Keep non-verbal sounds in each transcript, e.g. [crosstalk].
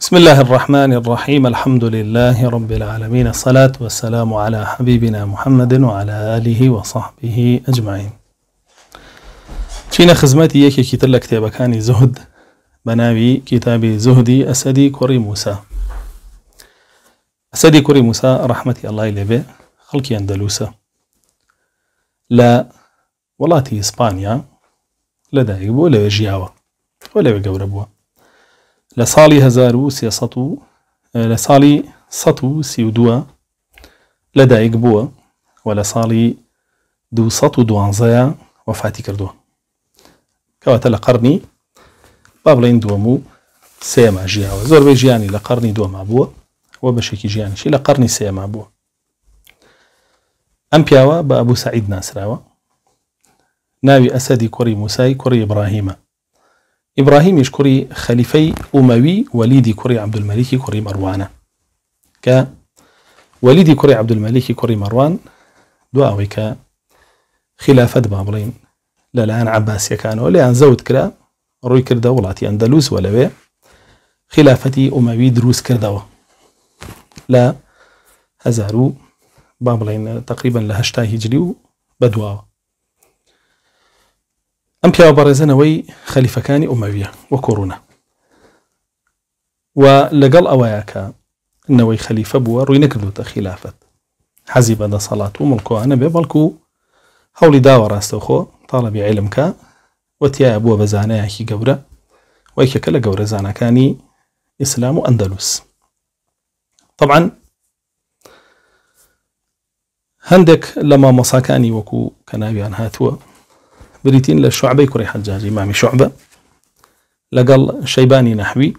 بسم الله الرحمن الرحيم الحمد لله رب العالمين الصلاة والسلام على حبيبنا محمد وعلى آله وصحبه أجمعين فينا خزماتي يكي كتل كتاب کتێبەکانی زهد بناوي كتاب زهدي أسدي كوري موسى أسدي كوري موسى رحمة الله ئەلای لێبێ خەڵکی ئەندەلووسە لە إسبانيا ئیسپانیا لەدایک ولا لەوێ ولا بۆ لەوێ لصالي هزارو سي سطو آه، لصالي سطو سي دوا لدى إقبوة ولصالي دو سطو دو عنزايا وفاتي كردوا كواتل قرني بابلين دومو سيما جيا وزور بيجياني لقرني دوما بوا وبشكي جياني شي لقرني سيما بوا أم بابو سعيد ناسراوا ناوي أسدي كوري موساي كوري إبراهيم إبراهيم يشكري خليفي أموي وليدي كري عبد الملك كري مروان ك وليدي كري عبد الملك كري مروان دعاوي ك خلافة بابلين لا الآن يكان ولا لأن زود كلا روي كردا ولاتي أندلس ولا خلافتي أموي دروس كردا لا هزارو بابلين تقريبا لهشتا هجري بدواوه ام پیاوە بەڕێزەنەوەی خەلیفەکانی ئومەویە وە کۆڕونە و لەگەڵ ئەوەیە نوي خليفة خەلیفە بووە ڕووی نەکردوتە خلافەت حەزی بەدە سەڵات و مڵکۆانە بێ بەڵکو هەولی طالب ڕاستەخۆ تاڵەبی عیلمکە وتیایە بووە بە زانایەکی گەورە وەیکەکە لە گەورە زانەکانی اسلام و طبعا هەندێک لما مصاكاني وكو کە ناویان هاتوا بريتين للشعبة يكري حجاج إمامي شعبة لقال شيباني نحوي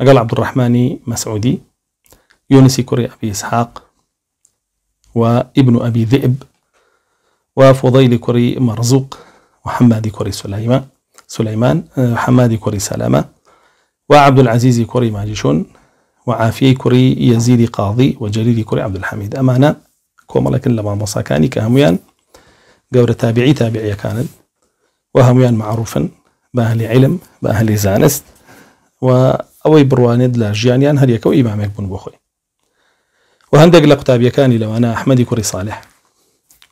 لقال عبد الرحمن مسعودي يونس كري أبي إسحاق وابن أبي ذئب وفضيل كري مرزوق وحماد كري سليمان سليمان آه، حماد كري سلامة وعبد العزيز كري ماجشون وعافي كري يزيد قاضي وجليل كري عبد الحميد أمانة كوم لكن لما مصاكاني كهميان گەورە تابعي تابعي كان وهميان معروفن باهلي علم باهلي زانست وأوي برواند بڕوانێت لە ژیانیان هەریەکە و ئیمامێک بوون بۆ خۆی و هەندێک لو أنا أحمد كوري صالح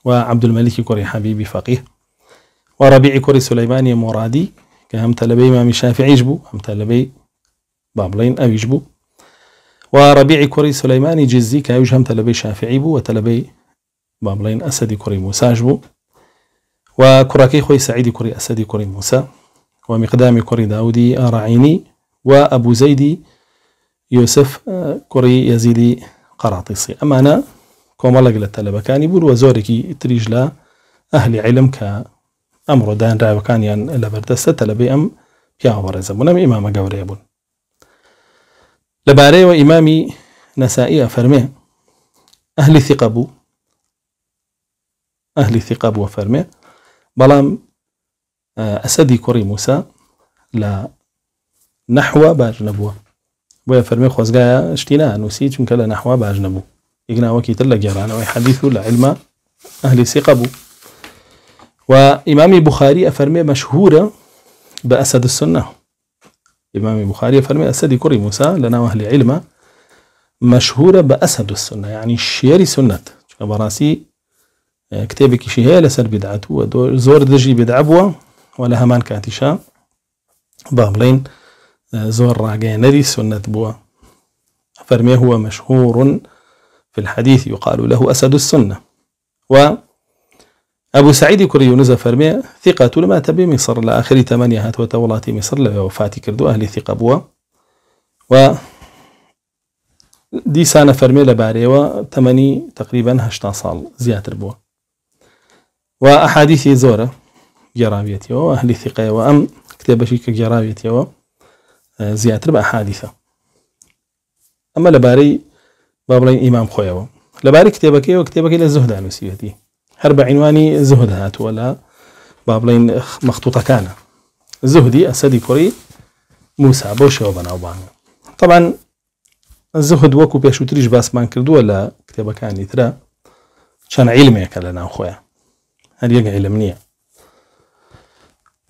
وعبد الملك كوري حبيبي فقيه وربيع كوري سليماني مرادي كهم تلبي إمام الشافعي يجبو هم تلبي بابلين أو يجبو وربيع كوري سليماني جزي كهم تلبي شافعي بو وتلبي بابلين أسد كوري موساجبو وكراكي خوي سعيد كري أسد كري موسى ومقدام كري داودي رعيني وأبو زيدي يوسف آه، كري يزيدي قراطيسي أما أنا كومالا قلت الطلبة كان يبور وزوركي تريجلا أهل علم ك أمر دان راي وكان يان إلا بردستة تلبي أم يا ورزمون أم إمام قوريبون لباري وإمامي نسائي أفرمي أهل ثقبو أهل ثقبو أفرمي بلام أسدي كوري موسى لا نحو باج نبو بويا فرمي خوز قايا اشتينا نوسي چونك لا نحو باج نبو إقنا وكي تلا جيران وي حديثو لعلم أهل سيقبو وإمام بخاري أفرمي مشهورة بأسد السنة إمام بخاري أفرمي أسدي كوري موسى لنا أهل علم مشهورة بأسد السنة يعني الشيري سنة براسي كتابك هەیە لەسەر بداتوە زۆر زور دجي بدعبوا ولا همان كاتشا باملين زور راقي نري سنة بوا فرمي هو مشهور في الحديث يقال له أسد السنة و أبو سعيد كري يونس فرمي ثقة لما تبي مصر لآخر ثمانية هات ولاتي مصر لوفاتي كردو أهلي ثقة بوا و سانة فەرمێ لە بارەوە تەمەنی تقريبا هشتا صال زیاتر بووە وأحاديث زورة جرابيتي وأهل ثقة وأم كتاب شيك جرابيتي و آه، زيادة ربع حادثة أما لباري بابلين إمام خويا لباري كتابك إيه وكتابك إلى الزهد عن سيدي هرب عنواني زهد هات ولا بابلين مخطوطة كان زهدي أسدي كوري موسى بوشي وبنا أوبان طبعا الزهد وكو بيشو تريج باس مان كردو ولا كتابك عن ترى كان علمي كلا نام خويا هل إلى منيع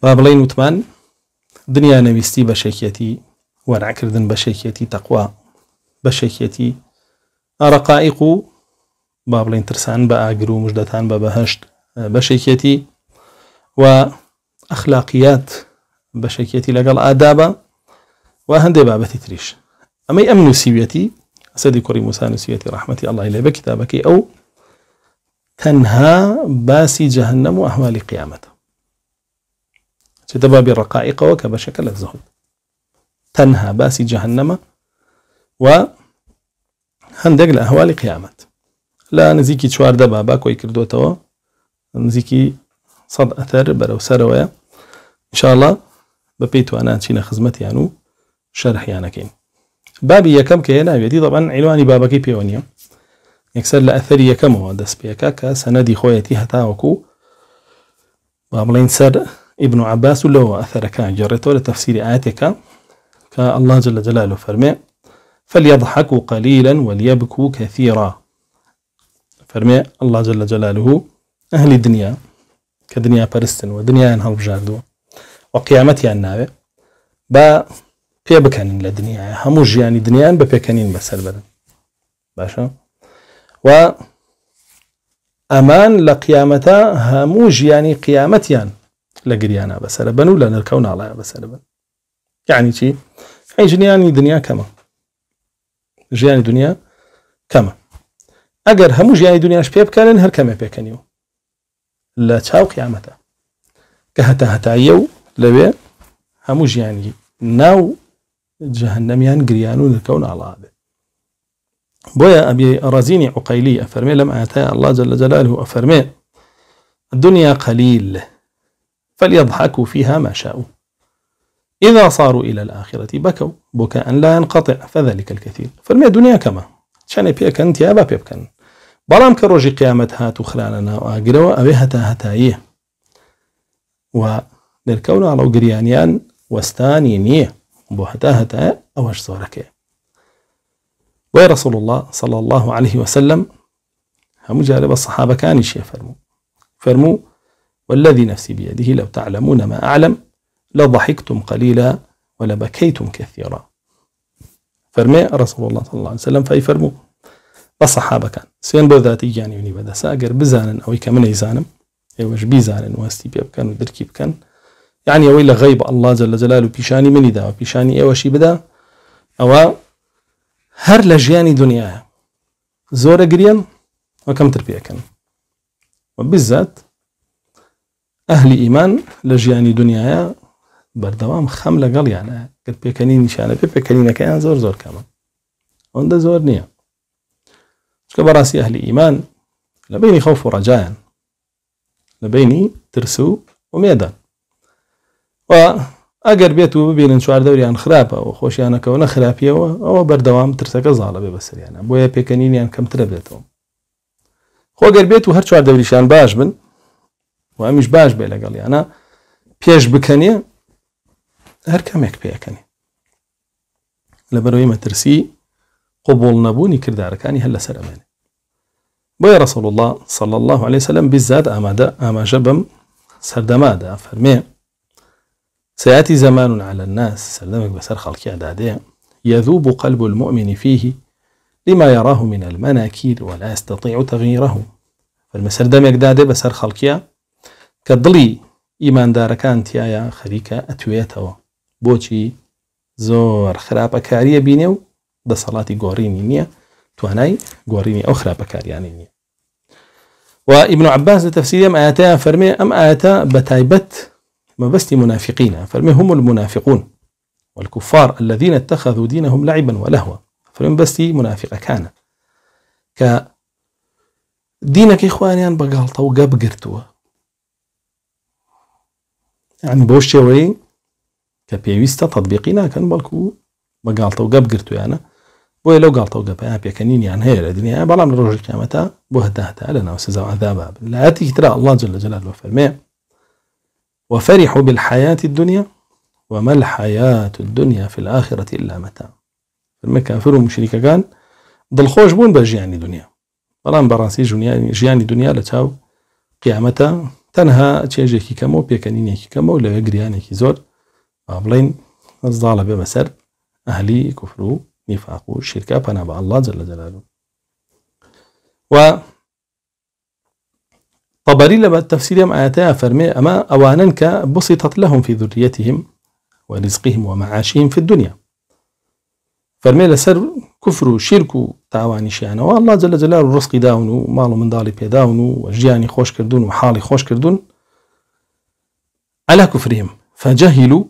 بابلين وثمان دنيا نويستي بشيكيتي ورع كردن بشيكيتي تقوى بشيكيتي رقائق بابلين ترسان بآقرو مجدتان ببهشت بشيكيتي و أخلاقيات بشيكيتي لقال آدابا وهندي بابتي تريش أمي أمن سيويتي سيدي كريم موسى نسيتي رحمتي الله إليه بكتابك أو تنها باسي جهنم وأهوال قيامته قیامەتە الرقائق وكبشك ڕقائقەوە کە بەشەکە باسي جهنم و هندق لأهوال و لا نزيكي ئەهوالی بابا لە نزیکی نزيكي صد أثر کردوتەوە نزیکی إن شاء الله ببيتو أنا بە پێی توانان چینە خزمەتیان كين بابي يا یەکەم كينا هێناوێتی طبعا عیلوانی بابا كي نیە یەکسەر لە ئەثەری یەکەمەوە دەست پێەکە کە سەنەدی خۆیەتی هەتاوەکو با بڵین سەر ئیبن و عباس و لەوە ئەثەرەکان جێڕێتەوە لە تەفسیری ئاەتێکە کە ئەلله جل لە جەلال و فەرمێ فليضحكوا قليلا وليبكوا كثيرا فرمي الله جل جلاله أهل الدنيا كدنيا برستن ودنيا انهل بجاردو وقيامتي النابي با بيبكنين لدنيا همو جياني دنيا ببيكنين بسر بدن باشا و امان لقيامتا هموج يعني قيامتيا لقريانا لە گریانە بەسرە بن و لە نەرکەو ناڵایە بەسەر بن یعنی چی ئەی ژنیانی دنیا کەمە ژیانی دنيا کەمە ئەگەر هەموو ژیانی دنیاش پێ بکارن هەر کەمێ پێکەنیەوە لە چاو قیامەتە کە هەتا ناو جهنم يعني قريانو نەکەون على بێت بويا أبي رازيني عقيلي أفرمي لم آتى الله جل جلاله أفرمي الدنيا قليل فليضحكوا فيها ما شاءوا إذا صاروا إلى الآخرة بكوا بكاء لا ينقطع فذلك الكثير فالمي دنيا كما شان بيكن تيابا بيبكن بەڵام کە برام كروجي قيامتها تخلالنا وأقروا أبيها ئەوێ هەتا هەتاییە إيه. و نرکەونا ئەڵەو گریانیان وەستانی نییە بۆ هەتا وي رسول الله صلى الله عليه وسلم هم جالب الصحابة كان يشي فرمو فرمو والذي نفسي بيده لو تعلمون ما أعلم لضحكتم قليلا ولبكيتم كثيرا فرمي رسول الله صلى الله عليه وسلم فأي فرمو الصحابة كان سين بو ذاتي يعني وني بدا ساقر بزانا أو كمن يزانم ايوش بيزانا واستي بيب كان ودركي بكان يعني ويلا غيب الله جل جلاله بيشاني مني دا وبيشاني ايوشي بدا أو هر لجياني دنيا زورا قريان وكم تربية كان وبالذات أهل إيمان لجياني دنيا بردوام خملة قال يعني قلت بيا كانين نشانة بيا كانين زور زور كمان عنده زور نية شكا براسي أهل إيمان لبيني خوف ورجاء لبيني ترسو وميدان و ئەگەر بێت و ببینن چواردەوریان خراپەوە خۆشیانەکەەوە نە خراپیەوە ئەوە بەردەوام ترسەکە زاڵە بێ بەسەریانە بۆیە پێکەنینیان کەمترە بێتەوە خۆگەر بێت و هەر چوار دەوریشان باش بن و ئەمیش باش بێ لەگەڵیانە پێش بکەنێ هەر کەمێک پێەکەنێ لە بەرەوەی مەترسی قوبڵ نەبوونی کردارەکانی هەر لەسەر ئەمێنێ بۆی ڕسەڵ الله صلى الله عليه وسلم بزاد ئامادە ئاماژە بم سەردەمادا فەرمێ سيأتي زمان على الناس سلمك بسر خلقي يذوب قلب المؤمن فيه لما يراه من المناكير ولا يستطيع تغييره فالمسر دمك دادي بسر خلقي كضلي إيمان أنت يا خريكا أتويتوا بوشي زور خراپەکاریە بینێ و دەسەڵاتی گۆڕینی نییە توانای گۆڕینی ئەو خراپەکاریانی يعني نییە و ئیبن عباس لە تەفسیرم ئاەتیان فەرمێ ئەم ئاەتە بە ما بس منافقين فلم هم المنافقون والكفار الذين اتخذوا دينهم لعبا ولهوا فلم بس منافق كان ك دينك إخوانيان بقالطة وقاب قرتوا يعني بوش شوي كبيويستا تطبيقينا كان بلكو بقالطة وقاب قرتوا يعني بۆیە لەو گڵتەوە گەپ پێکەنینیان هەیە يعني دنیا بەڵام لە ڕۆژی قیامەتە بۆ هەداهتا لە ناو عذابها عذابا لایەتی ترى الله جل جلاله جلال وفرحوا بالحياة الدنيا وما الحياة الدنيا في الآخرة إلا متى فما كافر ومشركة كان دل خوش بون بجياني دنيا فلان براسي جياني دنيا لتاو قيامتا قیامەتە تەنها چێژێکی کەم و پێکەنینێکی کەمە و لەوێ گریانێکی زۆر با بڵین زاڵە بێ بەسەر ئەهلی کوفر و نیفاق و شرکە و طبري لما تفسيرهم آياتها فرمي أما أوانا بسطت لهم في ذريتهم ورزقهم ومعاشهم في الدنيا فرمي لسر كفر وشرك تعواني شيئا والله جل جلال الرزق داونو مالو من دالي و وجياني خوش كردون وحالي خوش كردون على كفرهم فجهلوا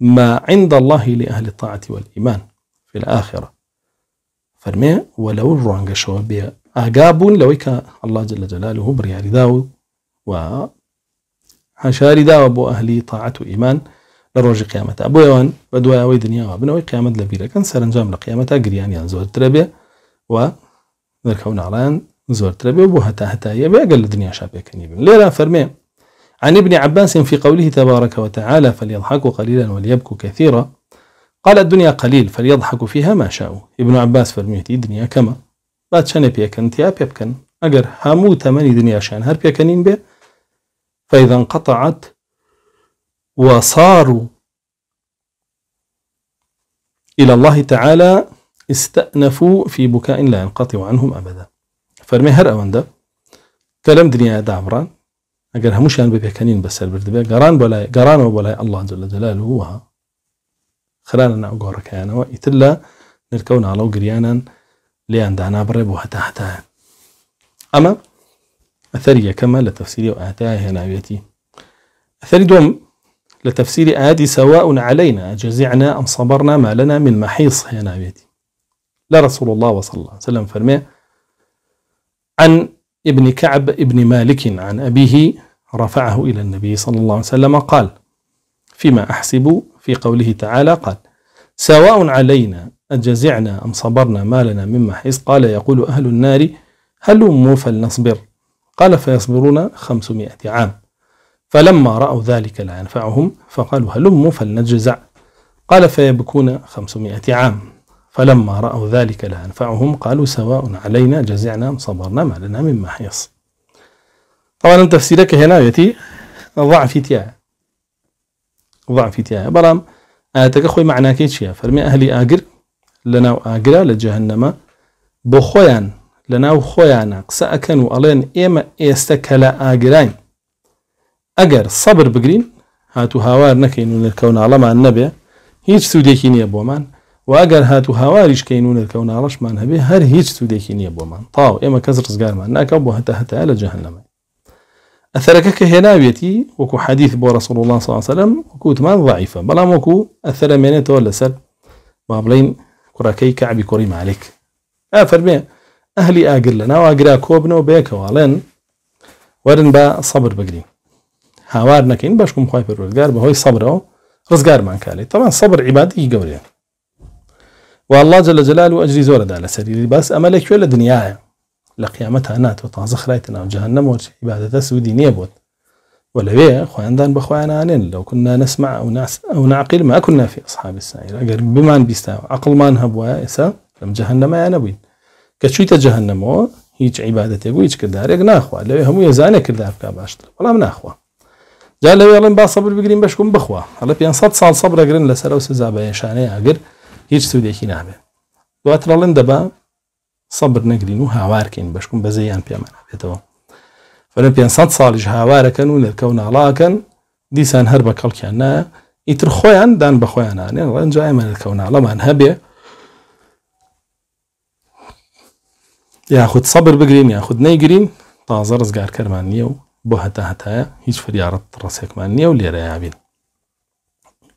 ما عند الله لأهل الطاعة والإيمان في الآخرة فرمي ولو الرعنقشوا قابون لويك الله جل جلاله برياري داو و حشاري داو أبو أهلي طاعة وإيمان لروج قيامة أبو يوان يا ويدنيا دنيا وابنوي قيامة لبيرة كان نجام لقيامة قريان يعني زور تربية و ذركون علان زور تربية وبو هتا هتا يبي أقل الدنيا شابية كان يبن ليلا فرمي عن ابن عباس في قوله تبارك وتعالى فليضحكوا قليلا وليبكوا كثيرا قال الدنيا قليل فليضحكوا فيها ما شاءوا ابن عباس فرميتي دنيا كما با چەنێ پیکن تیا پێ بکەن ئەگەر هەموو تەمەنی دنیاشیان هەر پێکەنین بێ فەیدەن قەتەعات وصاروا إلى الله تعالى استأنفوا في بكاء لا ينقطع عنهم أبدا فرمي هر أوندا كلام دنيا دامران أجر همشان ببيكانين بس البرد قران بلا قران وبلا الله جل جلاله هو خلانا أقول ركانا وإتلا نركونا على قريانا لأن دانا بڕێ بۆ هەتا أما أثري كما لتفسير لە هنا بيتي أثري دوم لتفسير تەفسیری سواء علينا جزعنا أم صبرنا ما لنا من محيص بيتي لا رسول الله صلى الله عليه وسلم فرمي عن ابن كعب ابن مالك عن أبيه رفعه إلى النبي صلى الله عليه وسلم قال فيما أحسب في قوله تعالى قال سواء علينا أجزعنا أم صبرنا ما لنا من محيص قال يقول أهل النار هلموا فلنصبر قال فيصبرون خمسمائة عام فلما رأوا ذلك لا ينفعهم فقالوا هلموا فلنجزع قال فيبكون خمسمائة عام فلما رأوا ذلك لا ينفعهم قالوا سواء علينا جزعنا أم صبرنا ما لنا من محيص طبعا تفسيرك هنا يتي ضعف تيا ضعف تيا برام أتكخوي أخوي يا فرمي أهلي آقر لناو ئاگرا لجهنما جەهنەمە لناو خۆیان لەناو خۆیانە قسە ئەکەن و ئەڵێن ئێمە ئێستا کە لە ئاگرین ئەگەر سەبر بگرین هاتو هاوار نەکەین و نرکەوناڵەمان نەبێ هیچ سوودێکی نییە بۆمان واگەر هاتو هاواریشکەین و نرکەوناڵەشمان هەبێ هەر هیچ طاو نییە بۆمان تاو ئێمە کەس ڕزگارمان ناکەم بۆ هەتا هەتا لە جەهنەمە ئەثەرەکە کە هێناوێتی وەکو حەدیث الله ڕسول الله سلام وەکووتمان ضعیفە موكو وەکو من تولى لەسەر با بڵین کوڕەکەی كعبي كوري مالك افر آه، ئەهلی اهلي لە لنا کۆبنەوە كوبنا وەرن بە ورن با صبر بقري باشکم خی پەرۆزگار بەهۆی سەبرەوە ڕزگارمان کالی تەوان صبر عیباتی گەورەیە والله جل جلال و ئەجری زۆرەدا لە سەری باس ئەمە لەکوێ لە دنیاە لە قیامەت هانات و تازە خرایتە ناو جهنەمەوە عیباەتە سوودی نییە دان بخوان انين لو كنا نسمع أو, نعس أو نعقل ما كنا في أصحاب السعير أجر بما بيستاو عقل ما نهبوا إسا لم جهنم يا نبين كشويت جهنمو هیچ عیباەتێک و هیچ کردارێک ناخوا لەوێ هەموو ێزانێک کردار بک باشتر اخوة جاء لو لەوێڵم با بخوة بگرین بيان صد صال صبر اقرين لسر او ئەو يشاني اقر ئەگەر هیچ سوودێکی نابێ دواترەڵێن دبا صبر نقرين وهاوار كين بەشکم بزيان پێمانە بێتەوە ولبيان صد صالج هاواركا ونركونا لاكا ديسان هربا كالكيانا إتر خويان دان بخويان أنا يعني رانجا إما نركونا لا ما نهبي ياخد صبر بقرين ياخد نيقرين طازر زقار كرمانيو بو هتا هتا هيج فريا رد راسك مانيو ليرا يا عبيد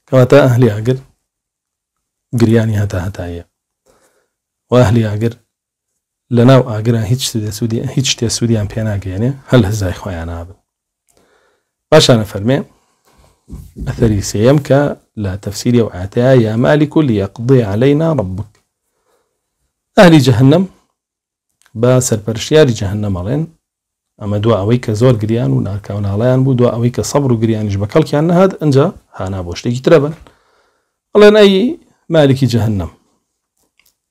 كواتا أهلي أقر قرياني هتا هتا يا وأهلي أقر لناو ئاگران هیچ سودی هیچ هم سوودیان گینه هل هزای هەزای انا نابن باشا فەرمێ اثری سیم که لا تفسیر و عطا یا مالیک لیقضی علینا ربك اهلی جهنم با سرپرشیار جهنم جەهنەمەڵێن اما دو اوی که زور گریان و ناکاوناڵیان بو دو اوی که صبر و گریانیش بە کەڵکیان هاد انجا هانا بۆ شتێکی ترەبن ئەڵێن ئەی مالکی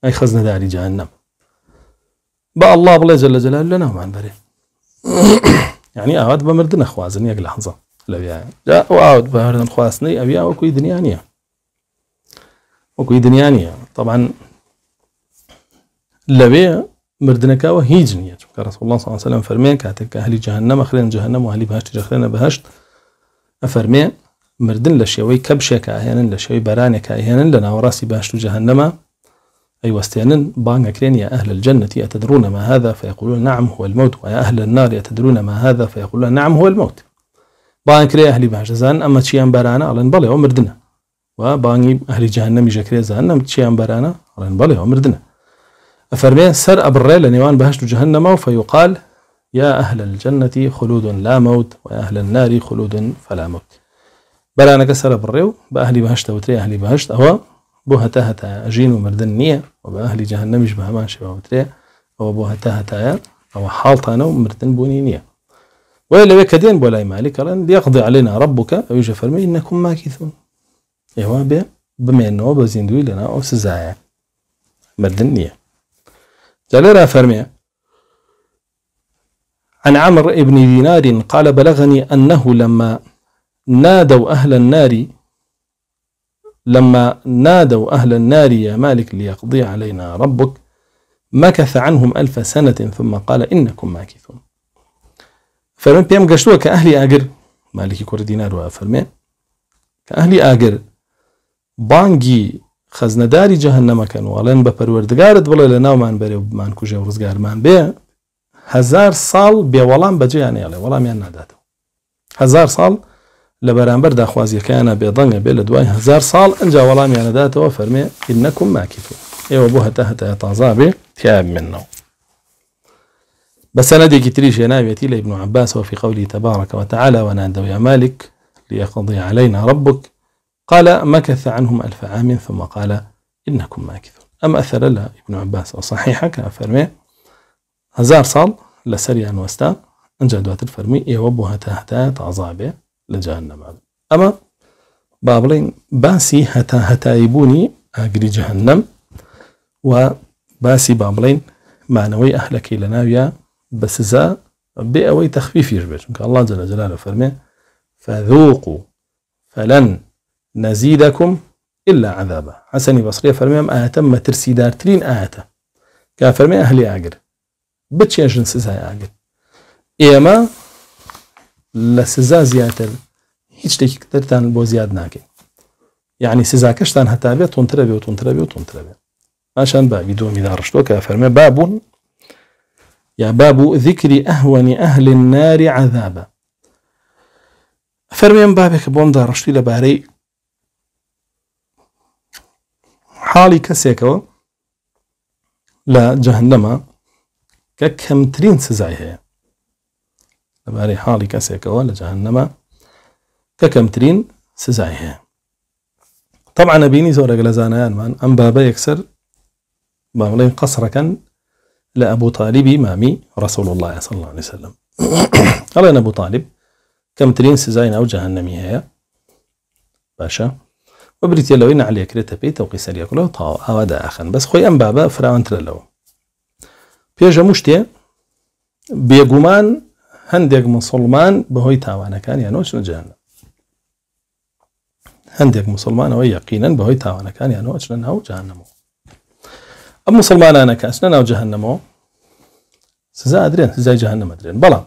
ای خزنه داری جهنم با الله بلا جل جلاله لنا ما [coughs] عندري يعني اعد بمردن اخوازن يا لحظة لا يا جا اود بمردن اخوازني ابي اكو دنيانيه اكو دنيانيه طبعا لبي مردنك او هيجنيه رسول الله صلى الله عليه وسلم فرمين كاتك اهل جهنم اخرين جهنم واهل بهشت اخرين بهشت افرمين مردن لشيوي كبشه احيانا لشيوي برانك احيانا لنا وراسي بهشت جهنم أي واستئنن كرين يا أهل الجنة أتدرون ما هذا فيقولون نعم هو الموت ويا أهل النار أتدرون ما هذا فيقولون نعم هو الموت بانكري أهل بهجزان أما تشيان برانا نبالي بلي ومردنا وباني أهل جهنم جاكري زان أما تشيان برانا على نبالي ومردنا أفرمين سر أبري لنيوان بهشت جهنم فيقال يا أهل الجنة خلود لا موت ويا أهل النار خلود فلا موت برانا كسر أبريو بأهل بهشت وتري أهل بهشت أو بو هتا هتا ئەژین مردن نيا و جهنم ئەهلی جەهنەمیش بە هەمان شێوەترێ ئەوە بۆ هەتا هەتایە ئەوە حاڵتانە و مردن بوونی نییە ولا دين کە دێن بۆ لای ليقضي علينا ربك ئەویژە فرمي انكم ماكثون ايوا بێ بمێنەوە بە زیندوی لنا او سزايا مردن نییە جالرا فرمي عن عمر ابن دينار قال بلغني أنه لما نادوا أهل النار لما نادوا أهل النار يا مالك ليقضي علينا ربك مكث عنهم ألف سنة ثم قال إنكم ماكثون فرمي بيام قشتوا كأهلي آقر مالكي كور دينار وفرمي كأهلي آقر بانجي خزنداری جەهنەمەکەن وڵێن بە پەروەردگارت بڵێ لە ناومان بەرێ بمان کوژێ و مان بێ هزار بجي يعني بەجێیانێڵێ ميان ناداتەوە هزار صال لە بەرامبەر داخوازیەکەیانە بێدەنگە بێ لە دوای هزار ساڵ ئەجا وفرمي إنكم ئینەکم ماکیتون ايو بۆ تهتا هەتا تياب منو بس منەوە بسندك تريش نابيتي لابن عباس وفي قوله تبارك وتعالى ونادوا يا مالك ليقضي علينا ربك قال مكث عنهم ألف عام ثم قال إنكم ماكثون أم أثر لها ابن عباس وصحيحة فرمي هزار صال لسريع وستا أنجا دوات الفرمي إيوبوها تهتا تعزابي لجهنم أما بابلين باسي هتا هتايبوني أجري جهنم وباسي بابلين و أهلك إلى ناوية مانەوەی ئەهلەکەی لە ناویە بە الله جل جلاله فەرمێ فذوقوا فلن نزيدكم إلا عذابا حسني بصري فرميم آتا دار ترين آتا كافرمي أهلي آقر بتشيشن سزاي أجر إما لسزا زیاتر هیچ شتێکترتان بۆ زیاد ناکەین یعنی سزاکەشتان هەتابێت تونترە بێ و تونترە بێ و تونترە بێت ماشان با ویدۆمیدا ڕشتۆ کە فەرمێ بابون یا بابوو ذیکری ئەهوەنی ئەهل ناری عذابە فەرمێن بابێکە بۆمدا ڕشتی لەبارەی حاڵی کەسێکەوە لە جەهندەمە کە کەمترین سزای هەیە لباري حالي کەسێکەوە ولا جهنم کە کەمترین سزای هەیە طبعا نبینی زۆرەگە لە زانایانمان ئەم بابە یەکسەر باڵێ قەسڕەکەن لە ئەبوو تالیبی مامی ڕسول الله صلى الله عليه وسلم قال [coughs] أنا أبو طالب كم ئەڵێن ئەبوو تاالب کەمترین سزای ناو جاهنەمی هەیە باشە وبریتە لەوەی نعلەکرێتە پێی تەوقی سەریەکڵەوە تاو ئاوادا ئاخەن بس خوي أم بابا فراون ترلو بيجا مشتێ بيجومان هەندێک مسلمان بەهۆی تاوانەکان یان نۆچنەجانە هەندێک مسلمانەوە یقینەن بەهۆی تاوانەکان یان نۆچنە ناوجانەمەوە ئەم مسلمانانە کەسنە ناوجههنەمەوە سزا ئەدرێن سزای جههنەمە درێن بەڵام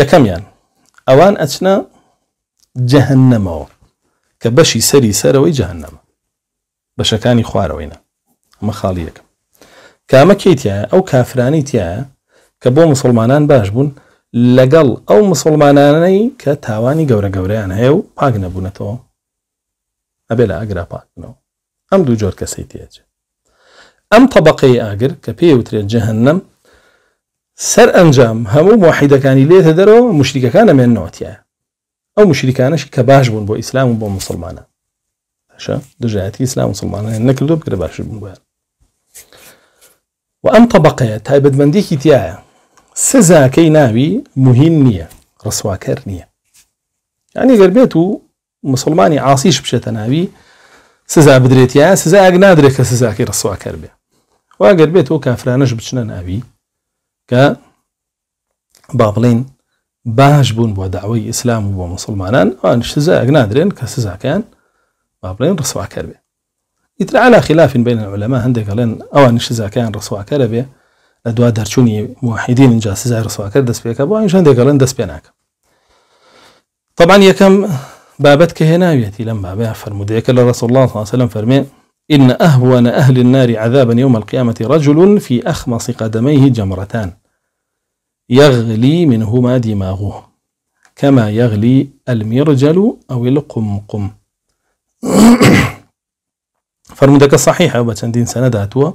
یەکەمیان ئەوان ئەچنە جەهنەمەوە کە بەشی سەری سەرەوەی جههنەمە بەشەکانی خوارەوەینە ئەمە خاڵی یەکەم کامە کەیتیە ئەو کافرانی تایە کە بۆ مسلمانان باش بوون لەگەڵ ئەو مسلمانانەی کە تاوانی گەورە گەورەیان هەیە و پاک نەبوونەتەوە ئەبێ ام دو پاکنەوە ئەم ام جۆر کەسەی تێچێت جهنم سر انجام کە پێوترێت كاني سەر ئەنجام هەموو محیدەکانی لێتە دەرەوە مشتیکەکان ئەمێنەوەتیە ئەو مشریکانش کە باش بون بو اسلام و بۆ مسلمانە دژایەتی ئیسلام مسلمانە نەکردو بکرە باش بوون وام و تايبد من ديكي تایە سزا ناوی مهم رسوا ڕسواکەر يعني ینی گەربێت و مسلمانی عاسیش بشێتە سزا بدريتيا سزا ئەگ نادرێت کە سزاکەی ڕسواکەر بێ وا بشنا ئەو کافرانەش بابلين باش بون بو دعوي اسلام و مسلمان وانش ئەوان سزا ئەگ نادرێن کە سزاکەیان با بڵێن ڕسواکەر على خلاف بين العلماء هەندێک ئەڵێن ئەوان سزاکەیان ڕسواکەرە بێ لە دوا دەرچوونی موحدین اینجا سزای ڕسواکە دەست پێکە بۆ ئەوشان دەگەڵن دەست دست ناکە طبعا یکم بابت کە هێناویەتی لەم بابێ فرموده یکل رسول الله صلی وسلم فەرمێ إن أهون أهل النار عذابا يوم القيامة رجل في أخمص قدميه جمرتان يغلي منهما دماغه كما يغلي المرجل أو القمقم [coughs] فرمودك صحيحة وبتندين سنداتها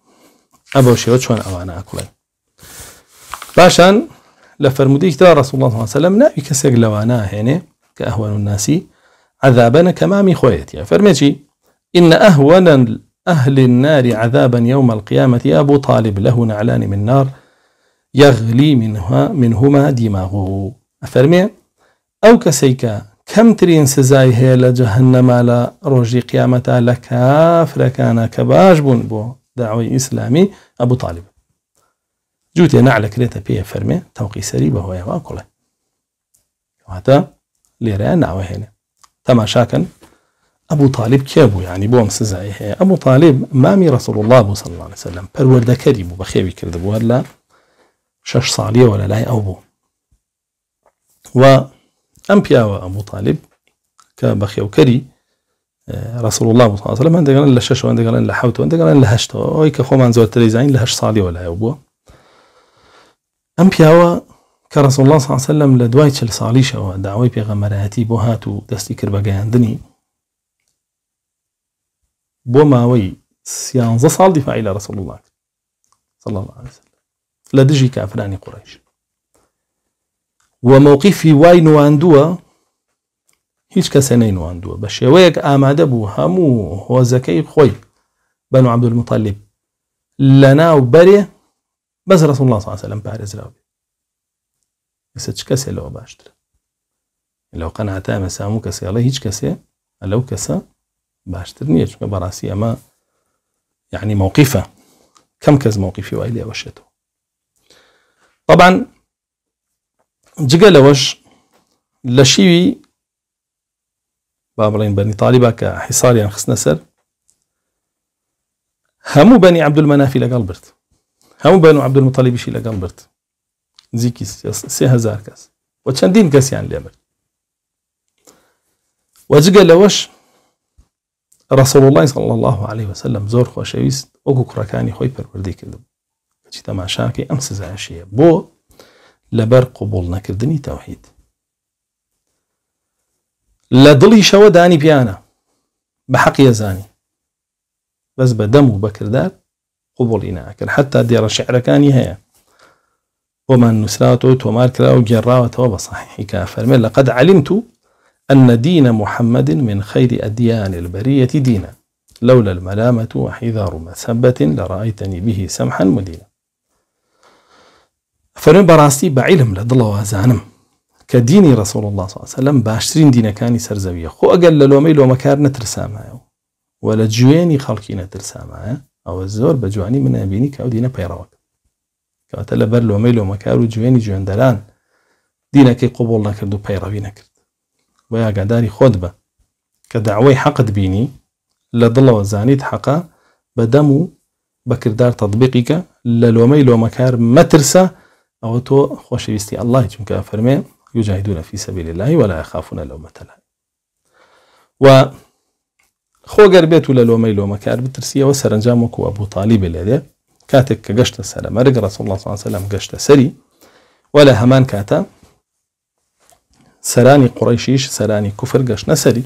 أوانا شێوە باشا ئەوانە دار رسول الله صلى الله عليه وسلم کەسێک يكسر لوانا هيني كأهون الناس عذابنا كما مي خويتي يعني فەرمێکی إن أهون أهل النار عذابا يوم القيامة أبو طالب له نعلان من نار يغلي منها منهما دماغه أفرمي أو كسيكا كم ترين سزاي هي لجهنم على روجي قيامتا لكافر كان كباش بو دعوي اسلامي ابو طالب جوتي انا على كريتا بي إيه فرمي توقي سري بهو يما كله وهذا ليرا نعوه هنا تما شاكا ابو طالب كيبو يعني بوم سزاي ابو طالب مامي رسول الله صلى الله عليه وسلم بالورد كريم وبخيبي كرد بو ولا شاش صالية ولا لاي او بو و ام ابو طالب كبخيو كريم رسول الله صلى الله عليه وسلم عندك قال لهشتو عندك قال حوت عندك قال لهشتو ويك خو من زول تليزعين لهش صالي ولا يبوا ام بياوا كرسول الله صلى الله عليه وسلم لدواي تشل صالي شوا دعوي بيغمراتي بو هاتو دستي كربا عندني بو ماوي سيان ز صال دفاع الى رسول الله صلى الله عليه وسلم لدجي كافراني قريش وموقفي واين واندوا هیچ کەسە نینواندووە بە شێوەیەک ئامادە خوی بنو عبد المطلب لنا و بس رسول الله صلی الله علیه الله ساسە لەم پارێزراوێ بس هیچ کس لو باشتر لو قناعت ئەمە سامو کەسێ ئەڵێ هیچ کەسێ لەو کەسە باشتر نییە چون براسی اما یعنی مووقیفە كم كز موقفي وإلي وشته طبعا جقل وش لشيوي با بني طالبة كحصار يعني خصنا سر همو بني عبد المناف لەگەڵ برد هەموو عبد المطلب عبدمەتەلیبیشی لەگەڵ برد نزیکی سي کەس و چەندین يعني لێ برد وەجگە لوش رسول الله صلى الله عليه وسلم زۆر خۆشەویست كراكاني خوي خۆی پەروەردی کردم چی تەماشاکەی أمس زعشية بو لبر قبول نكردني توحيد لدلي شو داني بيانا بحق يزاني بس بدمو بكر دار دەم و حتى قوبڵی الشعر كان هي وما هەیە وەمان نووسراوەوە تۆمار کرا و گێڕاوەتەوە لقد علمت أن دين محمد من خير أديان البرية دينا لولا الملامة وحذار مثبة لرأيتني به سمحا مدينا فرن براستي بعلم لدلوا زانم كديني رسول الله صلى الله عليه وسلم باشرين دين كاني سرزوية خو أقل للومي لو مكار نترسامها ولا جويني خالكي نترسامها أو الزور بجواني من أبيني كاو دينا بيراوك كاو تلبر لومي لو مكار وجويني جوان دلان دينا كي قبول نكردو بيروي نكرد ويا قداري خدبة كدعوي حقد بيني لضل وزانيت حقا بدمو بكردار تطبيقك للومي لو مكار مترسا أو تو خوشي بيستي الله جمكا فرمي يجاهدون في سبيل الله ولا يخافون لومة لائم و خۆگەر بێت و لە لۆمەی لۆمەکار بترسیەوە سەرنجام وەکو ئەبوو تاالیبێ كاتك قشت السلام گەشتە رسول الله صلى الله عليه وسلم قشت سري ولا همان كاتا سراني قريشيش سراني كفر قشنا سري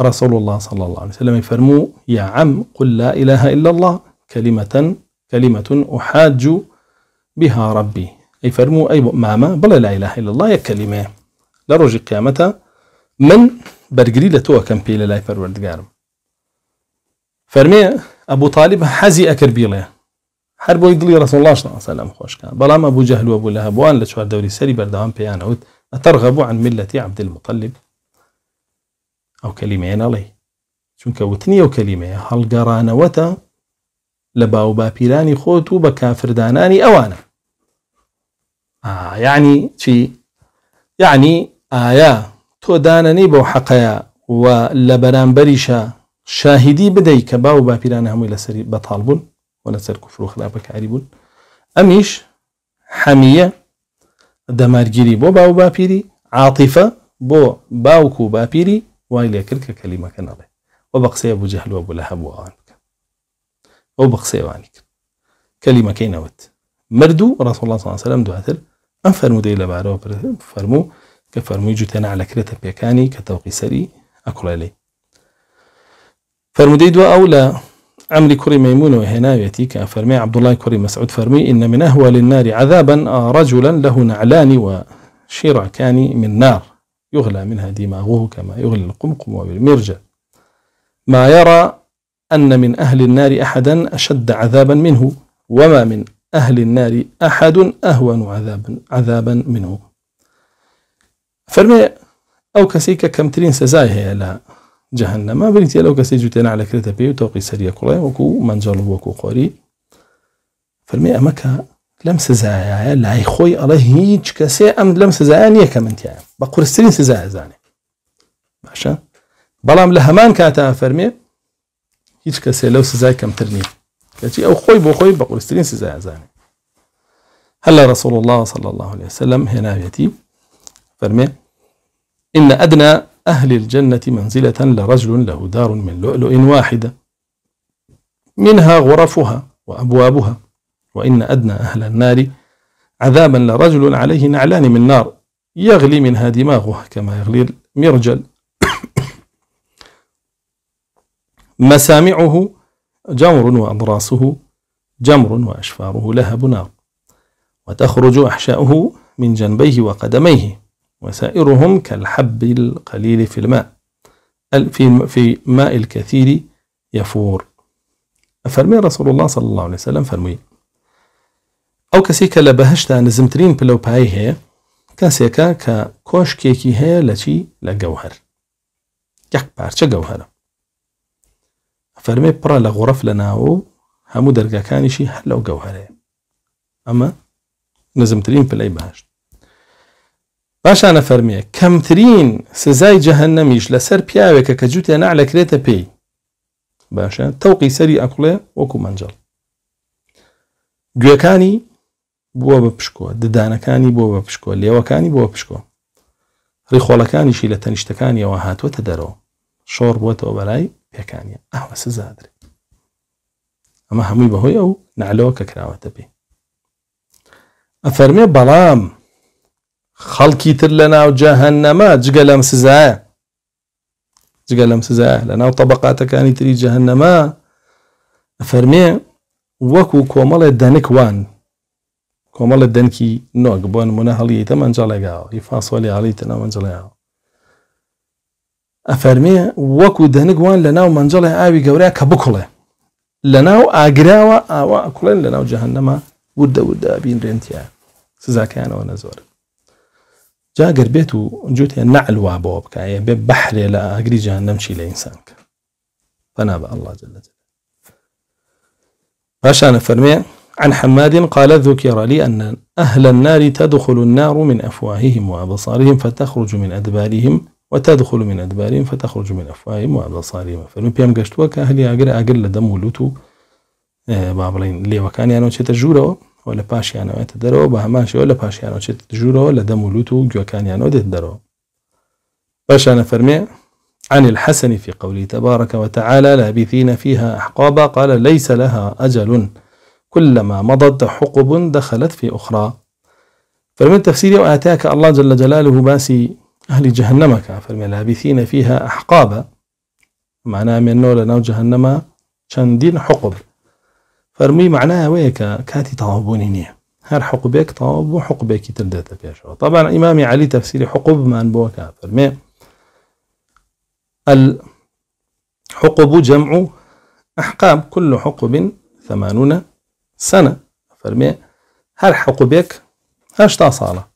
رسول الله صلى الله عليه وسلم يفرمو يا عم قل لا إله إلا الله كلمة كلمة أحاج بها ربي اي فرمو اي ماما بلا لا اله الا الله يا كلمه لا روجي قيامتها من برجري لتو كم بي لا فرورد جارم فرمي ابو طالب حزي اكربيله حرب يدلي رسول الله صلى الله عليه وسلم خوش كان بلا ما ابو جهل وابو لهب وان لشوار دوري سري بردوان بيان اترغب عن ملة عبد المطلب او كلمين علي چونك أو وكلمه هل قرانا وتا لباو بابيلاني خوتو بكافر داناني اوانه آه يعني چی يعني ئایا آه، تو دانەنەی بەو حەقەیە و لبران بەرامبەریشە شاهدی بدەی باو با و باپیرانە هەمووی بطالبون بەتاڵ بوون و لەسەر کوفر و خراپەکاری بوون ئەمیش حەمیە بو باو با و باپیری عاتیفە بابيري و إلى كلك كلمة کە و نەڵێ أبو جهل و أبو لهب و لە و ئەوان بکە كلمة بە قسەیوانی مردو رسول الله مرد الله ڕسوڵ الله سلام دواتر ئەم فەرمودەی لەبارەوە فەرموو کە فەرمووی جوتێنە علەکرێتە پێکانی کە تەوقی سەری ئەکوڵێلی فەرمودەی دو اولا عمري كري ميمون وهناويتي كفرمي عبد الله كري مسعود فرمي إن من أهوال النار عذابا آه، رجلا له نعلان وشرعكان من نار يغلى منها دماغه كما يغلى القمقم وبالمرجة ما يرى أن من أهل النار أحدا أشد عذابا منه وما من أهل النار أحد أهون عذابا عذابا منه فرمي أو كسيك كم ترين سزايها هي لا جهنم ما بنتي لو كسي جوتنا على كرتا بي وتوقي سريا كلها وكو جلب وكو قوري فرمي أمك لم سزايا لا يخوي الله هيج كسي أم لم سزايا نية كمنتي بقر سترين سزايا زاني باشا بلام لهمان كاتا فرمي هيج كسي لو سزای كم نییە يأتي أو خيب بقول استرين سزا زاني هلا رسول الله صلى الله عليه وسلم هنا يأتي فرمي إن أدنى أهل الجنة منزلة لرجل له دار من لؤلؤ واحدة منها غرفها وأبوابها وإن أدنى أهل النار عذابا لرجل عليه نعلان من نار يغلي منها دماغه كما يغلي المرجل [coughs] مسامعه جمر وأضراسه جمر وأشفاره لهب نار وتخرج أحشاؤه من جنبيه وقدميه وسائرهم كالحب القليل في الماء في ماء الكثير يفور أفرمي رسول الله صلى الله عليه وسلم فرمي أو كسيك لبهشتا نزمترين بلو نزمترین پلەپایی هەیە کەسێکە کە کۆشکێکی هەیە لە چی لە فەرمێ پڕە لە غڕف لە ناوە هەموو دەرگاکانیشی هەر لەو گەوهرەیە ئەمە نزمترین پلەی باشت باشانە فەرمیە کەمترین سزای جەهنەمیش لەسەر پیاوێکە کە جووتیان نعلەکرێتە پێی باشە تەوقی سەری ئەکوڵێ وەکو منجڵ گوێەکانی بووە بە پشکۆ ددانەکانی بۆ بە پشکۆ لێوەکانی بۆ پشکۆ ڕیخۆڵەکانیشی لە تەنیشتەکانیەوە هاتووەتە دەرەوە شۆڕ بووەتەوە بەلای پێکانە ئاوەسە زادر ئەمە هەمووی بەهۆی ئەو نعلەوە کە کراوەتە پێی افرمی بلام خەڵکی تر لە ناو جەهنەمە جگە جگلم سزا جگە لەم سزایە لە ناو طبقاتەکانی تری جەهنەمە ئەفەرمێ وەکو کۆمەڵێ دەنکوان کۆمەڵە دەنکی نۆک بۆ نمونە هەڵی تەمەنجەڵێگاوە ئیفاسۆلی هەڵی تەنەمەنجڵێەوە ئەفەرمێ وەکو دەنگوان لناو ناو منجڵێ ئاوی گەورەیە کە بکڵێ لە ناو ئاگراوە لناو جهنم لە ناو جەهنەما وردە وردە بین ڕێنتیە سزاکەیانەوە نەزۆر جاگەر بێت و جوتیان نەعلوا بەوە بکایە بێ بەحرێ لە ئاگری الله جل جل عشان فەرمێ عن حماد قال ذكر لي أن أهل النار تدخل النار من أفواههم وأبصارهم فتخرج من أدبارهم وتدخل من أدبارهم فتخرج من أفواههم وأبصارهم فلم فەرمی پێم گەشتووە کە هەلی ئاگر ئاگر لە دەم و لووت و آه، با بڵین لێوەکانیانەوە يعني چێتە ژوورەوە لە پاشیانەوەێتە دەرەوە ولا باش يعني پاشیانەوە يعني چێت ولا دم دەم جو كان يعني گوێەکانیانەوە دێت باش أنا فرمي عن الحسن في قوله تبارك وتعالى لابثين فيها أحقابا قال ليس لها أجل كلما مضت حقب دخلت في أخرى فمن تفسير وآتاك الله جل جلاله باسي أهل جهنم من لابثين فيها أحقابا معناه من نولا نو جهنم شندين حقب فرمي معناه ويكا كاتي طوابوني نية هر حقبك طاوب وحقبك تردت بيشو طبعا إمامي علي تفسيري حقب ما كافر مي الحقب جمع أحقاب كل حقب ثمانون سنة فرمي هر حقبك هاش صالة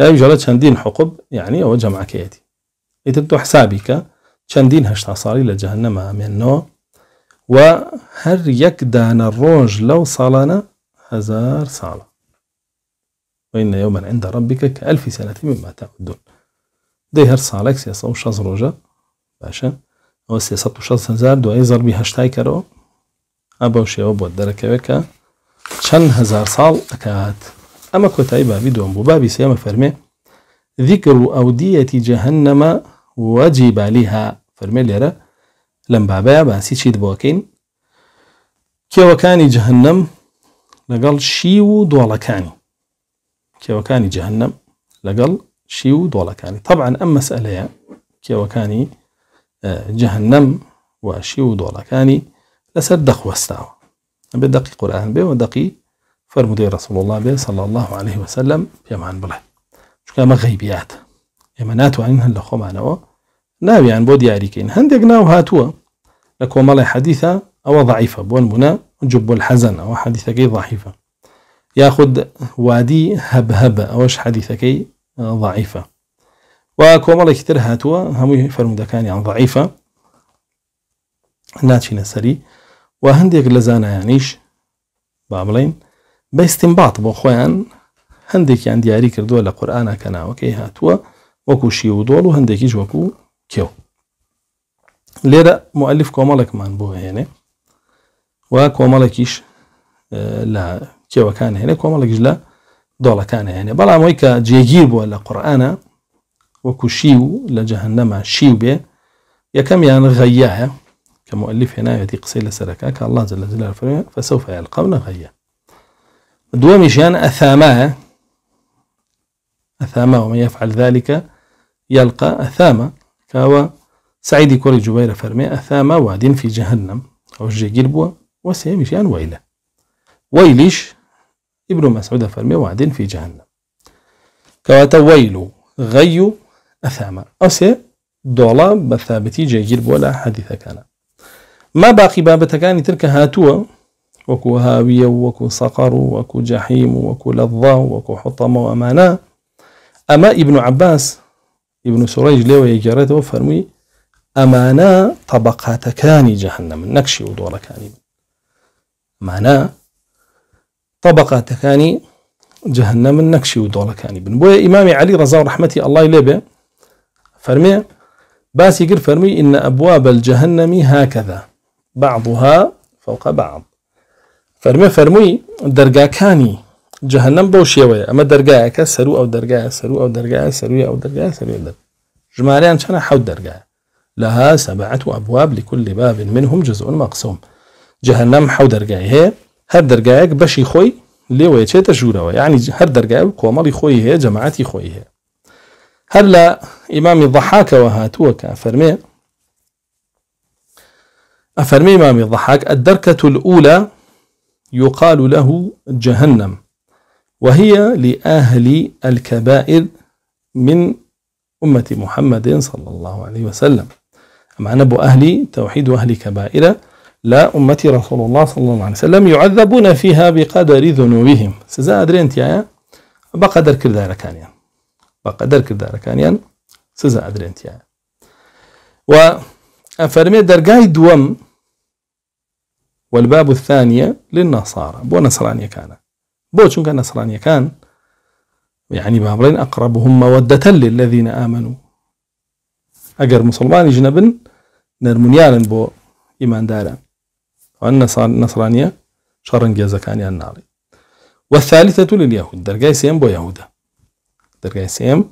جۆرە چەندین حقوب یعنی ئەوە جەماکەیەتی ئیتر تۆ حسابی حسابك چەندین هەشتا ساڵی لجهنم من نو و هر یەک دانە ڕۆژ لەو ساڵانە هزار صالة وإن يوما عند ربك كألف سنة مما تعدون دي هر صالك سياسة وشاز روجة باشا أو سياسة وشاز هزار دو أي ضربي هشتاي كرو أبو شيوب أبو شن هزار صال أكاد اما كتايبا بدون دوم بابي سيما فرمي ذكر أودية جهنم لها فرمي ليرا لم بابا باسي شيد بوكين كيوكاني جهنم لقل شيو دولكاني كيوكاني جهنم لقل شيو دولكاني طبعا أما مسألة كيوكاني آه، جهنم وشيو دولكاني لسر دخوستاو بدقي قرآن بي ودقي فرمودي رسول الله به صلى الله عليه وسلم پێمان بڵێ چکە ئەمە غەیبیات عنها ناتوانین هەند لە ناوي عن بودي دیاریکەین هەندێک ناو هاتووە لە کۆمەڵی حەدیثە أو ضعیفە بون بوونا جب الحەزن ئەوە حەدیثەکەی ضعیفە یاخود وادی أوش ئەوەش حەدیثەکەی ضعیفە و کۆمەڵێکی تر هاتووە هەمووی فەرمودەکانیان يعني ضعیفە ناچینە سەری و هەندێک لە زانایانیش يعني با بڵین باستنباط بوخوان هندك يعني عريك دول قرآن كنا وكي هاتوا وكو شيو دولو وهندك يجو وكو كيو ليرا مؤلف كومالك من بو هنا وكومالكيش آه، لا كيو كان هنا كومالكيش لا دولة كان هنا بلا مويكا جيجير بو ولا قرآن وكو شيو لجهنم شيو به يا كم يعني غياها كمؤلف هنا يدي قصيلة سركاك الله جل جلاله فسوف يلقون غياها دوميشان أثاما أثاما ومن يفعل ذلك يلقى أثاما كاوا سعيد كوري جبير فرمي أثاما واد في جهنم أو جيجير بوا وسيمشيان ويله ويليش ابن مسعود فرمي وعد في جهنم كواتا ويلو غيو أثاما أو سي دولا بثابتي قلبوا لا حديث كان ما باقي بابتكاني تلك هاتوا وكو هاوية وكو صقر وكو جحيم وكو لظة وكو حطمة وأمانة أما ابن عباس ابن سريج لو يجرد وفرمي أمانا طبقات كاني جهنم نكشي ودور كان معنا طبقات كاني جهنم نكشي ودور كان ابن بويا إمام علي رضا رحمتي الله لبه فرمي باسي قر فرمي إن أبواب الجهنم هكذا بعضها فوق بعض فرمي فرمي درجة كاني جهنم شێوەیە أما دەرگایەکە سەر أو ئەو دەرگایە أو و ئەو أو سەروی ئەو دەرگای سەر ژمارەیان چەنە حەوت دەرگایە لەها لها سبعة أبواب لكل باب منهم جزء مقسوم جهنم حو دەرگای هەیە هەر دەرگایەک بەشی خۆی لێوەیە چێتە ژوورەوە يعني هر درجة کۆمەڵی خۆی خوي هي خۆی هەیە هەر لە ئیمامی ضحاکەوە هاتووەکە أفرمي إمام الضحاك الدركة الأولى يقال له جهنم وهي لأهل الكبائر من أمة محمد صلى الله عليه وسلم أما نبو أهل توحيد أهل كبائر لا أمة رسول الله صلى الله عليه وسلم يعذبون فيها بقدر ذنوبهم سزا أدرين تيايا بقدر كردار كانيا بقدر كردار كانيا سزا أدرين تيايا وأفرمي درقاي دوام والباب الثانية للنصارى بو نصرانية كان بو شنك نصرانية كان يعني بابرين أقربهم مودة للذين آمنوا أجر مسلمان جنبن نرمونيالا بو إيمان دارا وأن نصرانية شرن جازا كان الناري والثالثة لليهود درجاي سيم بو يهودا درجاي سيم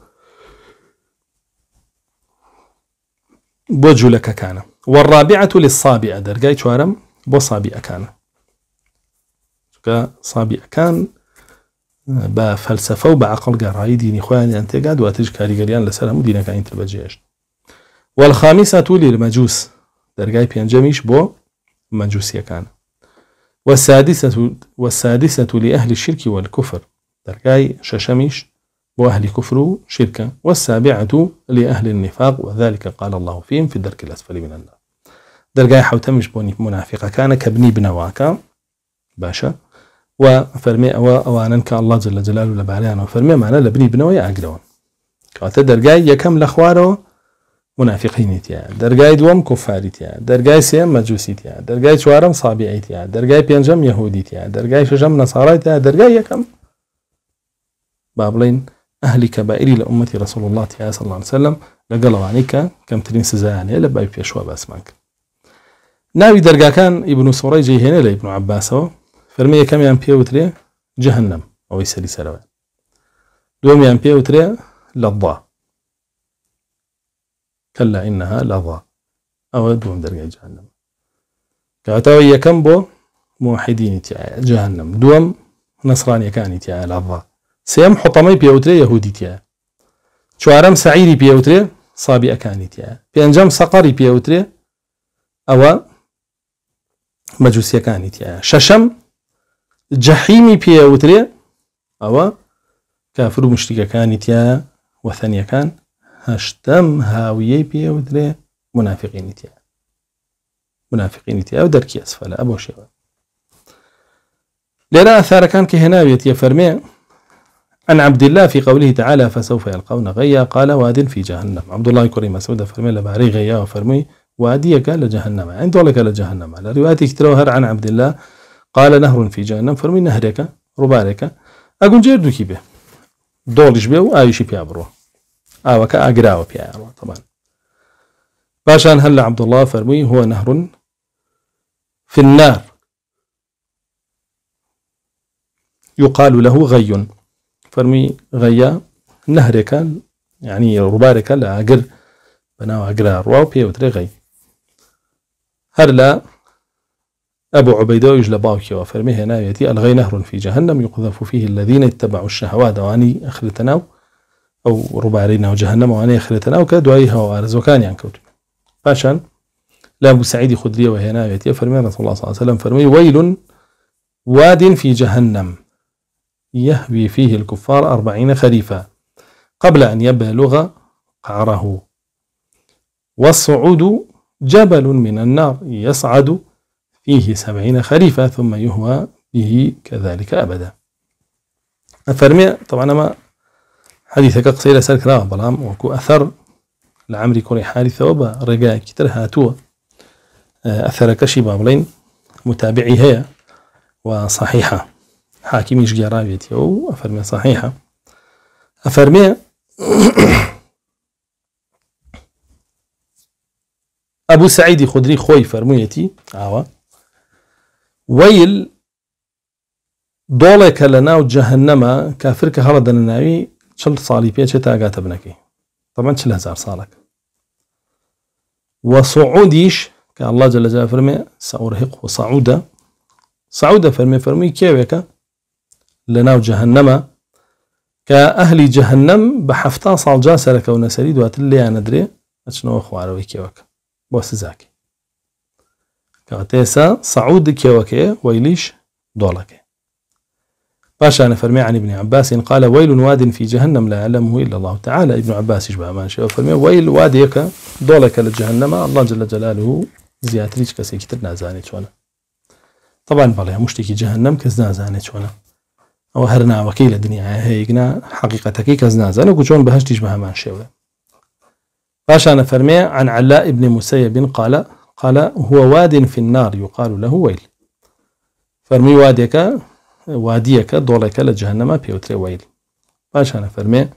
بو جولك كان والرابعة للصابئة درجاي شوارم أكان شكا صابي أكان با فلسفة و با عقل گەڕایی دینی خۆیانیان تێگا دواتش کاریگەریان لەسەر هەموو دینەکانی تر بەجێشت وەلخامی ساتولی مەجووس دەرگای بو مجوس يكان والسادسة لأهل الشرك والكفر دركاي ششميش وأهل كفر شركة والسابعة لأهل النفاق وذلك قال الله فيهم في الدرك الأسفل من النار درجاي حوتمش مش بوني منافقة كان كبني بنواك باشا وفرمي أو أوانا كالله جل جلاله لبعلانا وفرمي معنا لبني بنوي أجرون كات درجاي يكم لخواره منافقين تيا درجاي دوم كفار تيا درجاي سيم مجوسي تيا درجاي شوارم صابئي تيا درجاي بينجم يهودي تيا درجاي ششم نصارى تيا درجاي يكم بابلين أهل كبائر لأمة رسول الله صلى الله عليه وسلم لقلوا عنك كم ترين سزاني لبايب يشوى باسمك ناوي درجة كان ابن سوري جي هنا لابن عباس هو فرمي كم يام بي وتري جهنم أو يسلي سلوى دوم يام بي وتري لضا كلا إنها لضا أو دوم درجة جهنم كاتوي كم بو موحدين تاع جهنم دوم نصرانية كان تاع لضا سيم حطمي بي وتري يهودي تاع شوارم سعيري بي وتري صابي أكان تاع بينجم سقري بي وتري أو مەجووسیەکانی تیا شەشەم جەحیمی پێوترێ أو کافر و مشتیکەکانی تیا وثانية كان هاویەی پێوترێ منافقینی تیا منافقینی تیا و دەرکی ئەسفەلە ئە بۆ شێوە لێرە ئاثارەکان کە هێناوێت یە فەرمێ عن عبد الله في قوله تعالى فسوف يلقون غيا قال واد في جهنم عبد الله كريم سودا فرمي لباري غيا وفرمي واديك لجهنم عند ولك لجهنم على رواية كترو عن عبد الله قال نهر في جهنم فرمي نهرك ربارك أقول جردك به دولش به وآيش بيابرو آوك أقراو بيابرو طبعا باشان هل عبد الله فرمي هو نهر في النار يقال له غي فرمي غيا نهرك يعني ربارك لا أقر بناو اقرا واو بيوتري غي هر لا أبو عبيدة يجلى باوكي وفرمي نايتي ألغي نهر في جهنم يقذف فيه الذين اتبعوا الشهوات واني أخرتنا أو ربارينا وجهنم واني أخرتنا أو وارز وكان يعني كوتي فاشان لا أبو سعيد خدري وهي نايتي فرميه رسول الله صلى الله عليه وسلم فرمي ويل واد في جهنم يهوي فيه الكفار أربعين خريفا قبل أن يبلغ قعره والصعود جبل من النار يصعد فيه سبعين خريفة ثم يهوى به كذلك أبدا أفرمي طبعا أما حديثك قصيرة سلك راه بلام وكو أثر لعمري كوري حالي ثوبة رجاء كتر هاتوا آه، أثر كشي بابلين متابعي هي وصحيحة حاكمي يشجع أو أفرمي صحيحة أفرمي ابو سعيد خدري خوي فرميتي اوا ويل دۆڵێکە لە وجهنم كافر كهلا دناوي شل صالي چل ساڵی پێچێت تاگاتە بنەکەی هزار صالك وصعوديش كالله جل جلاله فرمي سأرهق ساورهق صعودا فرمي فرمي كيفك لنا کێوێکە كأهل جهنم بحفتا صال ئەهلی جەهنەم بە هەفتا أنا أدري أشنو سەری كيفك بۆ كاتيسا صعود كيوكي ويليش دولك باشا انا فرمي عن ابن عباس قال ويل واد في جهنم لا يعلمه إلا الله تعالى ابن عباس يشبه ما شاء فرمي ويل واد يكا دولك لجهنم الله جل جلاله زياتريش كسي كتر نازاني شونا طبعا بلا مشتكي جهنم كز شونا أو هرنا وكيل الدنيا هيقنا حقيقتك كز وكشون وكجون بهشتيش بها ما شاء باشا فرمي عن علاء بن مسيب قال قال هو واد في النار يقال له ويل فرمي واديك واديك دولك لجهنم بيوتري ويل باشا فرمي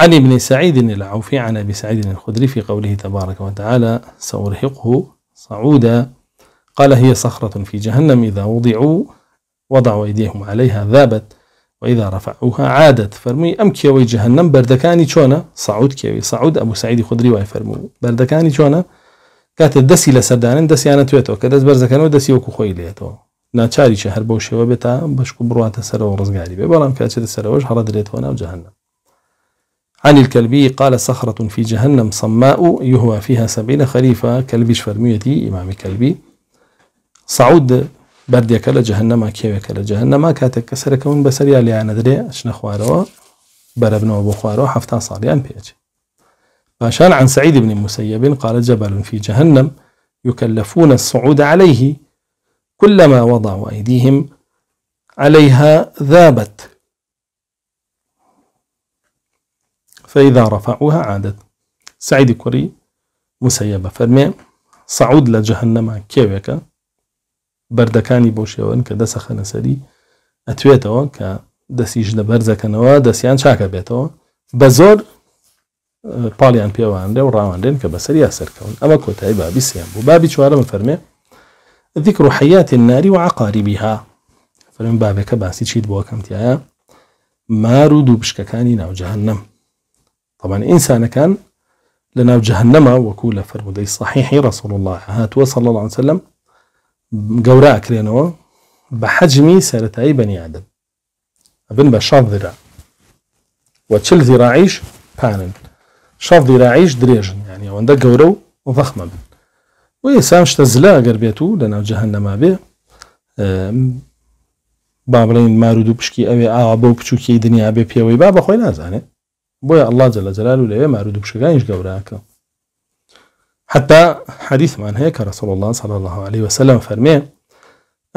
عن ابن سعيد العوفي عن أبي سعيد الخدري في قوله تبارك وتعالى سأرهقه صعودا قال هي صخرة في جهنم إذا وضعوا وضعوا أيديهم عليها ذابت وإذا رفعوها عادت فرمي أم كيوي جهنم بردكاني شونا صعود كيوي صعود أبو سعيد خدري واي فرمو بردكاني شونا كات الدسي لسردان دسي أنا تويتو كدس بردكان ودسي وكو خوي ليتو ناتشاري شهر بوشي وبتا بشكو بروات السر ورزقاري و بڕاتە شد السر وش بەڵام ليتونا وجهنم عن الكلبي قال صخرة في جهنم صماء يهوى فيها سبعين خليفة كلبيش فرميتي إمام كلبي صعود بردێکە لە جەهنەما کێوێکە لە جەهنەما کاتێک کە سەرەکەون بەسەریا انا دري اشنا خوارەوە بربنا ابو خوارەوە حفتا ساڵیان پێچ باشان عن سعيد بن مسيب قال جبل في جهنم يكلفون الصعود عليه كلما وضعوا أيديهم عليها ذابت فإذا رفعوها عادت سعيد كوري مسيب فرمي صعود لجهنم كيوكا بەردەکانی بۆ شێوەن کە دەسە خەنەسەری ئەتوێتەوە کە دەسی ژنە بەرزەکەنەوە دەستیان چاکە بێتەوە بە زۆر پاڵیان پێوانێ و ڕاوانێن کە بەسەری یاسەرکەون ئەمە کۆتایی بابی سیان بوو بابی چوارە فەرمێ ذیک ڕحیات ناری و عقاریبیها فرم بابێکە باسی چیت بۆ کەمتیایە مار و دوو پشکەکانی ناوجههنم طبعاان ئینسانەکان لە ناوجههنەما وەکوو لە فرمودەی صحیحی رسول الله هاتووە صلى الله عليه وسلم جورا كرينو بحجمي سرتاي بني بەنیادم ابن بە ذراع وتشل ذراعيش بانن زیراعیش پانن شاف دیراعیش درێژن ینی يعني ئەوەندە گەورە و ضخمە بن و ئێسان شتە جهنم ابي بێت بابلين مارودو بشكي نەما بێ بشوكي دنيا ابي و بابا خوي ئاوا بەو بويا الله جل پێوەی با مارودو نازانێت بۆیە حتى حديث من هيك رسول الله صلى الله عليه وسلم فرمي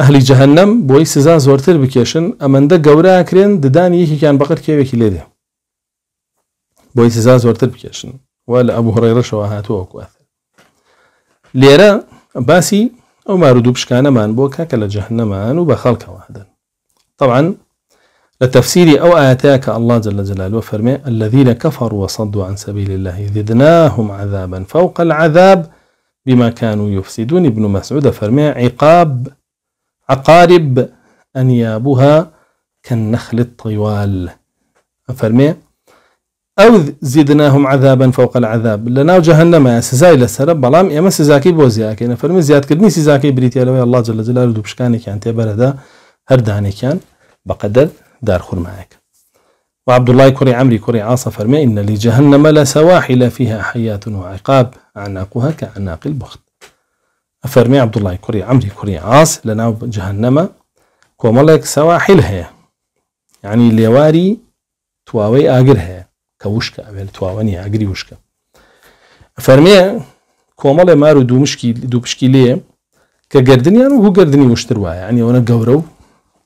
أهل جهنم بوي سزا بكيشن أمن دا قورا أكرين ددان یەکێکیان بەقەت کێوێکی لێدێ بۆی سزا بكيشن ولا أبو هريرة ئەبوو هەڕێڕەشەوە هاتووەکوات لێرە باسی ئەو مارو دوو پشکانەمان بۆ کاکە لە جەهنەمان و بە واحدا طبعاً لتفسير أو آتاك الله جل جلاله وفرمي الذين كفروا وصدوا عن سبيل الله زدناهم عذابا فوق العذاب بما كانوا يفسدون ابن مسعود فرمي عقاب عقارب أنيابها كالنخل الطوال فرمي أو زدناهم عذابا فوق العذاب لنا جهنم سزاي لسرب بلام يا سزاكي بوزياكي أنا فرمي زياد كدني سزاكي بريتيا الله جل جلاله دوبشكاني كان تبرد هرداني كان بقدر دار خرمائك وعبد الله كري عمري كري عاص فرمي إن لجهنم لسواحل فيها حياة وعقاب أعناقها كأعناق البخت أفرمي عبد الله كري عمري كري عاص لنا جهنم كوملك سواحل هي يعني ليواري تواوي آقر هي كوشكا أبل تواوني آقري وشكا أفرمي کۆمەڵێ مارو دو دوومشکی دو لێ کە گردنیان و هو جردني وشتروا يعني ینی جورو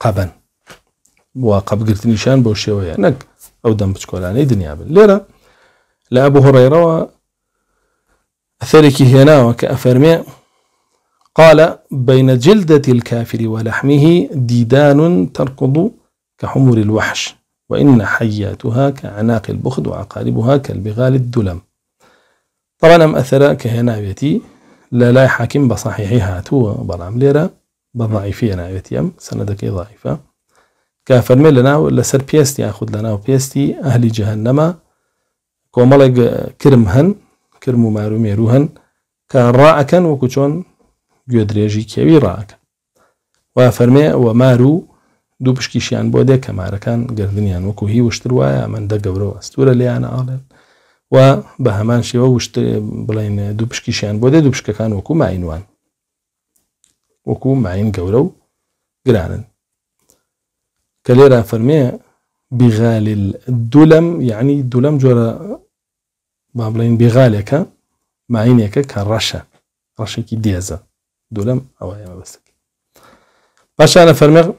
گەورە قلت نيشان بوشي ويا نك او دم بچکۆلانەی دنیا بن لێرە ليرا لابو هريره ئەثەرێکی هێناوە هنا وكافرمي قال بين جلدة الكافر ولحمه ديدان تركض كحمر الوحش وإن حياتها كعناق البخد وعقاربها كالبغال الدلم طبعا أثر بيتي لا لا حاكم بصحيحها تو بلام ليرة بضعيفية نابيتي أم سندك ضعيفة کە فەرمێ لە ناو لەسەر پێستی یا خودود لە ناو پێستی ئەهلی جەهنەما کۆمەڵێک کرم هەن کرم و مارو مێرو هەن کە ڕائەکەن وەکو چۆن گوێدرێژی کێوی ڕاکە وا فەرمێ وە مارو دوو پشکیشیان بۆ دێ کەمارەکان گردنیان وەکو هی وشتر وایە ئەمەندە گەورەوە ئەستورە لیانە ئاڵێن و بە هەمان شێوە وشت بڵین دوو پشکیشیان بۆ دێ دوو پشکەکان وەکو ماینوان وەکو ماین گەورە و گرانن كليرا فرمي بغال الدلم يعني یعنی جورا بابلين بغالك بڵین كرشا رشا كي ديزا دلم او ايما بس باشا انا فرمي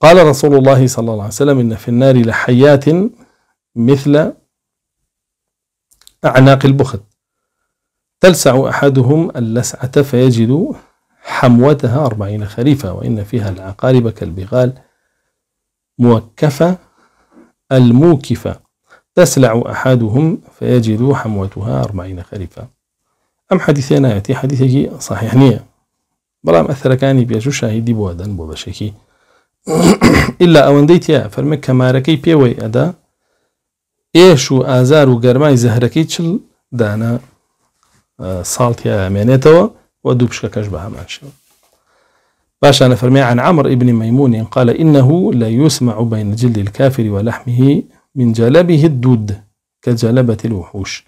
قال رسول الله صلى الله عليه وسلم إن في النار لحيات مثل أعناق البخت تلسع أحدهم اللسعة فيجد حموتها أربعين خريفا وإن فيها العقارب كالبغال موكفة الموكفة تسلع أحدهم فيجد حموتها أربعين خريفا أم حديثنا يأتي حديثك صحيح نية بلام أثر كان بيجو شاهد بوادا ببشكي [coughs] إلا ديتيا فرمك كماركي بيوي أدا إيشو آزارو ئازار زهركي تشل دانا چل دانا آه، ساڵتیا ودوبشكا دوو پشکەکەش باشا انا باشە عن عمر ابن ميمون قال إنه لا يسمع بين جلد الكافر ولحمه من جلبه الدود كجلبة الوحوش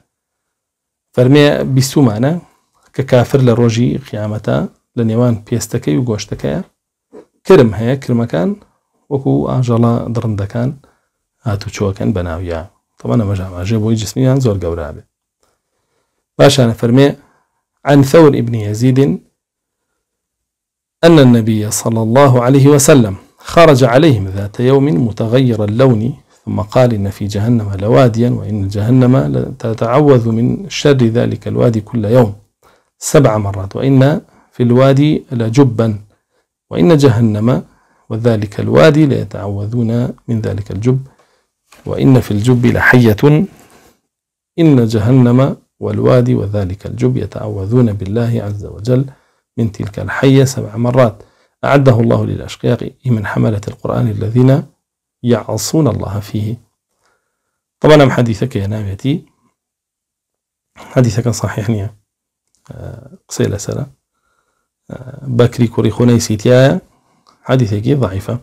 فەرمێ بیسومانە ككافر لروجي لە لنيوان بيستكي لە كرم پێستەکەی و وكو کرم درندا كان هاتو ئاژەڵە درندەکان هاتو چۆکەن بەناویە تەمە نەمەژاماژێ بۆی جسمیان زۆر باشا انا فرمي عن ثور ابن يزيد أن النبي صلى الله عليه وسلم خرج عليهم ذات يوم متغير اللون ثم قال إن في جهنم لواديا وإن جهنم تتعوذ من شر ذلك الوادي كل يوم سبع مرات وإن في الوادي لجبا وإن جهنم وذلك الوادي ليتعوذون من ذلك الجب وإن في الجب لحية إن جهنم والوادي وذلك الجب يتعوذون بالله عز وجل من تلك الحية سبع مرات أعده الله للأشقياء من حملة القرآن الذين يعصون الله فيه طبعا أم حديثك يا ناميتي حديثك صحيح نية آه، قصيلة سلا آه، بكري كوري خوني سيتيا حديثك ضعيفة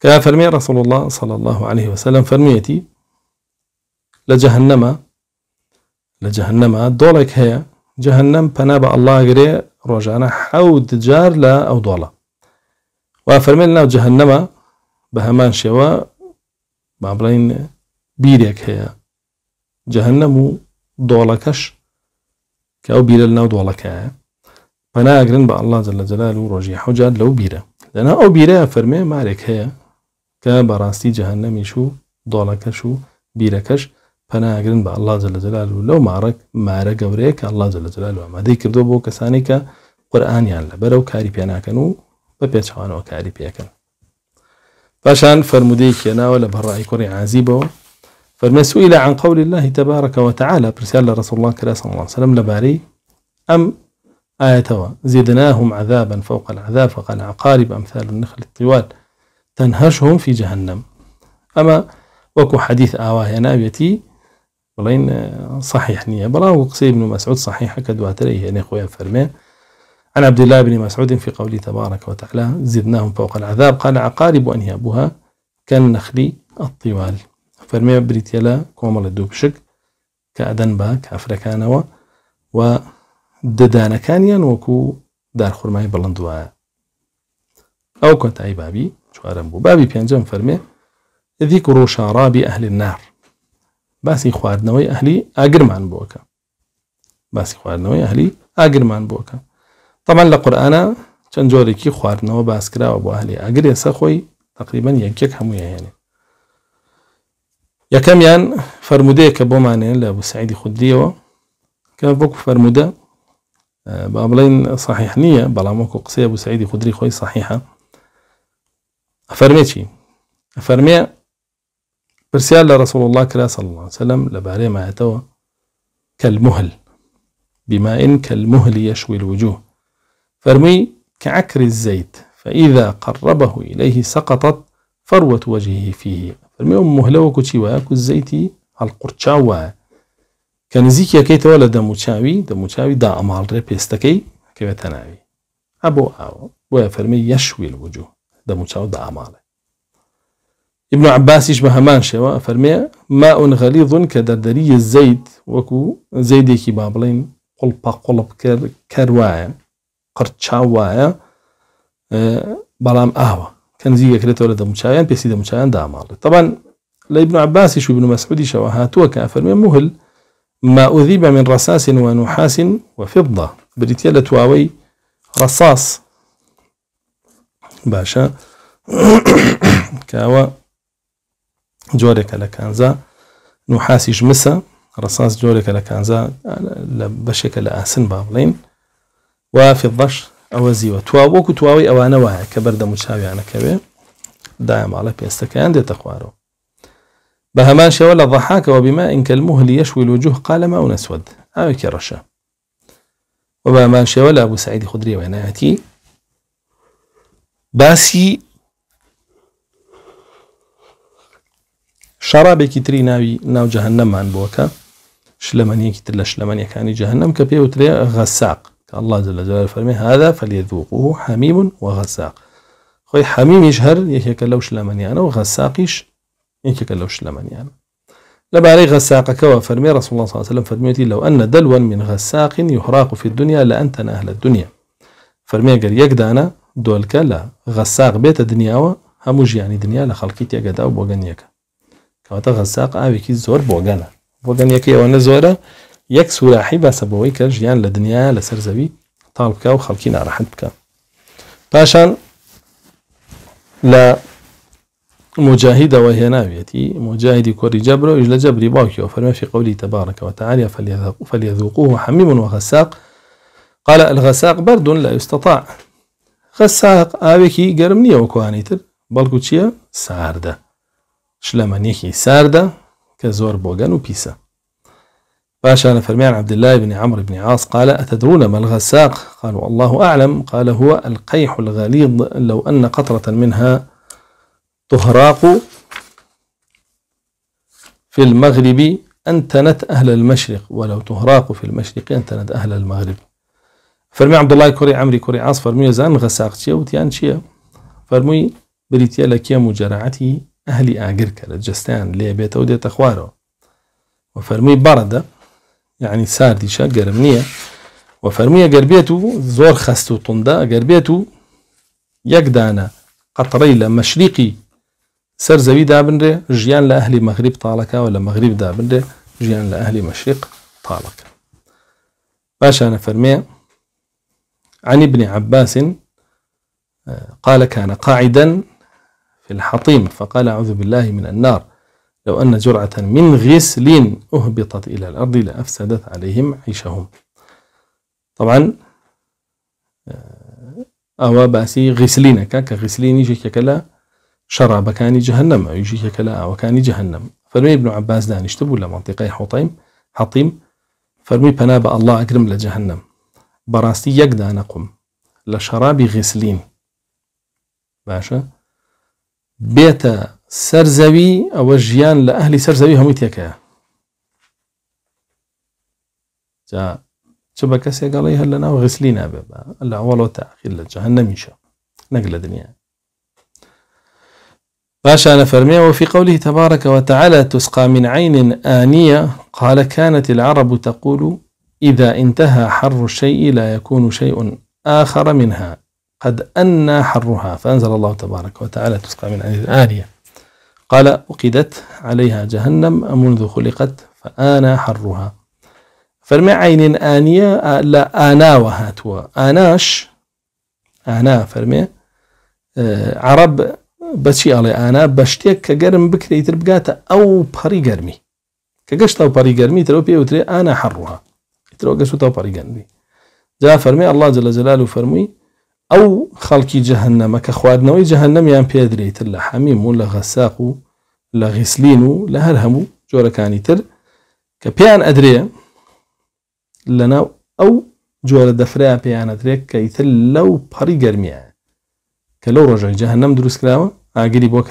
كان فرمي رسول الله صلى الله عليه وسلم فرميتي لجهنم لجهنم آه، دولك هي جهنم بنابا الله غري رجعنا حود جار لا او دولا وفرمينا جهنم بهمان شوا بابلين بيريك هي جهنم دولكش كاو بيرا لنا دولك هي بنا اغرن با الله جل جلاله رجي حجاد لو بيرا لان او بيرا فرمي مالك هي كبراستي جهنم يشو دولكشو بيركش بيرا پەناگرن بە الله جل و لو معرك معرك گەورەیە الله جل و ئامادەی کردو بۆ کەسانی قرآن قورآانیان لە بەرەو کاری پێناکەن و بە پێچوانەوە کاری پێکەن پاشان فرمودەی ولا لە بەڕای کوڕی عزیبەوە فەرمە عن قول الله تبارك وتعالى برسالة لرسول الله كلا صلى الله عليه وسلم لباري أم آية زدناهم عذابا فوق العذاب فقال عقارب أمثال النخل الطوال تنهشهم في جهنم أما وكو حديث آواه نابيتي والله صحيح نية براو قصي ابن مسعود صحيح كدوا تريه يعني خويا فرمان عن عبد الله بن مسعود في قوله تبارك وتعالى زدناهم فوق العذاب قال عقارب أنيابها كالنخل الطوال فرمي بريتيلا كومل دوبشك كادنبا با و ددان كانيا وكو دار خرماي بلندوا أو كنت أي بابي شو بابي بينجم فرمي ذكر شراب أهل النار باسی خواردنەوەی ئەهلی ئاگرمان بووەکە باسی خواردنەوەی ئەهلی ئاگرمان بووەکە تەمان لە قورآە چەند جۆرێکی خواردنەوە باسکراوە بۆ هەلی ئەگر ێسە خۆی تقریبان یەکێک هەموویێنێ یەکەمیان فرەرمودەیە کە بۆمانێن لە بوسعیدی خودیەوە کە وەکو فرەرمودە اه، با بڵین صحیح نییە بەڵام وەکو قسەیە بوسعیدی خودری خۆی صحیحە فەرمێکی فەرمێ برسالة رسول الله كلا صلى الله عليه وسلم لباري ما يتوى كالمهل بماء كالمهل يشوي الوجوه فرمي كعكر الزيت فإذا قربه إليه سقطت فروة وجهه فيه فرمي أم مهلو كتشيوا كالزيتي القرشاوة كان زيكي كي تولى دموشاوي دموشاوي دا أمال ريبيستكي كيف تناوي أبو أو فرمي يشوي الوجوه دموشاوي دا أمال ابن عباس يشبه هەمان شێوە فەرمێ ماون غەلیظون کە دەردەریە زەید وەکو زەیدێکی با بڵین قڵپا قوڵب کەر وایە قڕ چاو وایە آه، بەڵام ئاوە کەنزی یەکرێتەوە لە دا پێسی دەموچیان داماڵێت طبعا لابن عباس يشبه ابن مسعود يشبه هاتوا کە فەرمێ مهل ما أذيب من رصاص ونحاس وفضة بريتيالة تواوي رصاص باشا [coughs] كاوا جوريك على كانزا نحاسي مسە رصاص جوريك على كانزا بشيك على لە بابلين وفي الضش أوزي بەش ئەوە أو أنا واعي تواوی ئەوانە أنا كبير دائما على چاویانەکەوێ دایە ماڵە پێستەکەیان دێتە خوارەوە بە هەمان شێوە الوجوه قال ماون أسود أو ڕەشە وبهمان شوال أبو سعيد خدري سعیدی باسي شارابێکی تری ناوی ناو جەهنەممان بووەکە شلەمەنیەکی تر لە شلەمەنیەکانی جەهنم کە پێوترێ غساق که الله لە جار فەرمی هذا فلێذوقه حەمیبون وغەساق خۆی هر یکی کلو لەو شلەمەنیانە و غەساقیش یەکێکە فرمي رسول الله صلى الله عليه وسلم فەرمیێتی لو أن دلوا من غساق یحراق في الدنيا لە أهل الدنيا فرمي قال یەکدانە دۆلکە لا غساق بيت دنیاوە هەموو يعني دنیا لە خەڵکی تێگەدا و کەواتە غساق ئاوێکی زۆر زور بوغانا بوغان يكي زۆرە زورا يك سوراحي باسا ژیان لە لدنيا لەسەر زەوی تاڵ بکە و خەڵکی ناڕەحەت بکە پاشان لە مجاهدەوە هێناوێتی مجاهدی کۆری جەبرە ویش لە جەبری باوکیەوە فەرمەفی قولی فليذوقوه حميم وغساق قال الغساق برد لا يستطاع غساق ئاوێکی قرمني وكوانيتر بل تر بەڵکو شلمانيخي ساردة كزور زۆر بۆگەن و أنا فرمي عن عبد الله بن عمرو بن عاص قال أتدرون ما الغساق قال والله أعلم قال هو القيح الغليظ لو أن قطرة منها تهراق في المغرب أنتنت أهل المشرق ولو تهراق في المشرق أنتنت أهل المغرب فرمي عبد الله كوري عمري كوري عاص فرمي زان غساق تشيا وتيان تشيا فرمي بريتيا لكيا مجرعتي أهلي ئاگرکە لە جستان ليه بێتەوە دێتە وفرمي و يعني بەڕەدە یعنی ساردیشە گەرم نییە و فەرمیە گەربێت و زۆر خەست و توندا گەربێت و یەکدانە قەتڕی لە مەشریقی سەر زەوی دابنرێ ژیان لە ئەهلی مەغریب تاڵەکەەوە لە مەغریب عن ابن عباس آه، قال كان قاعدا في الحطيم فقال أعوذ بالله من النار لو أن جرعة من غسل أهبطت إلى الأرض لأفسدت عليهم عيشهم طبعا آه، أوا باسي غسلين كاك غسلين يجي كلا شراب كان جهنم يجي كلا أو كان جهنم فرمي ابن عباس دانشتب ولا لمنطقة حطيم حطيم فرمي بنابا الله أكرم لجهنم براستي يقدا نقم لشراب غسلين باشا بيتا سرزوي او جيان لە سرزوي هم يتيكا جا چ بە کەسێکگەڵی هەر لە ناو غسلی نابێ بە لە ئەوڵەوە تاخیر لە جەهن نەمیشە نەک لە فرمي وفي قوله تبارك وتعالى تسقى من عين آنية قال كانت العرب تقول إذا انتهى حر الشيء لا يكون شيء آخر منها قد أنى حرها فأنزل الله تبارك وتعالى تسقى من عين آنية قال أقدت عليها جهنم منذ خلقت فآنى حرها فرمي عين آنية لا آنا وهاتوا آناش آنا فرمي آه، عرب بشي على آنا بشتيك كجرم بكري تربقات أو بري جرمي كجشت أو بري جرمي تروبي پەڕی گەرمی ترەوە پێوترێ ئانا حڕوها ترەوە گەشتەوە پەڕی فرمي جا فەرمی ئەله او خالكي جهنم كخوادنا خواردنەوەی جهنم پێدرێتتر لە حەمیم و لە غەساق و لە غیسلین و لە هەر تر كبيان ادري لنا او جورا دفريا بيان ادري كيتل لو باري لەو كلو رجع جهنم دروس ڕۆژەی جەهنەم دروستکراوە ئاگری بۆ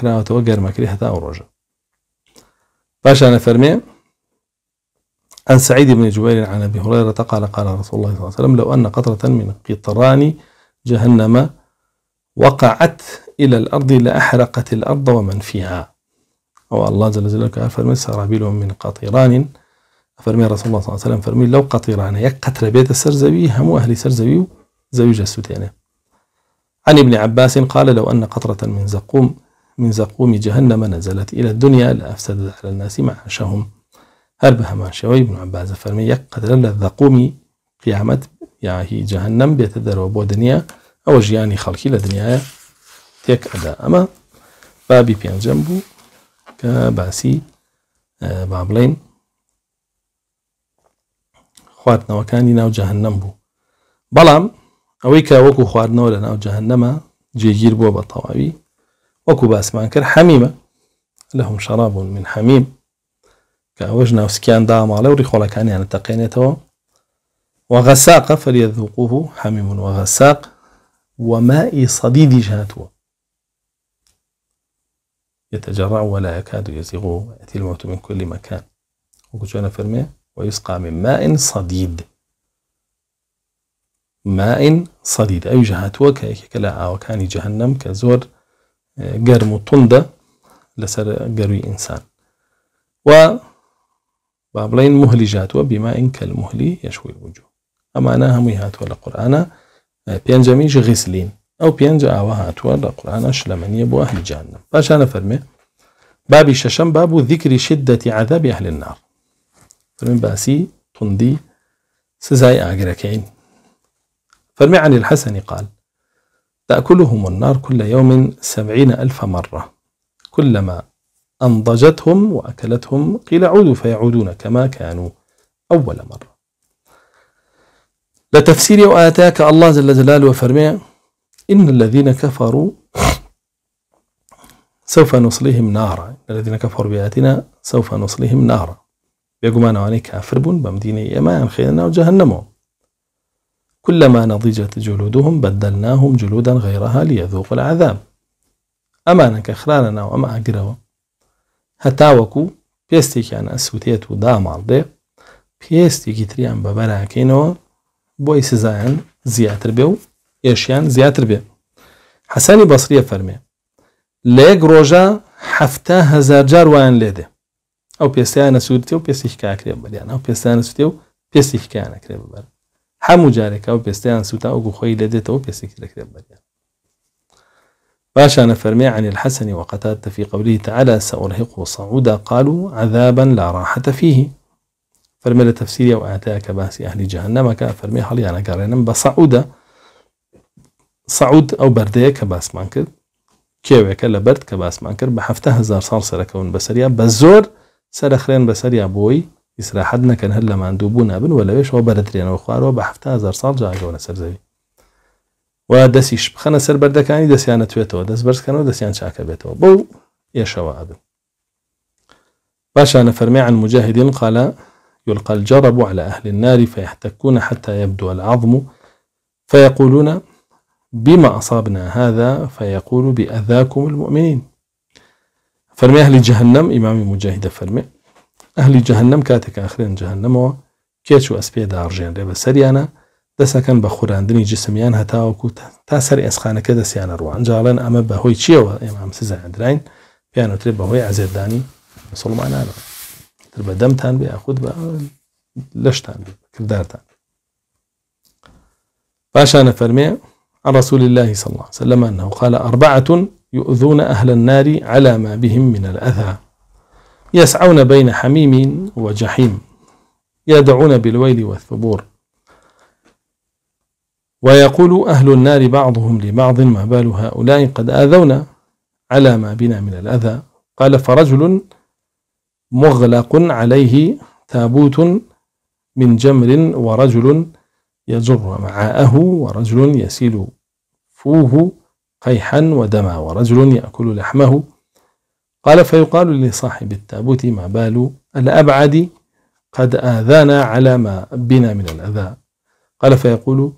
كري حتى او رجع باشا انا فرمي عن سعيد بن جبير عن ابي هريره قال قال رسول الله صلى الله عليه وسلم لو ان قطره من قطران جهنم وقعت إلى الأرض لأحرقت الأرض ومن فيها أو الله جل جلاله أفرمي سرابيل من قطيران أفرمي رسول الله صلى الله عليه وسلم فرمي لو قطيران يقتر بيت السرزبي هم أهل سرزبي زوي جسوتين يعني. عن ابن عباس قال لو أن قطرة من زقوم من زقوم جهنم نزلت إلى الدنيا لأفسدت على الناس معاشهم هربها شوي ابن عباس فرمي يقتر الزقوم قيامت یاهی جەهن نەم بێتە دەرەوە بۆ دنیا ئەوە ژیانی خەڵکی لە دنیاە تێک ئەدا ئەمە بابی پێنجەم بوو کە باسی با بڵێن خواردنەوەکانی ناو جەهنەم بوو بەڵام ئەوەی کە وەکو خواردنەوە لە ناو جەهنەمە جێگیر بووە بە تەواوی وەکو باسمان کرد حەمیمە لەهم شەڕابوون من حەمیم کە ئەوەش ناوسکیان داماڵە و ڕیخۆڵەکانیانە تەقێنێتەوە وغساق فليذوقوه حميم وغساق وماء صديد جهتوى يتجرع ولا يكاد يزيغ يأتي الموت من كل مكان وكجونا فرمي ويسقى من ماء صديد ماء صديد أي جهتوى كلا آه، وكان جهنم كزور آه، قرم طندة لسر قروي إنسان و بابلين مهلجات وبماء بماء كالمهلي يشوي الوجوه ئەمانە هەمووی هاتووە لە قورآە پێنجەمیش غیسلین ئەو آه، پێنج أو هاتووە القرآن قورآانەش لە أهل جهنم باش أنا فرمي بابی شەشەم باب ذكر شدة عذاب أهل النار نار فرمن باسی سزاي أغركين فرمي عن الحسن قال تأكلهم النار كل يوم سبعين ألف مرة كلما أنضجتهم وأكلتهم قيل عودوا فيعودون كما كانوا أول مرة لتفسير وآتاك الله جل جلاله وفرمي إن الذين كفروا سوف نصليهم نارا الذين كفروا بآياتنا سوف نصليهم نارا بيقومان واني كافر بمدينة يمان خيرنا وجهنم كلما نضجت جلودهم بدلناهم جلودا غيرها ليذوقوا العذاب أمانا كخراننا وأما أقروا هتاوكو بيستيكي أنا أسوتيت ودامار دي بيستيكي تريان ببراكينو بۆی سزایان زیاتر بێ و ئێشیان زیاتر بێ حەسانی بەسریە فەرمێ لە یەک ڕۆژە هەفتە هزار جار وایان لێدێ ئەو پێستیانە سوورتی و پێستیکاکرێ بەریان ئەو پێستانە سووتێ و پێستیکیانەکرێ ببەر هەموو جارێکە و پێستیان سوتا و گوخۆی لێدێتەوە پێستێکرێ بەریان انا فرمي عن الحسن وقتادة في قوله تعالى سأرهقه صعودا قالوا عذابا لا راحة فيه فەرمە لە تەفسیری و أهل جهنم باسی ئەهلی أنا فەرمی بصعودة صعود أو سەعودە كباس مانكر بەردەیە کە برد كباس مانكر لە بەرد کە باسمان بسريا بزور هزار ساڵ بوي بەسەریا بە زۆر سەرەخرێن بەسەریا بۆی ئیسراحەت نەکەن هەر لە ماندوو بوو نابن و لەوێشەوە بەرەترێنەوە خوارەوە بە ودسيش خنا سر بردة كاني دەسیش بخەنە سەر بەردەکانی دەستیانە توێتەوە دەست بەرزکەنەوە دەستیان چاکە بێتەوە بەو ئێشەوە ئابن عن مجاهدين قال يلقى الجرب على أهل النار فيحتكون حتى يبدو العظم فيقولون بما أصابنا هذا فيقول بأذاكم المؤمنين فرمي أهل جهنم إمام مجاهد فرمي أهل جهنم كاتك آخرين جهنم كيشو أسبيع دارجين ريبا سريانا دەسەکەن بە خوراندنی جسمیان هەتاوەکو تا سەر ئێسخانەکە دەستیانە ڕوان جاڵێن ئەمە بەهۆی چیەوە ئێمام سزاندراین پیانوترێت بەهۆی معنا مسلمانانەوە هەر بە دەمتان بێ یاخود بە لەشتان کردارتان باشانە فەرمێ عن رسول الله صلى الله عليه وسلم أنه قال أربعة يؤذون أهل النار على ما بهم من الأذى يسعون بين حميم وجحيم يدعون بالويل والثبور ويقول أهل النار بعضهم لبعض ما بال هؤلاء قد آذونا على ما بنا من الأذى قال فرجل مغلق عليه تابوت من جمر ورجل يجر معاءه ورجل يسيل فوه قيحا ودما ورجل يأكل لحمه قال فيقال لصاحب التابوت ما بال الأبعد قد آذانا على ما بنا من الأذى قال فيقول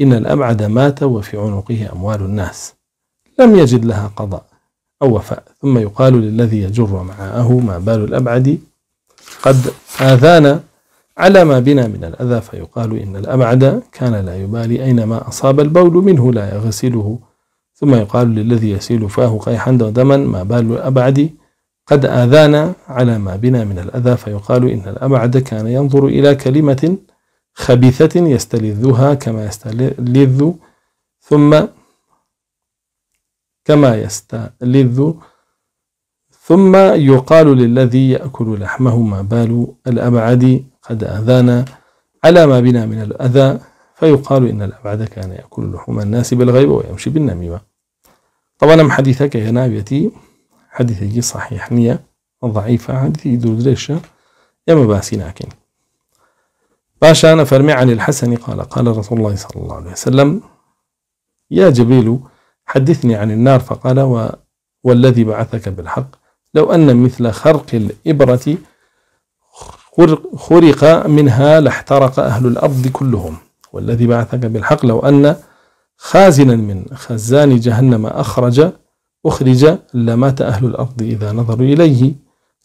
إن الأبعد مات وفي عنقه أموال الناس لم يجد لها قضاء أو وفاء ثم يقال للذي يجر معاءه ما بال الأبعد قد آذانا على ما بنا من الأذى فيقال إن الأبعد كان لا يبالي أينما أصاب البول منه لا يغسله ثم يقال للذي يسيل فاه قيحا دما ما بال الأبعد قد آذانا على ما بنا من الأذى فيقال إن الأبعد كان ينظر إلى كلمة خبيثة يستلذها كما يستلذ ثم كما يستلذ ثم يقال للذي يأكل لحمه ما بال الأبعد قد أذانا على ما بنا من الأذى فيقال إن الأبعد كان يأكل لحوم الناس بالغيب ويمشي بالنميمة طبعا أم حديثك يا نابيتي حديثي صحيح نية ضعيفة حديثي دردشة يا مباسي لكن باشا أنا فرمي عن الحسن قال قال رسول الله صلى الله عليه وسلم يا جبريل حدثني عن النار فقال والذي بعثك بالحق لو أن مثل خرق الإبرة خرق منها لاحترق أهل الأرض كلهم والذي بعثك بالحق لو أن خازنا من خزان جهنم أخرج أخرج لمات أهل الأرض إذا نظروا إليه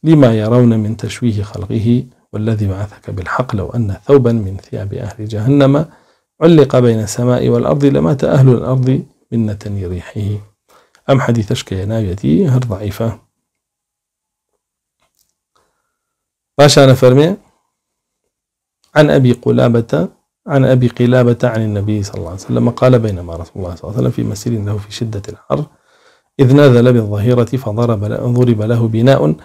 لما يرون من تشويه خلقه والذي بعثك بالحق لو أن ثوبا من ثياب أهل جهنم علق بين السماء والأرض لمات أهل الأرض منة ريحه أم حديث شكينايتي هر ضعيفة انا فرمي عن أبي قلابة عن أبي قلابة عن النبي صلى الله عليه وسلم قال بينما رسول الله صلى الله عليه وسلم في مسير له في شدة الحر إذ نزل بالظهيرة فضرب ضرب له بناء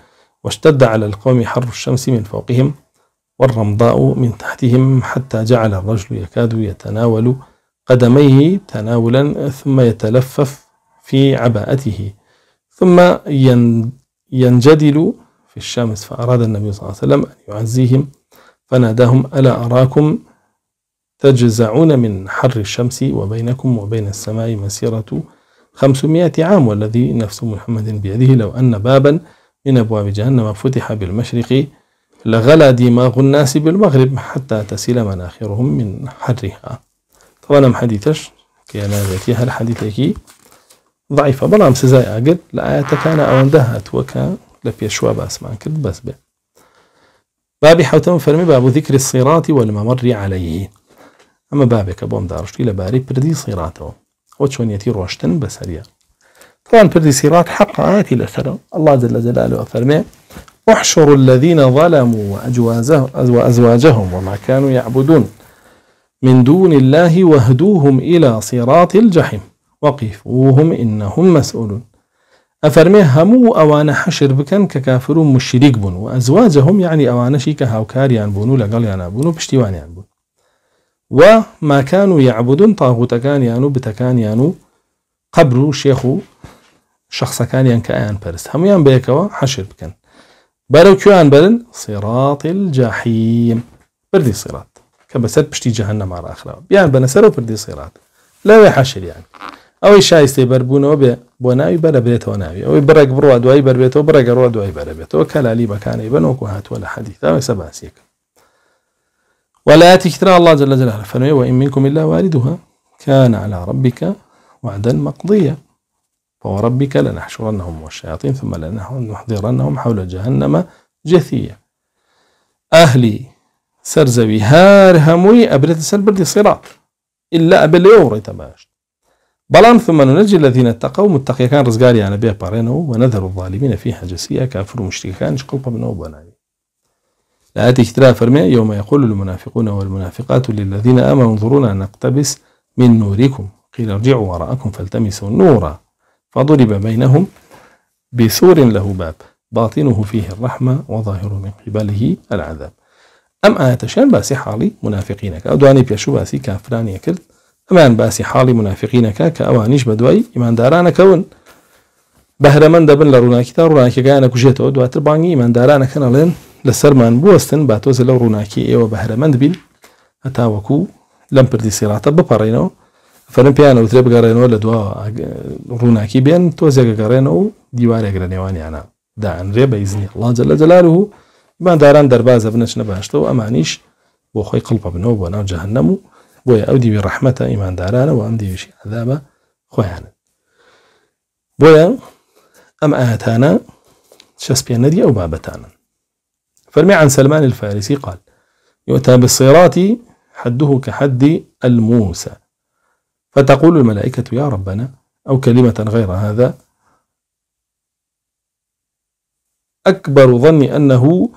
واشتد على القوم حر الشمس من فوقهم والرمضاء من تحتهم حتى جعل الرجل يكاد يتناول قدميه تناولا ثم يتلفف في عباءته ثم ينجدل في الشمس فأراد النبي صلى الله عليه وسلم أن يعزيهم فناداهم ألا أراكم تجزعون من حر الشمس وبينكم وبين السماء مسيرة خمسمائة عام والذي نفس محمد بيده لو أن بابا من أبواب جهنم فتح بالمشرق لغلى دماغ الناس بالمغرب حتى تسيل مناخرهم من حرها طبعا حديثش كان ذاتي هل حديثك ضعيفة بلام سزاي أقل لآياتك أنا أوندها توكا لە پێشوا بس کرد بابي بێ فرمي بابو ذكر الصيرات والممر عليه أما علەیی ئەمە دارش بۆم باري بردي صيراته سیراتەوە ئەو روشتن بس هريا طبعا بردي صيرات حق آتي لسر الله جل جلاله أفرمي واحشروا الذين ظلموا وأزواجهم وما كانوا يعبدون من دون الله واهدوهم إلى صراط الجحيم وقفوهم إنهم مسؤولون أفرمي همو أوان حشر بكن ككافر کافر بون وأزواجهم يعني أوان شيك هەم یعنی ئەوانەشی کە هاوکاریان بوون و لەگەڵیانە بوون و پشتیوانیان بوون و ماکان و یعبدون تاغوتەکانیان و بتەکانیان و قبر و شێخ و شخصەکانیان کە ئایان پەرست هەمویان بەیەکەوە حەشر بکەن بەرەو کویان برن سێڕاتی الجاحیم بردی سێڕات کە بەسەر پشتی جەهنەما يعني بیان بەنەسەر و پردی سێڕات ئەوەی شایستی بەربوونەوە بێ بۆ ناوی بەرە بێتەوە بر ئەوەی بڕێک بڕوا دوای بر بڕێگە ڕۆ دوای بەرە بێتەوە کەلالی هات ولا حديث لە سبع سەباسیەکە ولايات كثيرة الله جل جلاله فرمي وإن منكم إلا واردها كان على ربك وعدا مقضيا فوربك لنحشرنهم والشياطين ثم لنحضرنهم حول جهنم جثيا أهلي سرزوي هار هموي أبرت سر بردي صراط إلا أبل يوري تباشت بلان ثم ننجي الذين اتقوا متقيا كان متتەقیەکان على بێپەڕێنەوە بارينو ونذر الظالمين فيها جسيا كافر کافر و مشتەکانش قڵپە بنەوە بۆ فرمي يوم يقول المنافقون والمنافقات للذين آمنوا انظرونا نقتبس من نوركم قيل ارجعوا وراءكم فالتمسوا النورا فضرب بينهم بسور له باب باطنه فيه الرحمة وظاهره من قبله العذاب أم اتشان آية باسي حالي منافقينك أدواني بيشو باسي كافراني كرد ئەمان باسی حاڵی منافقینەکە کە ئەوانیش بە دوای ئیماندارانەکەون بەهرەمەند دەبن لە ڕووناکی تا ڕووناکیەکانە کوژێتەوە دواتر بانگی ئیماندارانەکەن ئەڵێن لەسەرمان بوەستن با تۆزە لەو ڕووناکی ئێوە بەهرەمەند بین هەتاوەکو لەم پردی سێڵاتە بپەڕێنەوە فەرم پیانە وترێ بگەڕێنەوە لە دوا ڕووناکی بێن تۆزێگەگەڕێنەوە و دیوارێک لە نێوانیانە داەنرێ بە ئیزنی لانجە لە جەلار و ئیمانداران دەربازە بنەچنە باشتەوە ئەمانیش بۆ خۆی قڵپە بنەوە بۆ ناو جەهنەم و بويا أودي برحمة إيمان دارانا وأمدي بشي عذابا خوانا بويا أم آتانا شەس پێ أو ئەو بابەتانن فەرمی عن سلمان الفارسي قال يؤتى بالصراط حده كحد الموسى فتقول الملائكة يا ربنا أو كلمة غير هذا أكبر ظني أنه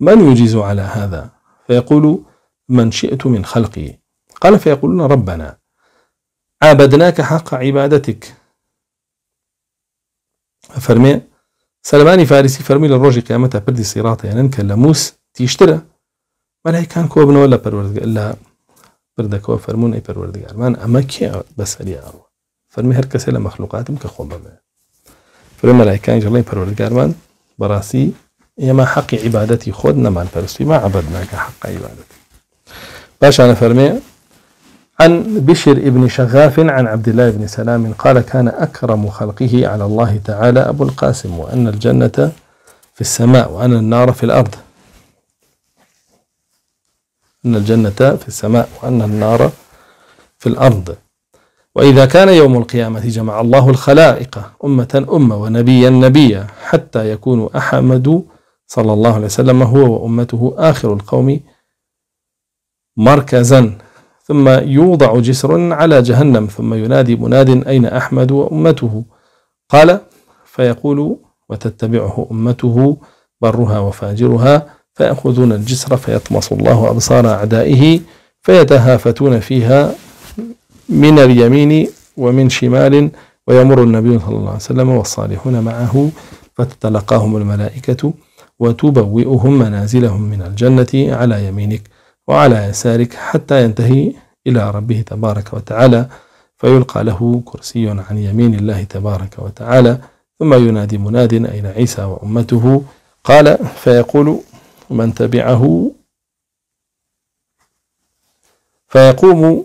من يجيز على هذا فيقول من شئت من خلقي قال فيقولون ربنا عبدناك حق عبادتك فرمي سلماني فارسي فرمي للروجي قيامته بردي صراطه يعني كلموس تيشترى كان كوبنا ولا پروردگار لا بردكو فرمون اي پروردگار من اما كي بسري ارو فرمي هر كسي مخلوقاتهم كخوبه ما فرمي ملائكان جلاي پروردگار من براسي يما حق عبادتي خود نمان فرسي ما عبدناك حق عبادتي باش انا فرمي عن بشر ابن شغاف عن عبد الله بن سلام قال كان أكرم خلقه على الله تعالى أبو القاسم وأن الجنة في السماء وأن النار في الأرض أن الجنة في السماء وأن النار في الأرض وإذا كان يوم القيامة جمع الله الخلائق أمة أمة ونبيا نبيا حتى يكون أحمد صلى الله عليه وسلم هو وأمته آخر القوم مركزا ثم يوضع جسر على جهنم ثم ينادي مناد أين أحمد وأمته قال فيقول وتتبعه أمته برها وفاجرها فيأخذون الجسر فيطمس الله أبصار أعدائه فيتهافتون فيها من اليمين ومن شمال ويمر النبي صلى الله عليه وسلم والصالحون معه فتتلقاهم الملائكة وتبوئهم منازلهم من الجنة على يمينك وعلى يسارك حتى ينتهي إلى ربه تبارك وتعالى فيلقى له كرسي عن يمين الله تبارك وتعالى ثم ينادي مناد أين عيسى وأمته قال فيقول من تبعه فيقوم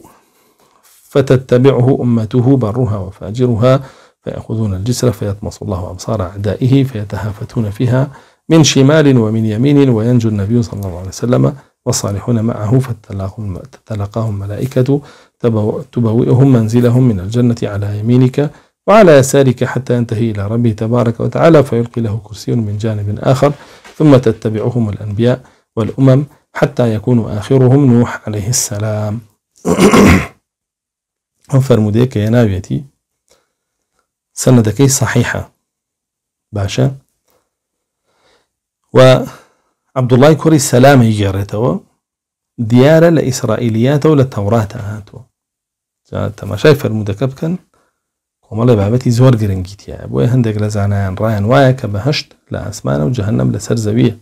فتتبعه أمته برها وفاجرها فيأخذون الجسر فيطمس الله أبصار أعدائه فيتهافتون فيها من شمال ومن يمين وينجو النبي صلى الله عليه وسلم والصالحون معه فتلقاهم ملائكة تبوئهم منزلهم من الجنة على يمينك وعلى يسارك حتى ينتهي إلى ربه تبارك وتعالى فيلقي له كرسي من جانب آخر ثم تتبعهم الأنبياء والأمم حتى يكون آخرهم نوح عليه السلام [coughs] فرموده يا نابيتي سندك صحيحة باشا و عبد الله كوري سلام يجريته دياره لاسرائيليات ولا توراته هاتو جات ما شايف المدكب كان وما لي بابتي زور جرينجيت يا بو هندك لزانا راين وايا كبهشت لا وجهنم لسر زوية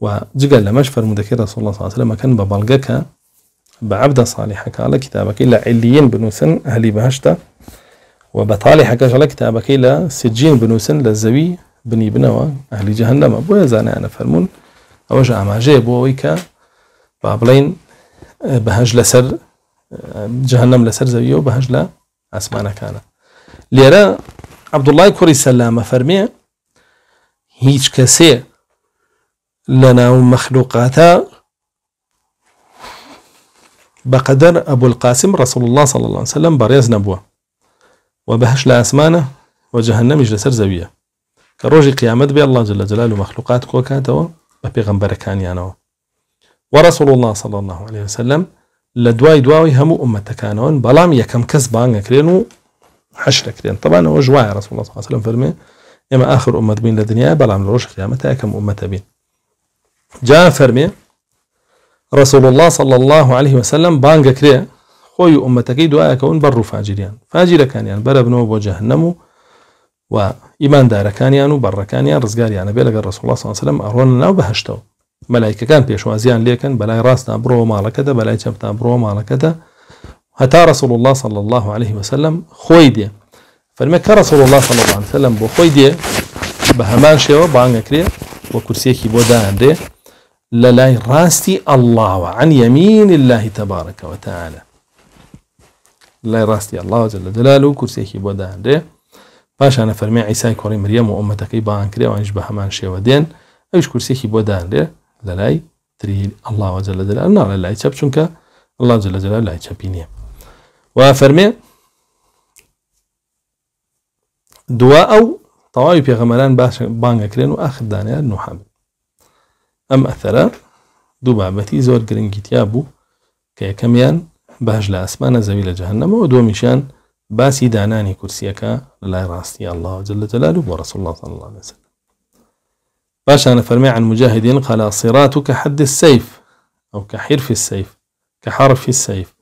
وجقل لما شفر مدكر رسول الله صلى الله عليه وسلم كان ببلقك بعبد صالح على كتابك الى عليين بنوسن اهلي بهشت وبطالح على كتابك الى سجين بنوسن للزبيه بني بنوا أهل جهنم أبو زانایانە أنا فرمون أوجع ما جيب ويكا بابلين آه، بهج لسر آه، جهنم لسر زويو بهج لا أسمانا كان ليرا عبد الله كوري سلامة فرمي هيج كسي لنا مخلوقاتا بقدر أبو القاسم رسول الله صلى الله عليه وسلم بريز نبوة وبهش لا أسمانة وجهنم وجههنەمیش لەسەر كروجي قيامت بي الله جل جلال و مەخلوقات کۆکاتەوە بە پێغەمبەرەکانیانەوە يعني ورسول الله صلى الله عليه وسلم لە دوای دواوی هەموو ئومەتەکانەوەن بەڵام یەکەم کەس بانگەکرێن و طبعا هو جواي رسول الله صلى الله عليه وسلم فرمي اما آخر امت بين لە بلام لروش قيامتا ڕۆژ امتا بين جاء فرمي رسول الله صلى الله عليه وسلم بانگەکرێ خۆی ئومەتەکەی دوایەکەون بەڕوو فاجریان فاجیرەکانیان يعني، بەرەبنەوە بۆ جەهنەم و وإيمان و بيلا قال رسول الله صلى الله عليه وسلم أرونا ناو أزيان مەلایکەکان بلاي لێکن بەلای ڕاستان بڕۆ بلاي بەلای چەپتان بڕۆ ماڵەکەدا هتا رسول الله صلى الله عليه وسلم خويدية فالمكة رسول الله صلى الله عليه وسلم بو خويدية بهمان بە هەمان شێوە بانگەکرێ وە کورسێکی بۆ دادێ لە لای عن يمين الله تبارك وتعالى لای راستي الله جل جلاله و بو دان دادێ پاشانە انا ئیسای کۆڕی مریەم و وامتك باان کرێ ئەوانش بە هەمان شێوە دێن ئەوش کورسێکی بۆ دانرێ لە لای تری ئەللاوەجە جل جلاله نا لە لای چەپ چونکە ئەللا جە لە جەلا لای چەپی نییە وا فەرمێ دوا ئەو تەواوی پێغەمەران باش بانگەکرێن و ئاخدانیان نوحام ام ئەثەرە دو بابەتی زور گرنگیتیا بوو کە یەکەمیان باش لە ئەسمانە زەوی لە جەهنەمەوە دومیشان باسي داناني كرسيك لەلای راستي الله جل جلاله ورسول الله صلى الله عليه وسلم باشا أنا فرمي عن مجاهدين قال صراطك كحد السيف أو كحرف السيف كحرف السيف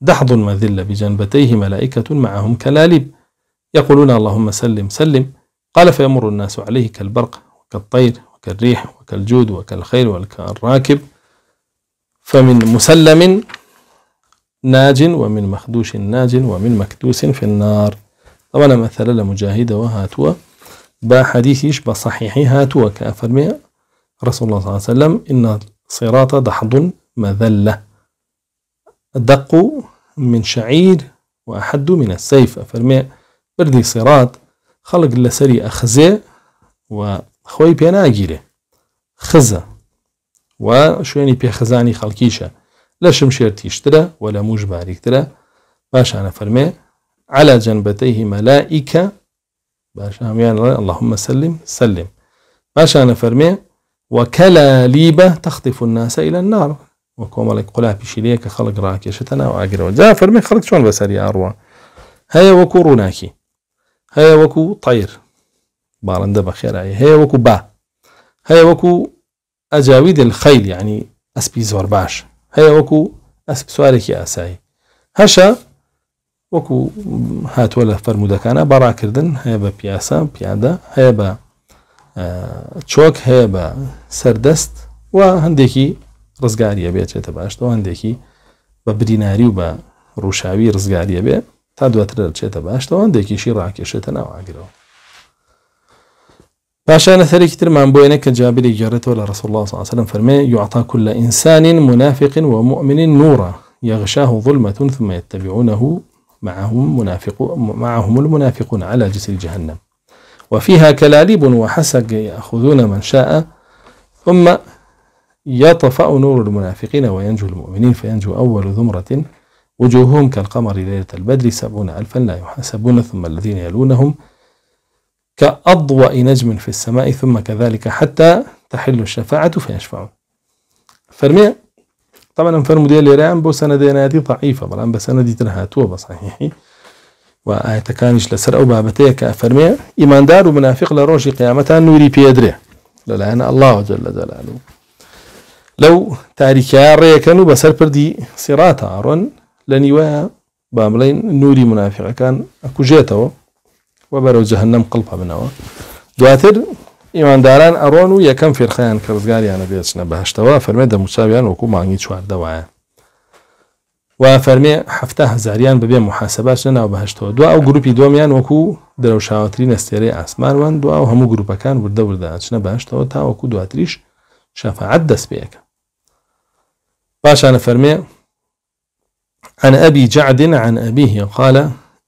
دحض المذلة بجنبتيه ملائكة معهم كلاليب يقولون اللهم سلم سلم قال فيمر الناس عليه كالبرق وكالطير وكالريح وكالجود وكالخيل وكالراكب فمن مسلم ناج ومن مخدوش ناج ومن مكدوس في النار طبعا مثلا لمجاهدة وهاتوا با حديثيش بصحيحي هاتوا مئة رسول الله صلى الله عليه وسلم إن صراط دحض مذلة دق من شعير وأحد من السيف أفرمي بردي صراط خلق لسري أخزي وخوي بيناجيري خزة وشويني بيخزاني خلقيشه لا شمشير تيشترا ولا موج باریک ترا باش أنا فرمي على جنبتيه ملائكة باش همیان اللهم سلم سلم باش أنا فرمي ليبة تخطف الناس إلى النار وكما لك قلا بشيلية كخلق شتنا وعقر وجاء فرمي خلق شون بسري أروى هيا وكو روناكي هيا وكو طير بارنده بخير هيا وكو با هيا وكو أجاويد الخيل يعني أسبي زور باش هەیە وەکو ئەسب سوارێکی ئاسایی هەشە وەکو هاتووە لە فەرمودەکانە بەڕاکردن هەیە بە پیاسە پیادە هەیە بە چۆک هەیە بە سەردەست و هەندێکی ڕزگاریە بێتێتە باشەوە هەندێکی بە بریناری و بە ڕووشاوی ڕزگاریە بێ تا دواتر دەچێتە باشەوە هەندێکیشی ڕاکێشێتە ناواگرەوە فعشان اثري كتير من بوينك جابر جارته رسول الله صلى الله عليه وسلم فرمي يعطى كل انسان منافق ومؤمن نورا يغشاه ظلمة ثم يتبعونه معهم منافق معهم المنافقون على جسر جهنم وفيها كلاليب وحسق يأخذون من شاء ثم يطفأ نور المنافقين وينجو المؤمنين فينجو أول ذمرة وجوههم كالقمر ليلة البدر سبعون ألفا لا يحاسبون ثم الذين يلونهم كأضواء نجم في السماء ثم كذلك حتى تحل الشفاعة فيشفعون فرمي طبعا فرمو ديال اللي رأيان بو سنديناتي ضعيفة بلان بسندي ترهاتوه بصحيحي وآية كانش لسر أو بابتيك فرمي إيمان دار ومنافق لروش قيامتها نوري بيدري لأن الله جل جلاله لو تاريكا ريكنو بسر بردي صراطا عارون لنيوا باملين نوري منافق كان أكو جيتاو وە بەرەو جەهنم قڵپە بنەوە دواتر ئیوانداران ئەڕۆن و یەکەم فێرخیان کە ڕزگاریانە بێچنە بەهشتەوە فەرمێ دەموچاویان وەکو مانگی چواردەوایە وا فەرمێ هەفتا هزاریان ببێ محاسباش ناو بەهشتەوە دو ئەو گروپی دۆمیان وەکو دەرەوشاوتری نەستێرەی ئاسمانوان دو ئەو هەموو گروپەکان وردە وردا چنە بەهشتەوە تا وەکو دواتریش شەفاعت دەست پێەکە باشانە فەرمێ عن أبي جعد عن أبيه قال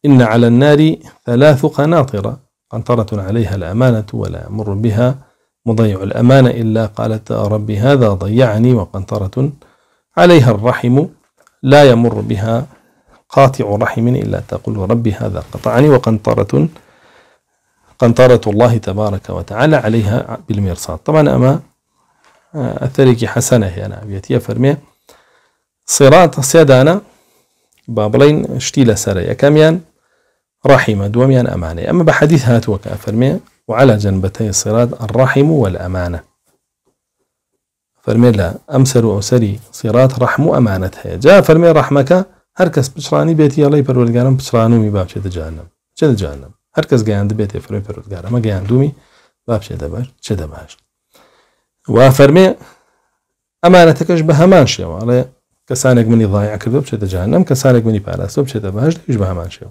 إن على النار ثلاث قناطر قنطرة عليها الأمانة ولا يمر بها مضيع الأمانة إلا قالت رب هذا ضيعني وقنطرة عليها الرحم لا يمر بها قاطع رحم إلا تقول رب هذا قطعني وقنطرة قنطرة الله تبارك وتعالى عليها بالمرصاد طبعا أما أثريك حسنة هي أنا نعم، بيتي فرمي صراط سيدانا بابلين شتيلة سريا كميان رحمة دوميان أمانة أما بحديث هاتوك أفرمي وعلى جنبتي الصراط الرحم والأمانة فرمي لا أمسر وأسري صراط رحم هي جاء فرمي رحمك هركس بشراني بيتي الله يبرولقارم بشرانومي باب شد جهنم شد جهنم هركس عند بيتي فرمي برولقارم قياند دومي باب شد باش شد باش وفرمي أمانتكش بهمان شيو على كسانك مني ضايع كذب شد جهنم كسانك مني بالاس بشد باش يشبه همان شيو.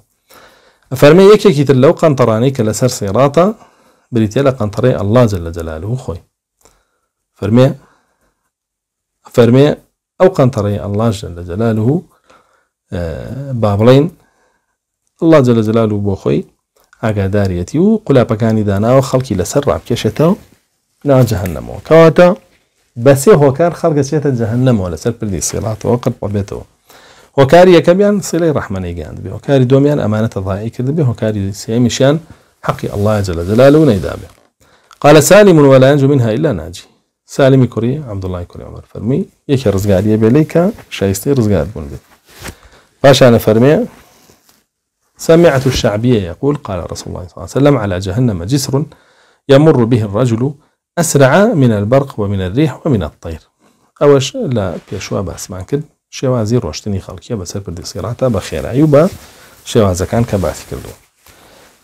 فرمي يكي كي تلو قنطراني كلاسر صراطا بريتيالا قنطري الله جل جلاله خوي فرمي فرمي او قنطري الله جل جلاله آه، بابلين الله جل جلاله بوخوي اغا داريتي وقلا بكاني دانا وخلقي لسر راب كشتو نا جهنم كواتا بس هو كان خلق سيرة جهنم ولا سر بلدي صراط وقلب هۆکاری یەکەمیان سڵی ڕحمەی گەاند بێ هۆکاری دوميان أمانة ضائع كذا بێ هۆکاری سێمیشیان حقی ئەله جە لە دەلا لەو نەیدابێ قالە سالی من وەلایەنج من هایلا ناجی سالمی کوری عبدڵای عمر فرمي يك رزق بێ لی کە رزق ڕزگار بوون باش أنا فرمي سمعت الشعبية يقول قال رسول الله صلى الله عليه وسلم على جهنم جسر يمر به الرجل أسرع من البرق ومن الريح ومن الطير أوش لا بيشوا باسمان كده شێوازی ڕۆشتنی خەڵکیە بەسەر پردیسیڕاتە بە خێرایی و بە شێوازەکان کە باسی کردو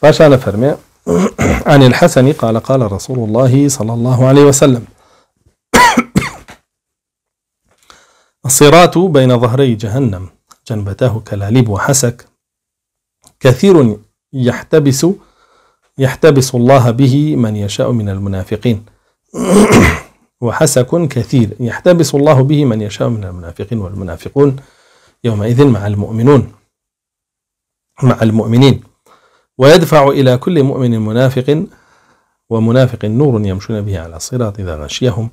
باشە لە فەرمێ [clears throat] عن الحسن قال قال رسول الله صلى الله عليه وسلم [clears throat] الصراط بين ظهري جهنم جنبتاه كلاليب وحسك كثير يحتبس يحتبس الله به من يشاء من المنافقين [clears throat] وحسك كثير يحتبس الله به من يشاء من المنافقين والمنافقون يومئذ مع المؤمنون مع المؤمنين ويدفع إلى كل مؤمن منافق ومنافق نور يمشون به على الصراط إذا غشيهم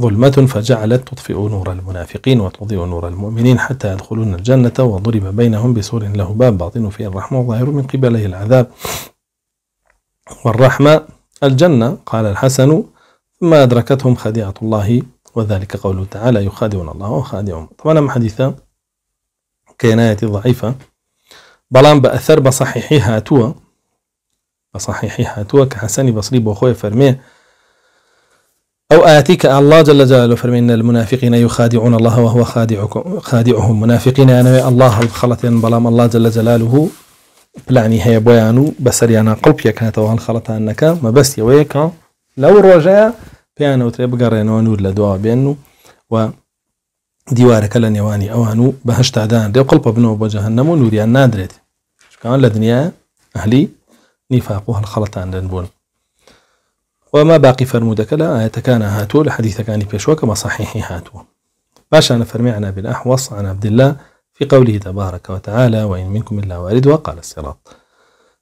ظلمة فجعلت تطفئ نور المنافقين وتضيء نور المؤمنين حتى يدخلون الجنة وضرب بينهم بسور له باب باطن فيه الرحمة وظاهر من قبله العذاب والرحمة الجنة قال الحسن ما أدركتهم خديعة الله وذلك قوله تعالى يخادعون الله وخادعهم طبعا أما حديثة كيناية ضعيفة بلان بأثر بصحيحي هاتوا بصحيحي هاتوا كحسن بصري بوخوي فرميه أو آتيك الله جل جلاله فرمي إن المنافقين يخادعون الله وهو خادعكم خادعهم منافقين أنا يعني الله الخلطين بلام الله جل جلاله بلعني هي بويانو بسريانا قلب يكاتوا هالخلطة أنك ما بس يويك لو رجع بيانو بگەڕێنەوە نور لە دواوە بێن و و دیوارەکە لە نێوانی ئەوان و بە هشتادان دێ قڵپە بنەوە بۆ جەهنەم و نوریان نادرێت شکان لە دنیا ئەهلی نیفاق و هەڵخەڵەتان دەن بوون وما باقی فرمودەکە لە هاتو هاتووە لە حەدیثەکانی پێشوە کە مەساحیحی هاتووە باشان فرمي عن أبي الأحوص عن عبد الله في قوله تبارك وتعالى وإن منكم إلا والد وقال الصراط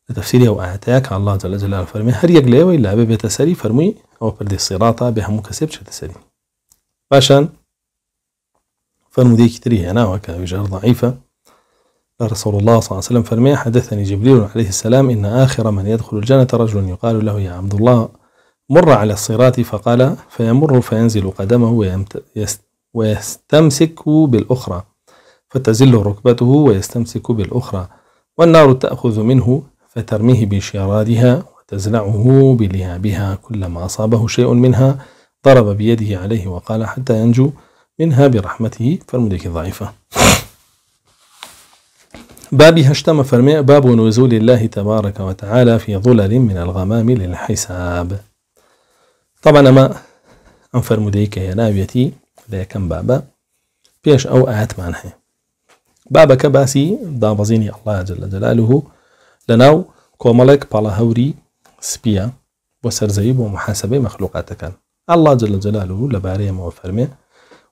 تفسیری او اعتاك الله جل جلاله فەرمی هەر یەک لێەوەی لابێ بيت سەری فرمي او پردی سیڕاتە بێ مكسب کەسێ بچێتە سەری باشان ديك تری هێناوە کە ویژار ضعيفه رسول الله صلى الله عليه وسلم فرمي حدثني جبريل عليه السلام إن آخر من يدخل الجنة رجل يقال له يا عبد الله مر على الصراط فقال فيمر فينزل قدمه ويستمسك بالأخرى فتزل ركبته ويستمسك بالأخرى والنار تأخذ منه فترميه بشرادها وتزلعه بلهابها كلما أصابه شيء منها ضرب بيده عليه وقال حتى ينجو منها برحمته فالمدك ضعيفة بابي هشتم فرمي باب نزول الله تبارك وتعالى في ظلل من الغمام للحساب طبعا ما أنفر مديك يا نابيتي ذاك بابا بيش أو آت معنها بابك باسي دابزيني الله جل جلاله لناو كومالك بلا هوري سبيا وسر سەرزەوی ومحاسبة مخلوقاتك الله جل جلاله لباري ما فەرمێ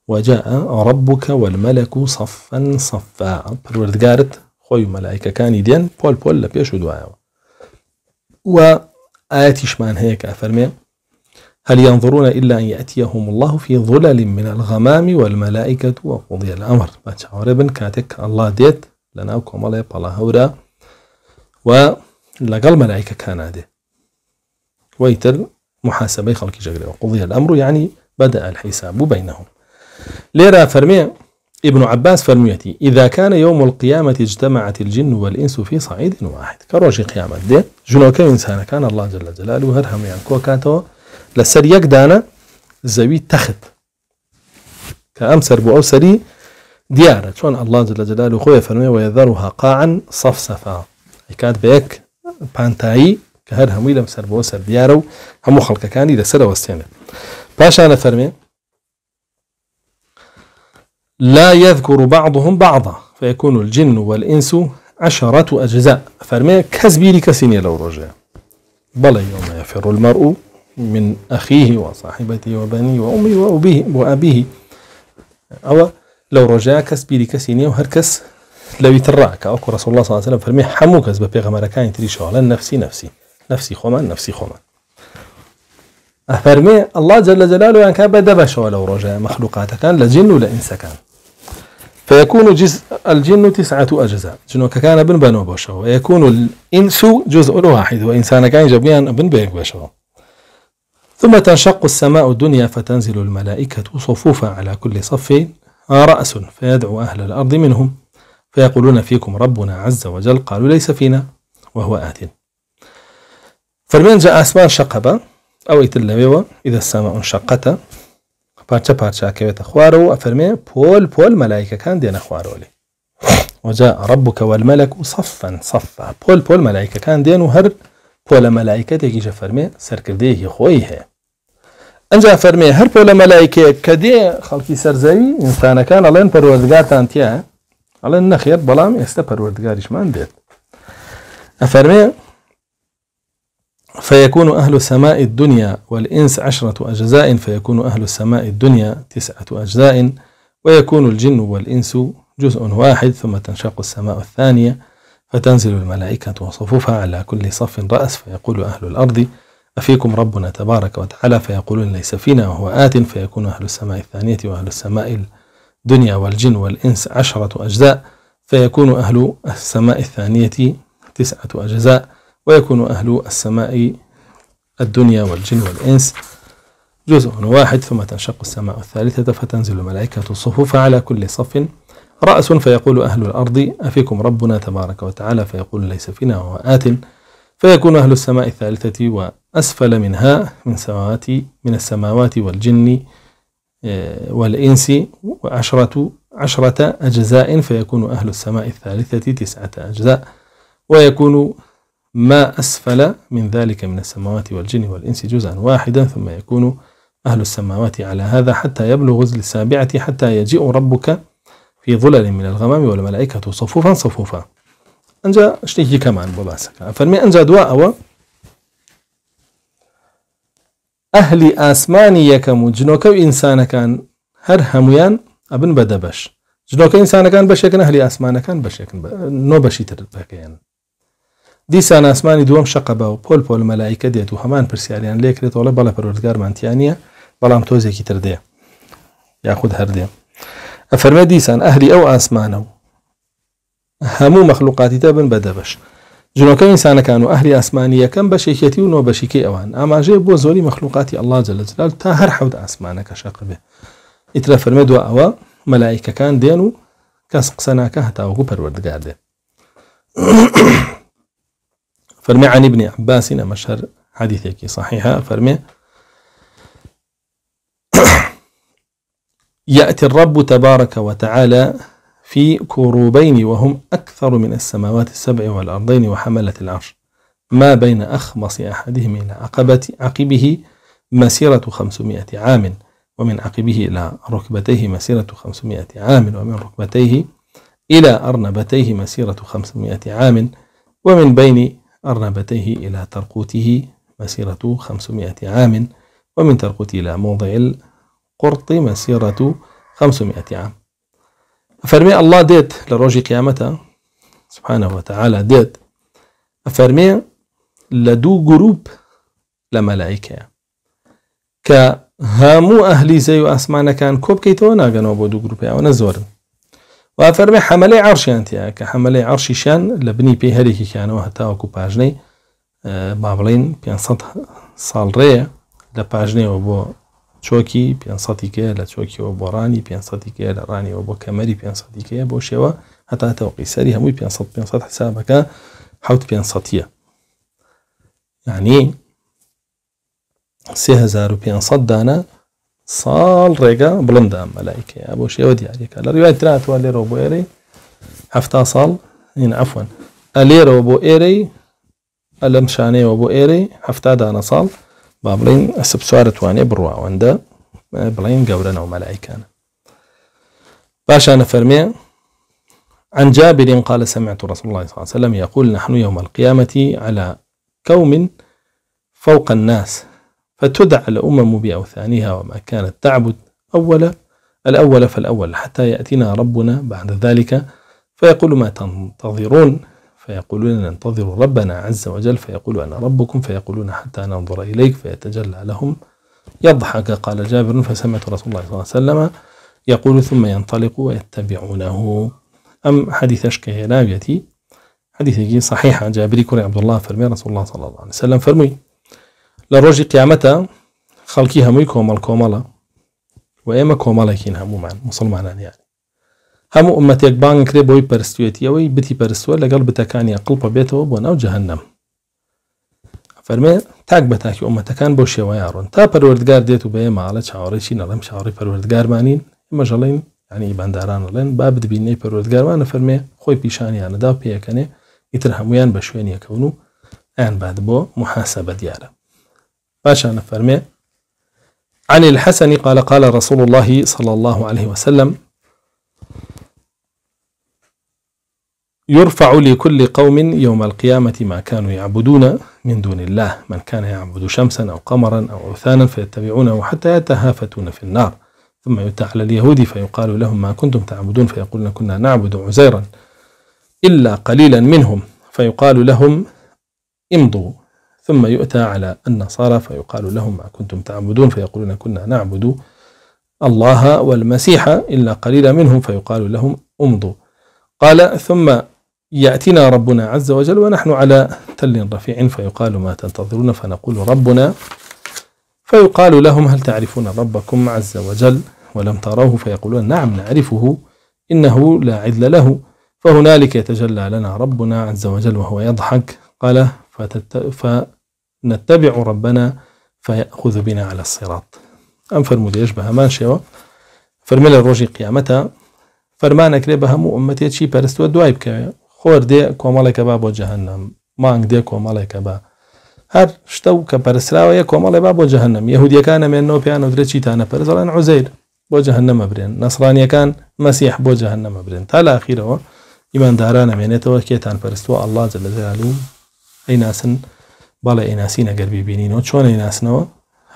وجاء ربك والملك صفا صفا پروردگارت خوي ملائكة دێن پۆل بول بول پێش و دوایەوە و ئاەتیشمان هەیە کە فەرمێ هل ينظرون إلا أن يأتيهم الله في ظلل من الغمام والملائكة وقضي الأمر ما تعربن كاتك الله ديت لنا كمالي بلا هورا و ملائكة كان کانادێ ويتل محاسبة خلق جغري وقضي الأمر يعني بدأ الحساب بينهم ليرا فرمي ابن عباس فرميتي إذا كان يوم القيامة اجتمعت الجن والإنس في صعيد واحد كروش قيامة دي جنوك إنسان كان الله جل جلاله هرهم يعني كوكاتو لسر يقدانا زوي تخت كأمسر بأوسري ديارة شون الله جل جلاله خويا فرمي ويذرها قاعا صفصفا یکات بە یەک پانتایی کە هەر بو سر سەر همو سەر كان و سر خەڵکەکانی لەسەرەوەستێنێ أنا فرمي لا يذكر بعضهم بعضا فيكون الجن والإنس عشرة أجزاء فرمي كزبيري كسيني لو رجع بل يوم يفر المرء من أخيه وصاحبته وبنيه وأمه وأبيه, وأبيه أو لو رجع كسبيري كسيني وهركس لو ڕاکە ئەو رسول الله صلى الله عليه وسلم فرمي حموك کەس بە پێغەمەرەکانی يتري شواڵە نفسي نفسي نفسي خۆمان نفسي خۆمان أفرمي الله جل جلاله يعني کا بە دەبەشەوە ورجاء مخلوقات كان لجن جن إنس كان فيكون جزء الجن تسعة أجزاء جنو كان بن بنو بشو ويكون الإنس جزء واحد وإنسان كان جميعا بن بيك بشو ثم تنشق السماء الدنيا فتنزل الملائكة صفوفا على كل صف رأس فيدعو أهل الأرض منهم فيقولون فيكم ربنا عز وجل قالوا ليس فينا وهو آت فرمان جاء أسمان شقبة أو يتلبيوا إذا السماء انشقت بارشا بارشا كويت أخوارو أفرمي بول بول ملائكة كان دينا أخوارو لي وجاء ربك والملك صفا صفا بول بول ملائكة كان دينو هر بول ملائكة تيجي فرمي سركل خوي هي انجا فرمي هر بول ملائكة كدي خلقي سرزي إنسان كان الله ينبر وزقاتان تياه على ئەڵێ نەخێر بەڵام ئێستا ما عندي أفرمي فيكون أهل سماء الدنيا والإنس عشرة أجزاء فيكون أهل السماء الدنيا تسعة أجزاء ويكون الجن والإنس جزء واحد ثم تنشق السماء الثانية فتنزل الملائكة وصفوفها على كل صف رأس فيقول أهل الأرض أفيكم ربنا تبارك وتعالى فيقولون ليس فينا وهو آت فيكون أهل السماء الثانية وأهل السماء الثانية الدنيا والجن والإنس عشرة أجزاء فيكون أهل السماء الثانية تسعة أجزاء ويكون أهل السماء الدنيا والجن والإنس جزء واحد ثم تنشق السماء الثالثة فتنزل الملائكة الصفوف على كل صف رأس فيقول أهل الأرض أفيكم ربنا تبارك وتعالى فيقول ليس فينا هو آت فيكون أهل السماء الثالثة وأسفل منها من سماوات من السماوات والجن آه، والإنس عشرة عشرة أجزاء فيكون أهل السماء الثالثة تسعة أجزاء ويكون ما أسفل من ذلك من السماوات والجن والإنس جزءا واحدا ثم يكون أهل السماوات على هذا حتى يبلغ السابعة حتى يجيء ربك في ظلل من الغمام والملائكة صفوفا صفوفا أنجا شتيكي كمان بباسك فرمي أنجا دواء ئەهلی ئاسمانی یەکەم و جنۆکە و ئینسانەکان هەر هەمویان ئەبن بە دەبەش جنۆکە ئینسانەکان بەشێکن هەلی ئاسمانەکان بەشێکن نۆ بەشی تر بەکەیان دیسان ئاسمانی دووەم شەقەبە و پۆل پۆل مەلایکە دێت و هەمان پرسیاریان لێکرێتەوەڵە بەڵە پەرۆردگارمانتییانە بەڵام تۆزێکی تر دێ یاخود هەردێ ئەفەرمە دیسان ئەهلی ئەو ئاسمانە و هەموو مەخلوقاتی دەبن بە دەبش جنۆکە ئینسانەکان و أسمانية ئاسمانی یەکەم ونو و أوان أما ئاماژەیە بۆ مخلوقات الله جل جلاله تا هەر أسمانك ئاسمانەکە إترا فرمي دو أوا ملائكة كان دينو و کەس هتا هەتاوەکو پەروەردگار قاعده [coughs] فرمي عن ابن عباس مشهر حديثك صحيحة فرمي [coughs] يأتي الرب تبارك وتعالى في كروبين وهم أكثر من السماوات السبع والأرضين وحملة العرش ما بين أخمص أحدهم إلى عقبة عقبه مسيرة خمسمائة عام ومن عقبه إلى ركبتيه مسيرة خمسمائة عام ومن ركبتيه إلى أرنبتيه مسيرة خمسمائة عام ومن بين أرنبتيه إلى ترقوته مسيرة خمسمائة عام ومن ترقوته إلى موضع القرط مسيرة خمسمائة عام أفرمي الله ديت لروجي قيامته سبحانه وتعالى ديت أفرمي لدو جروب لملائكة كهامو أهلي زي وأسمانا كان كوب كيتو ناقن أبو دو جروب أو نزور وأفرمي حملي عرش أنتيا كحملي عرش شان لبني بي هريك كان وهتا وكو باجني آه، بابلين بيان صد صال ري لباجني وبو چۆکی 500ەیە لە چۆکیەوە بۆ ڕانی 500ەیە لە ڕانیەوە بۆ کەمەری 500ەیە بۆ شێوە هەتاتەوە قیسەری هەمووی 500 500 حسابەکە حوت 500ە یعنی 3500 دانا ساڵ ڕێگە بڵندام مەلایکەیە بۆ شێوە دیارێکە لە ڕوای دراتوان لێرەوە بۆ ئێرەی هەفتا ساڵ هین ئەفوان ئەلێرەوە بۆ ئێرەی ئەلەم شانەیەوە بۆ ئێرەی هەفتا داە ساڵ بابلين بڵین ئەسب سوارە توانێ بڕواوەندە بڵین گەورە باشا مەلایکانە عن جابر قال سمعت رسول الله صلى الله عليه وسلم يقول نحن يوم القيامة على كوم فوق الناس فتدعى الأمم بأوثانها وما كانت تعبد أول الأول فالأول حتى يأتينا ربنا بعد ذلك فيقول ما تنتظرون فيقولون ننتظر ربنا عز وجل فيقول أنا ربكم فيقولون حتى ننظر إليك فيتجلى لهم يضحك قال جابر فسمعت رسول الله صلى الله عليه وسلم يقول ثم ينطلق ويتبعونه أم حديث أشكه نابيتي حديث صحيح عن جابر عبد الله فرمي رسول الله صلى الله عليه وسلم فرمي لروج قيامته خلقي همي كومل كوملا وإما كوملا كين همو مسلمان يعني هەموو امتیک بانگ بوی پرستویتی اوی بیتی بتی لگل لەگەڵ اقل پا بیتو بۆ ناو جهنم فرمه تاک بتاکی بە تاکی ئومەتەکان بۆ شێوەیان ڕۆن تا پەروەردگار دێت چهاره بەیە ماڵە چاوەڕێکی نەڵم چاوەڕی پەروەردگارمانین مەژەڵین ینی بەنداران ڵێن با بدبینەی پەروەردگارمانە فەرمێ خۆی پیشانیانەدا پێەکەنێ ئیتر هەمویان بە شوێنیەکەون و ئەیان باد بۆ محاسە بە دیارە باشانە فەرمێ عن الحسن قال قال رسول الله صلى الله عليه وسلم يرفع لكل قوم يوم القيامة ما كانوا يعبدون من دون الله من كان يعبد شمسا أو قمرا أو أوثانا فيتبعونه حتى يتهافتون في النار ثم يتاح على اليهود فيقال لهم ما كنتم تعبدون فيقولون كنا نعبد عزيرا إلا قليلا منهم فيقال لهم امضوا ثم يؤتى على النصارى فيقال لهم ما كنتم تعبدون فيقولون كنا نعبد الله والمسيح إلا قليلا منهم فيقال لهم امضوا قال ثم يأتينا ربنا عز وجل ونحن على تل رفيع فيقال ما تنتظرون فنقول ربنا فيقال لهم هل تعرفون ربكم عز وجل ولم تروه فيقولون نعم نعرفه إنه لا عدل له فهنالك يتجلى لنا ربنا عز وجل وهو يضحك قال فنتبع ربنا فيأخذ بنا على الصراط أم يشبه بها شوى فرمل روجي قيامتها فرمانك لبهم مو أمتي تشي بارست ودوايب كوي خۆر دێ کۆمەڵێکە با بۆ جەهنم مانگ دێ کۆمەڵێکە بە هەر شتە و کە پەرسراوە یە کۆمەڵێ با بۆ جەهنم یهودیەکان ئەمێنەوە پیان و درێکیتانە پەرزەڵێن عوزەیر بۆ جەهنەمە برێن نەسرانیەکان مەسیح بۆ جەهنەمە برێن تا لاخیرەوە ئیمانداران ئەمێنێتەوە کێتان پەرستووە ئەلله جە لەجیال و ئەیناسن بەڵێ ئەیناسی نەگەر ببینینەوە چۆن ئەیناسنەوە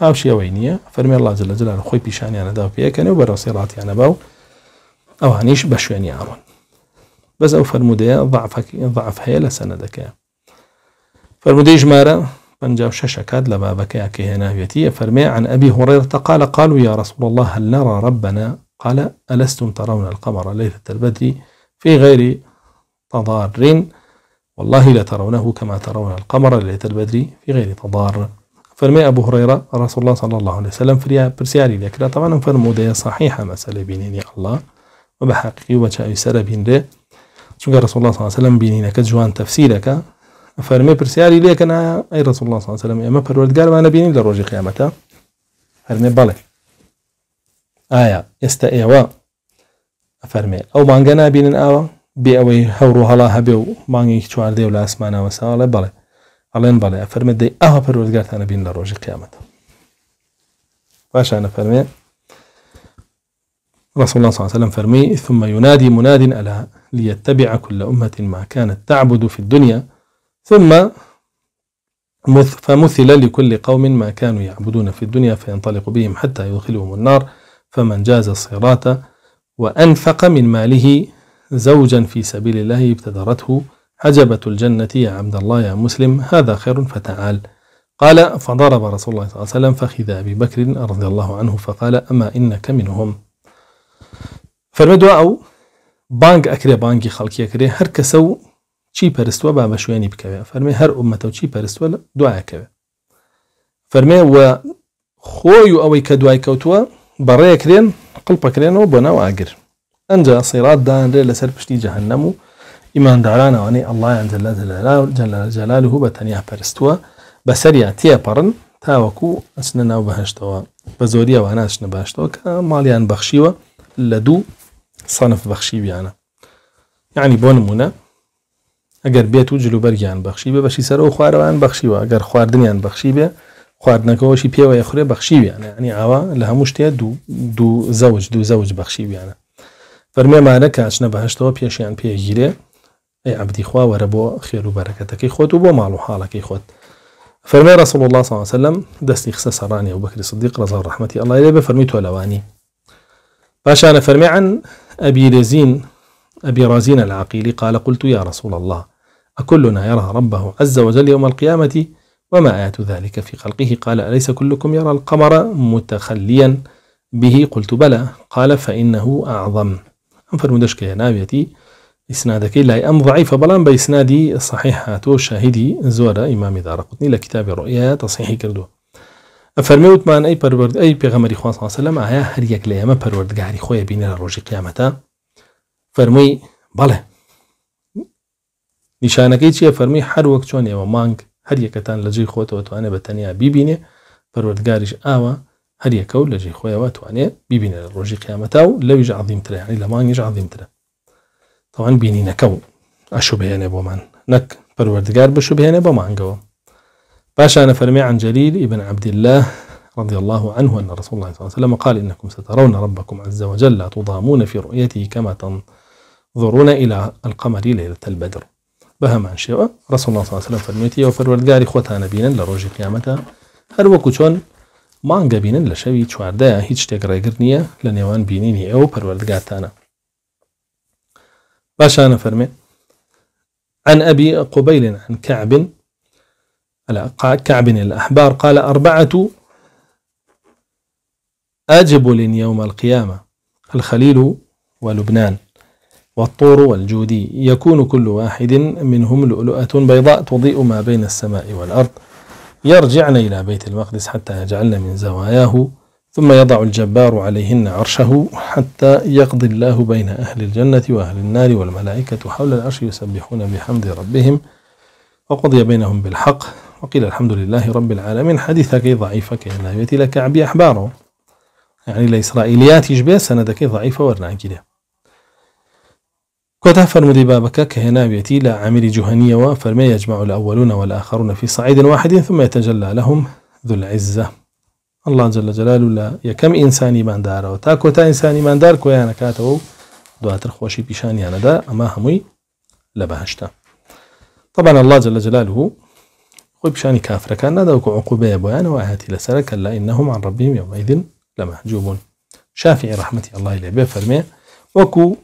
هاوشی ئەوەی نییە فەرمی ڵاج لە جلان خۆی پیشانیانەدا پێەکەن و بە ڕۆسیڕاتیانە باو ئەوانیش بە شوێنی ئاون بس او فرموده ضعف ضعف هي لسندك فرموده پنجاو شش كاد لما بكى كهنا يتي فرمي عن أبي هريرة قال قالوا يا رسول الله هل نرى ربنا قال ألستم ترون القمر ليلة البدر في غير تضار والله لترونه كما ترون القمر ليلة البدر في غير تضار فرمي أبو هريرة رسول الله صلى الله عليه وسلم فريا برسياري ذكرى طبعا فرموده صحيحة مسألة بيني الله وبحقي بين ده شو قال رسول الله صلى الله عليه وسلم بيني لك جوان تفسيرك فرمي برسالي ليك انا اي رسول الله صلى الله عليه وسلم يا مبر ولد قال ما انا بيني لروجي قيامته فرمي بالي آية يستا ايوا فرمي او مانغنا بين اوا بي اوي هورو هلا هبو مانغي تشوار ديو لا اسمانا وسال بالي علين بالي فرمي دي اها بر قال انا بيني لروجي قيامته باش انا فرمي رسول الله صلى الله عليه وسلم فرمي ثم ينادي مناد الا ليتبع كل أمة ما كانت تعبد في الدنيا ثم فمثل لكل قوم ما كانوا يعبدون في الدنيا فينطلق بهم حتى يدخلهم النار فمن جاز الصراط وأنفق من ماله زوجا في سبيل الله ابتدرته عجبة الجنة يا عبد الله يا مسلم هذا خير فتعال قال فضرب رسول الله صلى الله عليه وسلم فخذ أبي بكر رضي الله عنه فقال أما إنك منهم فالمدعو بانگ ئەکرێ بانگی خەڵکیەکرێ هەر کەسە و چی پەرستوە با بە شوێنی بکەوێ فەرمێ هەر عمەتە و چی پەرستوە دوایەکەوێ فەرمێ وە خۆی و ئەوەی کە دوای کەوتووە بەڕێکرێن قڵپەکرێنەوە بۆ ناو ئاگر ئەجا سەیرات دانرێ لەسەر پشتی جەهنەم و ئیمانداران ئەوانەی ئەللهیان جەلال و بە تەنیا پەرستووە بەسەریان تێپەڕن تاوەکو ئەچنە ناو بەهشتەوە بە زۆری ئەوانە ئەچنە باشتەوە کە ماڵیان بەخشیوە لە دوو سەنف بەخشی بیانە یعنی بۆ نمونە ئەگەر بێت و جلوبەرگیان بەخشی بێ بەشی سەر و خوارەوان بەخشیوە ئەگەر خواردنیان بەخشی بێ خواردنەکەەوەشی پێوە یخورێ بەخشی بیانە ینی ئاوا لە هەموو شتێ دوو زەوج دوو زەوج بەخشی بیانە فەرمێمانە کاچنە بەهشتەوە پێشیان پێگیرێ ئەی عبدی خوا وەرە بۆ خێر و بەرەکەتەکەی خۆت و بۆ ماڵ و حاڵەکەی خۆت فەرمێ رەسڵ الله صلی وسلم دەستی خسە سەرانی و بەکری صدیق ڕزا ڕحمەتی ئەڵی لێ بە فەرمی تۆلەوانی باشانە فەرمیان أبي رزين أبي رازين العقيلي قال قلت يا رسول الله أكلنا يرى ربه عز وجل يوم القيامة وما آية ذلك في خلقه قال أليس كلكم يرى القمر متخليا به قلت بلى قال فإنه أعظم أنفر مدشك يا نابيتي اسنادك إلا ام ضعيف بلان باسنادي صحيحة شاهدي زورا امام دار قطني لكتاب الرؤيا تصحيح كردو فرمی اوت من ای ئەی پەرورد ئەی پێغەمەری خواسە لەم ئایا هەریەک لە ئێمە پەروەردگاری خۆی بینە روز قیامت فرمی بله نشانه کی چی فرمی هر وقت چون یم مانگ هر یک تن لجی خو هەر یەکەتان لە جێی خۆتەوە توانێت بە تەنیا بیبینێ پەروەردگاریش ئاوە هەر یەکە و لە روز قیامت او بیبینە لە ڕۆژی قیامەتە و لەویش عظیمترە هەنی لە مانگیش عظیمترە تاوان بینینەکە و ئەشوبهێنێ نک پروردگار بشو بهنه بە مانگەوە أنا فرمي عن جليل ابن عبد الله رضي الله عنه أن رسول الله صلى الله عليه وسلم قال إنكم سترون ربكم عز وجل تضامون في رؤيته كما تنظرون إلى القمر ليلة البدر بها عن شيء رسول الله صلى الله عليه وسلم فرميتي وفروردگاری خۆتانە بینن لە ڕۆژی قیامەتە هل وەکو چۆن مانگە بینن لە شەوی چواردەیە هیچ لنيوان بينيني أو فر والقار تانا باشا أنا فرمي عن أبي قبيل عن كعب كعب الأحبار قال أربعة أجبل يوم القيامة الخليل ولبنان والطور والجودي يكون كل واحد منهم لؤلؤة بيضاء تضيء ما بين السماء والأرض يرجعن إلى بيت المقدس حتى يجعلن من زواياه ثم يضع الجبار عليهن عرشه حتى يقضي الله بين أهل الجنة وأهل النار والملائكة حول العرش يسبحون بحمد ربهم وقضي بينهم بالحق وقيل الحمد لله رب العالمين حديثك ضعيفك يعني لا يأتي لك عبي أحباره يعني لإسرائيليات يجبه سندك ضعيفة له كتا فرمودي بابك كهنا بيتي لا عامل جهنية وفرمي يجمع الأولون والآخرون في صعيد واحد ثم يتجلى لهم ذو العزة الله جل جلاله لا يكم إنساني من دار وتا تا إنساني من دار كويانا كاتو دواتر خوشي بيشاني أنا دا أما همي لبهشتا طبعا الله جل جلاله وبشان كافر كان ناداوکو عقوبة بۆیانەوە هاتی لسرك لا إنهم عن ربهم يومئذ لمحجوبون شافعي رحمة الله لێ بفەرمێ وەکو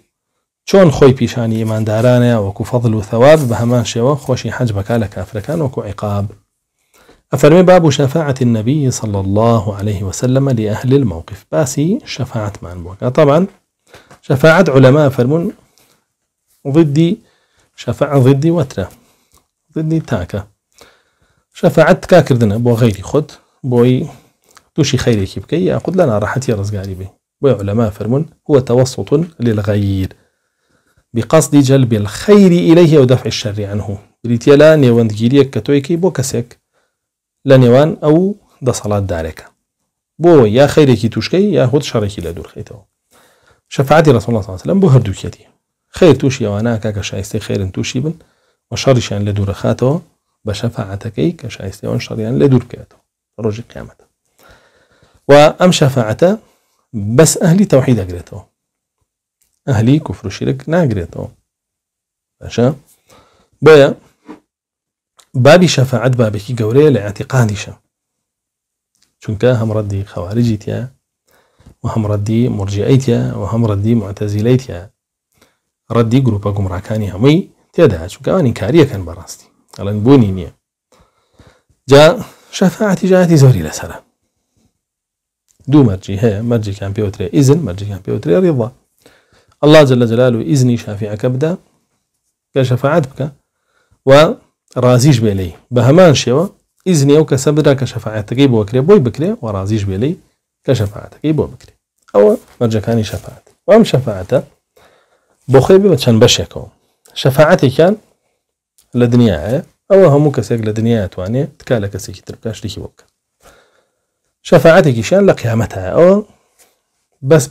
چۆن خۆی پیشانی ئێماندارانەیە وكو فضل وثواب ثەواب بە هەمان شێوە على كافر كان وكو عقاب أفرمي باب شفاعة النبي صلى الله عليه وسلم لأهل الموقف باسي شفاعة مان بوكا طبعا شفاعة علماء فرمون ضدي شفاعة ضدي وترة ضدي تاكا شەفاعت کا کردنە بۆ غەیری خۆت بۆی تووشی خەیرێکی بکەی یاخود لنا ناڕەحەتی ڕزگاری بێ بوي علماء فرمون هو توسط للغير بقصد جلب الخير إليه ودفع الشر عنه ريتيلا نيوان دقيريك كتويكي بو كسيك لا نيوان أو دا صلاة دارك بو يا كي توشكي يا هود شركي لدور خيتو شفاعتي رسول الله صلى الله عليه وسلم بو هردوكيتي خير توشي وانا كاكا شايستي خير توشي بن وشرشان لدور خاتو بشفاعتكي كشايستي أنشر يعني لدور كاتو روج القيامة وأم شفاعته بس أهلي توحيد أقريتو أهلي كفر شرك ناقريتو باشا بيا بابي شفاعة بابي كي قوري لاعتقادي شا چونكا هم ردي خوارجي تيا وهم ردي مرجئي تيا وهم ردي معتزلي تيا ردي جروبا قمرا كاني همي تيا دهاش وكاني كاريا كان براستي الان بوونی نییە جا شەفاعتی جاەتی زۆری لەسرە دوو مەرجی هەیە مەرجێکیان پێوترێ ئیزن مەرجیان پێوترێ ڕێڵە الله جل جلال و ئیزنی شافعەکە بدە کە شەفاعت بکە و رازیش بێ لی بە هەمان شێوە ئیزنی ئەو کەسە بدرا کە شەفاعەتەکەی بۆ کرێ بۆی بکرێ و رازیش بێ لی کە شەفاعەتەکەی بۆ بکرێ ئەوە مەرجەکانی شەفاعت و ئەم شەفاعتە بۆ خۆی بە چەند بەشێکەوە شەفاعەتێکیان لدنيا ئەوە او کەسێک لە دنیا توانێت تکا لە کەسێکی ترکە شتێکی بۆ بکە شەفاعاتێکیشیان لە قیامەت ئەوە بەس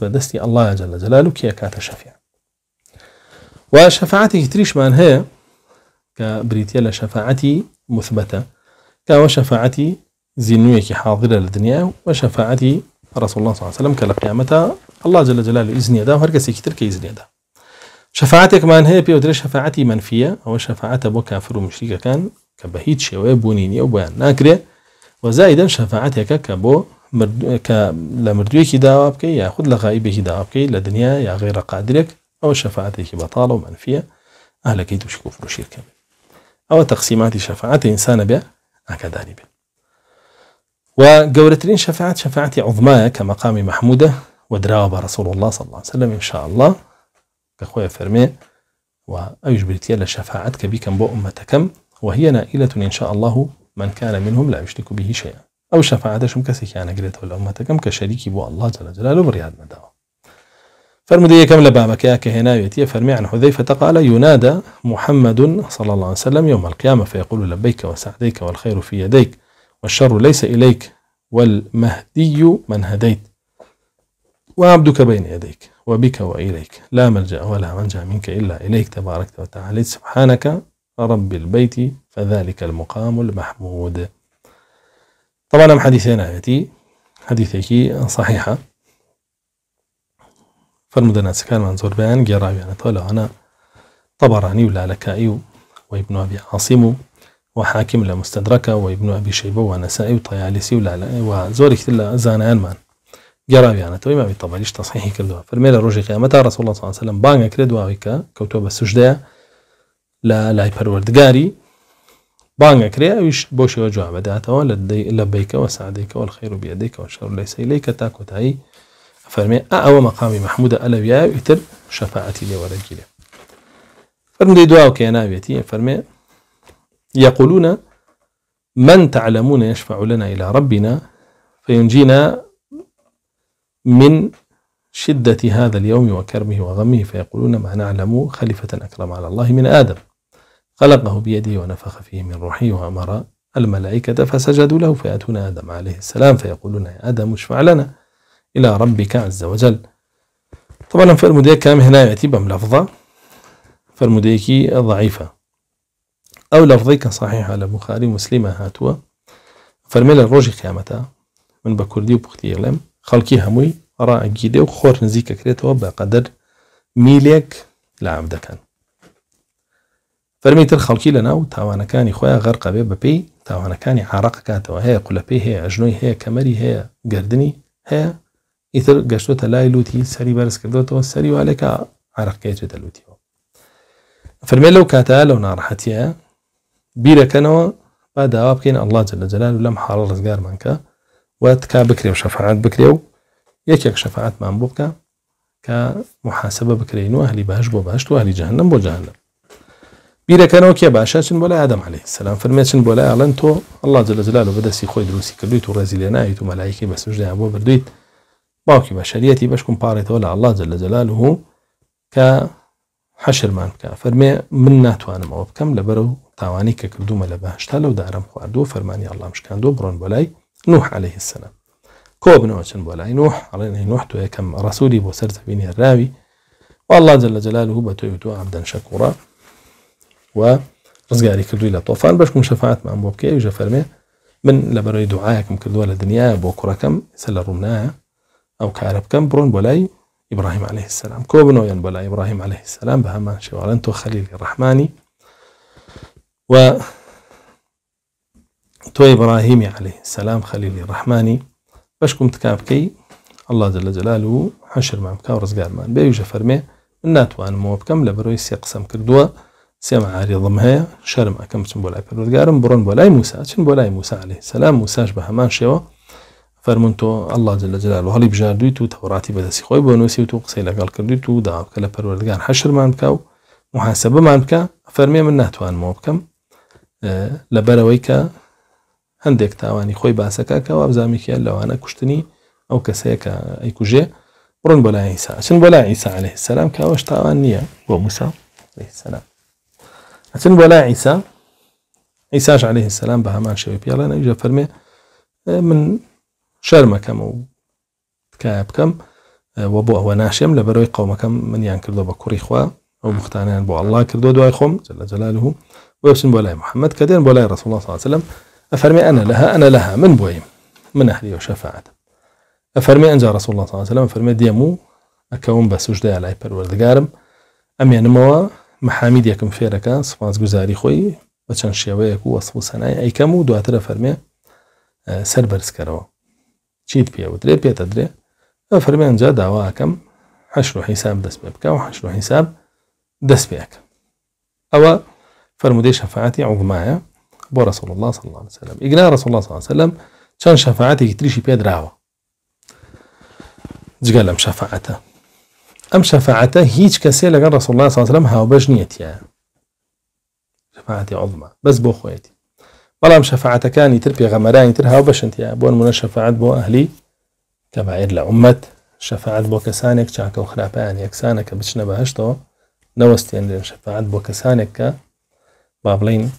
جل جلاله كي كاتا شفيع وشفاعتي كتريش مان هي كبريتيا کە مثبتة كاو شفاعتي زينوية كي حاضرة لدنيا وشفاعتي رسول الله صلى الله عليه وسلم كلا قيامتها الله جل جلاله إذن يدا كتير كي كإذن يداه شفاعتك هەیە هي درێ شفاعتي منفیە أو شەفاعتە بو كافر ومشيكا كان کە بە بونيني شێوەیە بوونی نیە و بۆیان ناکرێ وەزایدن شەفاعاتێکە کە بۆ کە لە مردوویەکی داوا بکەی یاخود لە غایبێکی داوا بکەی لە دنیا یا غێرە قادرێک ئەو شەفاعاتێکی بەتاڵە و منفیە ئالەکەی دوشک و فروشیرکە ئەوە تەقسیماتی شەفاعات ئینسانە شفاعة عظماء كمقام محمودة ودراوة رسول الله صلى الله عليه وسلم إن شاء الله كخويا فرمي وأيش بريتيا لشفاعتك بكم بو أمتكم وهي نائلة إن شاء الله من كان منهم لا يشرك به شيئا أو شم كسي كان يعني قريت ولا أمتكم كشريكي بو الله جل جلاله برياد مداوه فرمدي كم لبابك ياك هنا يتي فرمي عن حذيفة قال ينادى محمد صلى الله عليه وسلم يوم القيامة فيقول لبيك وسعديك والخير في يديك والشر ليس إليك والمهدي من هديت وعبدك بين يديك وبك وإليك لا ملجأ ولا منجأ منك إلا إليك تبارك وتعالى سبحانك رب البيت فذلك المقام المحمود طبعا حديثين آياتي حديثك صحيحة فالمدنة سكان منظور بيان جرى أنا طالع أنا طبراني ولا لكائي وابن أبي عاصم وحاكم لمستدركة وابن أبي شيبة ونسائي وطيالسي ولا وزورك تلا زانان مان گەڕاویانە تۆی ماوی تەبالیش تەسیحی کردووە فەرمێ لە ڕۆژی قیامەتا ڕسوڵ لە سەلم بانگە کرێدواویکە کەوتۆ بە سوشدەیە لە لای پەروەردگاری بانگە کرێویش بۆ شێوە جوابداتەوە لە بیکەوە سادێکەوە خیر و بێدەیکەوە شەڕ لە سەیلی کە تا کۆتایی فەرمێ ئەوە مەقامی مححمودە ئەلەویە ئیتر شەفاعتی لێوەرەگیرێ فەرمدەی دواوکە ناوێتی فرمي يقولون من تعلمون يشفع لنا إلى ربنا فينجينا من شدة هذا اليوم وكرمه وغمه فيقولون ما نعلم خليفة أكرم على الله من آدم خلقه بيده ونفخ فيه من روحه وأمر الملائكة فسجدوا له فيأتون آدم عليه السلام فيقولون يا آدم اشفع لنا إلى ربك عز وجل طبعا فالمديك كام هنا يأتي بم لفظة فالمديك ضعيفة أو لفظيك صحيحة لبخاري مسلمة هاتوا فرميل الروجي قيامتها من بكردي وبختي يغلم خەڵکی هەمووی ڕائگیرێ و خۆر نزیک ئەکرێتەوە بەقەدر میلێک لە ئامدەکەن فەرمیتر خەڵکی لە ناو تاوانەکانی خۆیان غەرقەبێ بەپی تاوانەکانی عراقکاتەوە هەیە قولەپی هەیە ئەژنۆی هەیە کەمەری هەیە گردنی هەیە ئیتر گەشتوتە لای لوتی سەری بەرز کردوێتەوە سەری والێکە عراقەیەێتە لوتیەوە فەرمێ لو کاتە لەو ناڕحەتە بیرەکەنەوە با داوا بکەین الله جل جلاله و لەم حاڵە ڕزگارمانکە واتكا تکا بکرێ و شەفعات بکرێ و یەکێک شەفعاتمان بۆ بکە کە محاسبە بکرین و هەلی باش بو باش و هەلی جاهنم بۆ جاهنم بیرەکەنەوە کێ باشە چن بۆ لای آدم عليه السلام فرميت بۆ لای ئاڵەن تۆ الله جل جلاله بەدەستی خۆی دروستی کردویت و ڕێزی لێ ناویت و مەلایکی بەسوژدایان بۆ بردویت باوکی باش بەشکم پارێتەوە لە الله جل جلاله حشر مان بکە فرمي من ناتوانم ئەوە بکەم لەبەرە و تاوانی کە کردومە لە بەهشتا لەو دارم خواردووە فەرمانی ئەلام شکاندۆ دو بۆ لای نوح عليه السلام كوب نوح چن نوح ئەڵێن نوح تو كم رسولي بو سەر زەبینی الراوي والله جل جلاله بە عبدا شكورا عبدەن شەکوڕە و ڕزگاری کردووی لە باش كون شفاعات مع بۆ بکەی وژە من لە بەرەوەی دوعاەکەم کردووە الدنيا دنیا بۆ کوڕەکەم او لە ڕوونایە ئەو کارە بکەم عليه السلام كوب نوح بۆ ابراهيم عليه السلام بهما شوال انتو خليل الرحماني و تو إبراهيم عليه السلام خليلي الرحماني باش كنت كابكي الله جل جلاله حشر حەشرمان بکە و ڕزگارمان بێوژە فەرمێ من ناتوانمەوە بکەم لە بەرۆی سێ قسەم کردووە سێمە عریڵم هەیە شەرم ئەەکەم بچم بۆ لای پەرۆرگارم بڕۆن موسى لای موسا موسى عليه السلام موسى شبه ما شێوە فرمنتو الله جل جلاله هلي هەڵی بژاردوویت و تەوراتی بەدەستی خۆی بۆ نووسی و تو قسەی لەگەڵ کردیت و داواکە لە پەروەردگار حەشرمان بکە و محاسبەمان بکە فەرمێ من ناتوانمەوە بکەم آه، لەبەرەوەی کە هەندێک تاوانی خۆی باسەکە کە وابزامیکیە لەوانە کوشتنی كشتني او كسيكا اي بۆ لای بلا عيسى عشان بلا عيسى عليه السلام کاوەش تاوان نییە بۆ موسا سلام ئەچن بۆ لای ئیسا عليه السلام بها هەمان شوي پیاڵە نجا فرمي اه، من شەرمەکەم و تکایە بکەم اه، وە بۆ ئەوە ناشێم لە بەرەوەی قومەکەم منیان کردو بە کوڕی خوا ئەو اه. مختانیان بۆ ئەلله کردو دوای خوم جل جلاله ويوسن بولاي محمد كدين بولاي رسول الله صلى الله عليه وسلم أفرمي أنا لها أنا لها من بويم من أهلي وشفاعة أفرمي أنجا رسول الله صلى الله عليه وسلم أفرمي ديمو أكون بسجدة على قارم أم ينموا يعني محامد يكم فيركا سفاز گزاري خوي بچن شيويك وصفو سناي أي كمو دواتر أفرمي آه، سر برس كروا چيت بيه ودري بيه تدري أفرمي أنجا دعوة أكم حشرو حساب دس بيبكا وحشرو حساب دس بيك أو فرمودي شفاعتي عقمايا بو رسول الله صلى الله عليه وسلم إجنا رسول الله صلى الله عليه وسلم كان شفاعته يتريشي بيد راوة جقال أم شفاعته أم شفاعته هيج كسي لقال رسول الله صلى الله عليه وسلم هاو بجنيتي يعني. شفاعتي عظمى بس بو خويتي أم شفاعته كان يتر في غمران يتر هاو بشنت يعني. بون من شفاعت بو أهلي كبعير لأمت شفاعت بو كسانك شاك وخلابان يكسانك بشنا بهشتو نوستين شفاعت بو كسانك بابلين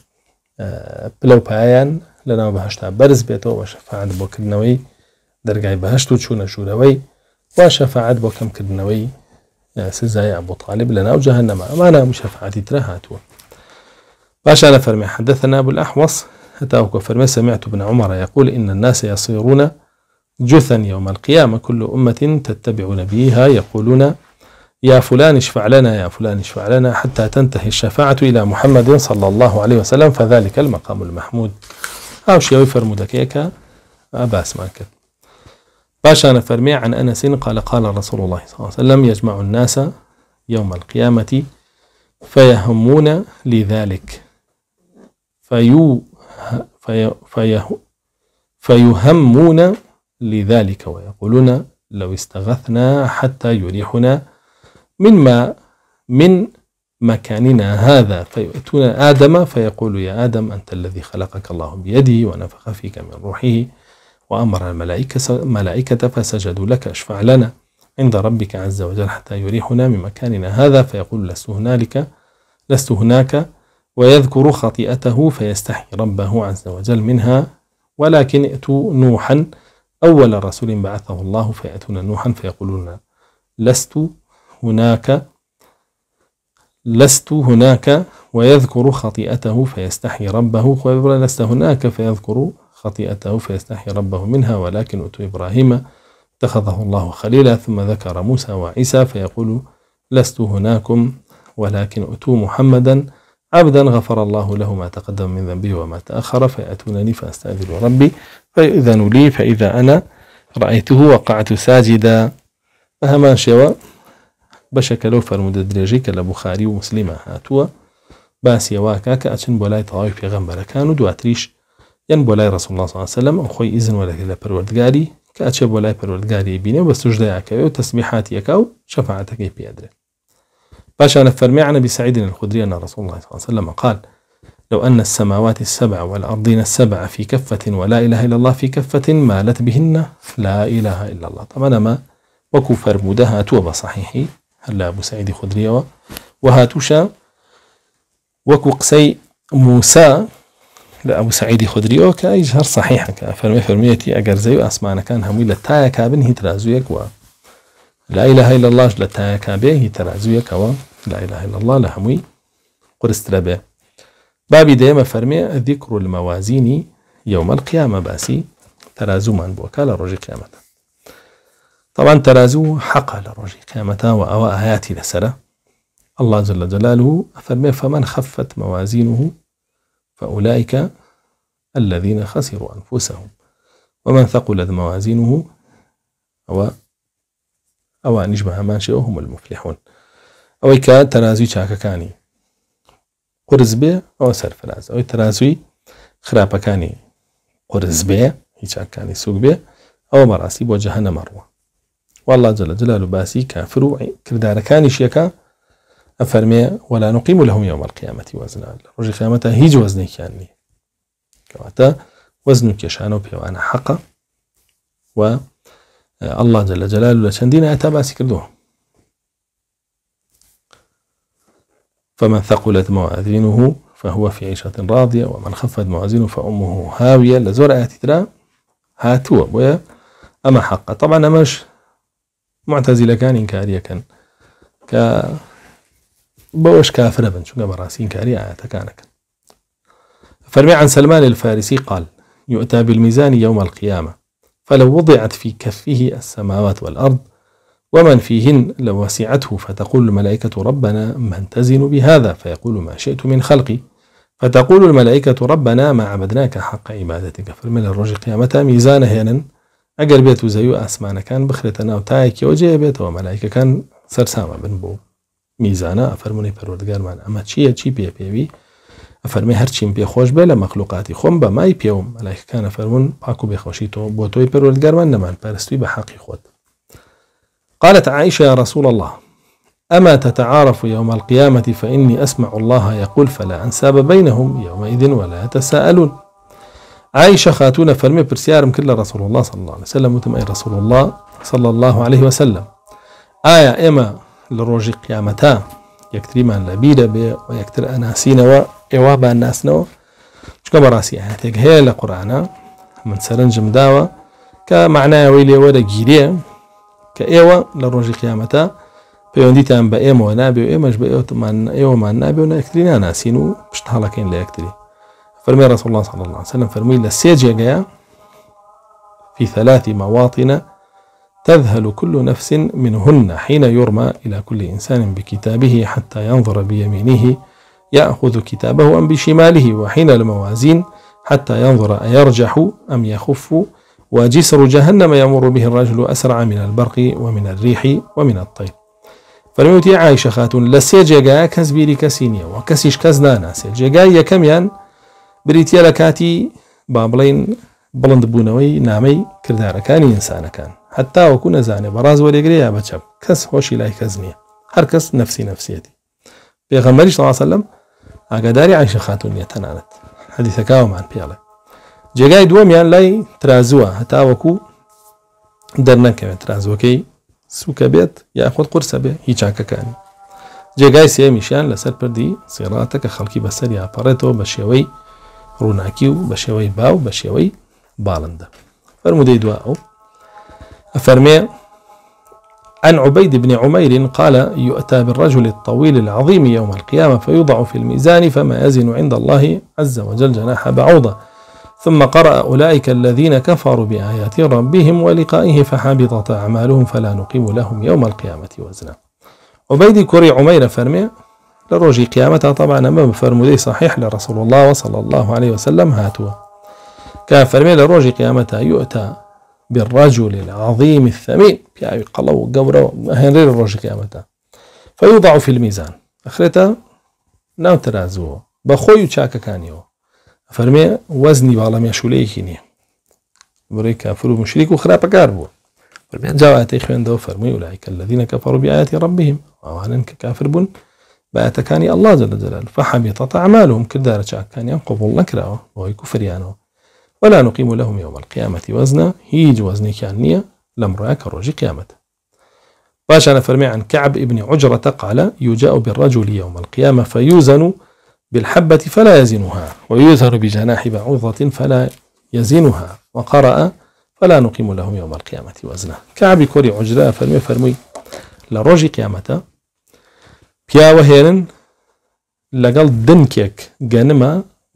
پلە و پایان لەناو بەهشتا بەرز بێتەوە بە شەفاعت بۆکردنەوەی دەرگای بهشتو و شوروی شوورەوەی وا شەفاعت بۆ کەمکردنەوەی اه، سزای ابو طالب لناو جهنم أمانا مشفعتي ترهاتوا باشا أنا فرمي حدثنا أبو الأحوص أتاوك فرمي سمعت ابن عمر يقول إن الناس يصيرون جثا يوم القيامة كل أمة تتبع نبيها يقولون يا فلان اشفع لنا يا فلان اشفع لنا حتى تنتهي الشفاعة إلى محمد صلى الله عليه وسلم فذلك المقام المحمود أو شيء يفر مدكيك أباس ماكد باشا فرمي عن أنس قال قال رسول الله صلى الله عليه وسلم يجمع الناس يوم القيامة فيهمون لذلك فيو في في فيهمون لذلك ويقولون لو استغثنا حتى يريحنا من ما من مكاننا هذا فيؤتون آدم فيقول يا آدم أنت الذي خلقك الله بيده ونفخ فيك من روحه وأمر الملائكة, الملائكة فسجدوا لك اشفع لنا عند ربك عز وجل حتى يريحنا من مكاننا هذا فيقول لست هنالك لست هناك ويذكر خطيئته فيستحي ربه عز وجل منها ولكن ائتوا نوحا أول رسول بعثه الله فيأتون نوحا فيقولون لست هناك لست هناك ويذكر خطيئته فيستحي ربه وإبراهيم لست هناك فيذكر خطيئته فيستحي ربه منها ولكن أتوا إبراهيم اتخذه الله خليلا ثم ذكر موسى وعيسى فيقول لست هناكم ولكن أتوا محمدا عبدا غفر الله له ما تقدم من ذنبه وما تأخر فيأتونني فأستأذن ربي فيؤذن لي فإذا أنا رأيته وقعت ساجدا فهمان شوى بەشەکە لەو فەرمودە درێژەی کە لە بخاری و مسلیمە هاتووە باسیەواکە کە ئەچن بۆ لای تەواوی پێغەمبەرەکان و دواتریش الله بۆ لای ڕسوڵسەلم ئەم خۆی ئیزنوەەکە لە پەروەردگاری کە ئەچێ بۆ لای پەروەردگاری بینێ بە وتسبيحات يكاو شفاعتك و أدري باش أنا فرمي عن أبي سعيد الخدري أن رسول الله صلى الله عليه وسلم قال لو أن السماوات السبع والأرضين السبع في كفة ولا إله إلا الله في كفة مالت بهن لا إله إلا الله طبعا ما وكفر مدهات وبصحيحي هلا أبو سعيد خدريوة وهاتوشا وكو موسى لا أبو سعيد او كايجهر صحيحة كفرمي فرميتي أجر زي أسمعنا كان همي لتايا كابن هي ترازويك و لا إله إلا الله لتايا كابي هي ترازويك و لا إله إلا الله لهمي قرستربه بابي ديما فرمي ذكر الموازين يوم القيامة باسي ترازو من بوكا لروج قيامته طبعا ترازو حق لروجي كامتا وأواء هاتي ئاياتی الله جل جلاله فەرمێ فمن خفت موازينه فأولئك الذين خسروا أنفسهم ومن ثقلت موازينه أو أو نجمع ما هم المفلحون أو كا ترازوي شاكا كاني قرز بي أو فراز أو ترازوي خرابة كاني قرز بي هيشاك كاني سوق بي أو مراسي بوجهنا مروه والله جل جلاله باسي كافر كان شيكا أفرمي ولا نقيم لهم يوم القيامة وزنا رجل قيامتها هيج وزنك يعني كواتا وزنك يشانو بيوانا حقا و الله جل جلاله لشندين أتا باسي كردوه فمن ثقلت موازينه فهو في عيشة راضية ومن خفت موازينه فأمه هاوية لزور آتي ترى هاتوا بويا أما حقا طبعا مش معتزله كان معتەزیلەکان ئینکاریەکەن کە بەوەش کافرە بن چونکە انكاريه ئینکاری ئاەتەکانەکەن فرمي عن سلمان الفارسي قال يؤتى بالميزان يوم القيامة فلو وضعت في كفه السماوات والأرض ومن فيهن لو وسعته فتقول الملائكة ربنا من تزن بهذا فيقول ما شئت من خلقي فتقول الملائكة ربنا ما عبدناك حق عبادتك فرمي الرجل قيامة ميزان هنا ئەگەر بێت و زەوی و ئاسمانەکان بخرێتە ناو و ملاک کان سر سەرسامە بن بو میزانه فرمونی پروردگار من اما چیه چی پێ پێوی هر چیم پێخۆش خوش بله مخلوقاتی خون با مای پیوم ملاک کان فرمون پاکو خوشی تو بو توی پروردگار من نمان پەرستوی به حقی خود قالت عائشة يا رسول الله أما تتعارف يوم القيامة فإني أسمع الله يقول فلا أنساب بينهم يومئذ ولا يتساءلون عائشة خاتون فرمي برسيارم كلا رسول الله صلى الله عليه وسلم وتم أي رسول الله صلى الله عليه وسلم آية إما لروج قيامتا يكتري من لبيدة بي ويكتر أناسين وإوابا نو شكو براسي يعني هي لقرآن من سرنجم داوة كمعنى ويلي ولا جيري كإيوة لروج قيامتا پەیوەندیتان بە بإيما ونابي وإيما ئێمەش بە ئێوەمان ئێوەمان نابێ و نەکتترین ناسین و پشتحاڵەکەین فرمي رسول الله صلى الله عليه وسلم فرمي للسيجيا في ثلاث مواطن تذهل كل نفس منهن حين يرمى إلى كل إنسان بكتابه حتى ينظر بيمينه يأخذ كتابه أم بشماله وحين الموازين حتى ينظر أيرجح أم يخف وجسر جهنم يمر به الرجل أسرع من البرق ومن الريح ومن الطير فرميوتي عائشة خاتون لسيجيغا كسبيري كسينيا وكسيش كزنانا سيجيغا يكميان بریتە لە کاتی با بڵین بڵند بوونەوەی نامەی کردارەکانی ئینسانەکان هەتا وەکو نەزانێ بەڕاز وەرێگرێ یا بەچەپ کەس هۆشی لای کەس نییە هەر کەس نفسی نفسیەتی پێغەمەریش لەواسەلم ئاگاداری عیشە خاتون نیە تەنانەت حەدیثەکەوەمان پێڵێ جێگای دووەمیان لای ترازووە هەتا وەکو دەرنەکەوێت ترازوەکەی سوکە بێت یاخود قرسە بێ هیچاکەکانی جێگای سێمیشیان لەسەر پردی سێڕاتە کە خەڵکی بەسەر یاپەڕێتەوە بە شێوەی روناكيو بشوي باو بشوي بالندا باڵندە فەرمودەی دوا ئەو عن عبيد بن عمير قال يؤتى بالرجل الطويل العظيم يوم القيامة فيوضع في الميزان فما يزن عند الله عز وجل جناح بعوضة ثم قرأ أولئك الذين كفروا بآيات ربهم ولقائه فحبطت أعمالهم فلا نقيم لهم يوم القيامة وزنا عبيد كري عمير فرمي لروجي قيامتها طبعا اما بفرمودي صحيح لرسول الله صلى الله عليه وسلم هاتوا كان فرمي لروجي قيامتها يؤتى بالرجل العظيم الثمين يعني قلو قبره هنري لروجي قيامتها فيوضع في الميزان اخرتها ناو ترازوه بخوي وشاكا كانيو فرمي وزني بعلم يشوليكيني نيه كافر ومشرك وخراب كاربو فرمي جاء ايخوان دو فرمي اولئك الذين كفروا بآيات ربهم وانا كافر بن بەەتەکانی الله جل جلاله فحبطت أعمالهم کردارە كان ينقب نەکراوە بۆی کوفریانەوە ولا نقيم لهم يوم القيامة وزنا هيج وزني كان نية لم رأك روج قيامة باش أنا فرمي عن كعب ابن عجرة قال يجاء بالرجل يوم القيامة فيوزن بالحبة فلا يزنها ويوزن بجناح بعوضة فلا يزنها وقرأ فلا نقيم لهم يوم القيامة وزنا كعب كوري عجرة فرمي فرمي لروج قيامته پیاوە هێنن لەگەڵ دنکێک گەنمە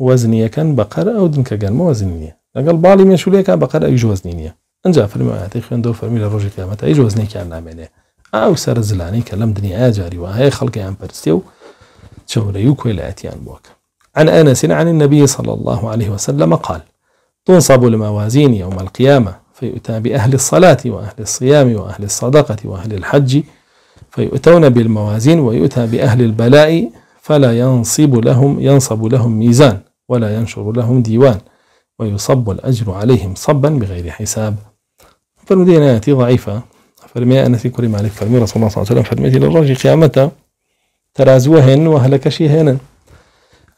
وەزنیەکەن بەقەر ئەو دنکە گەنمە وەزن نیە لەگەڵ باڵی مێشولێکە بەقەر ئەوی وەزنی نیە ئەجا فەرمەتی خوێندە و فەرمی لە ڕۆژی کامەتە ئەی وەزنێکیان نامێنێ او سر زلانی کلم دنیا جاری خلق خەڵکیان پەرستێ و چورەی و کۆیلەتیان بووکە عن أنس عن النبي صلى الله عليه وسلم قال تنصب الموازين يوم القيامة فيؤتى بأهل الصلاة وأهل الصيام وأهل الصدقة وأهل الحج فيؤتون بالموازين ويؤتى بأهل البلاء فلا ينصب لهم ينصب لهم ميزان ولا ينشر لهم ديوان ويصب الأجر عليهم صبا بغير حساب فالمدينة يأتي ضعيفة فرمي أنس كريم عليك فرمي رسول الله صلى الله عليه وسلم فرميتي للرجل قيامته ترازوهن وهلك شيهن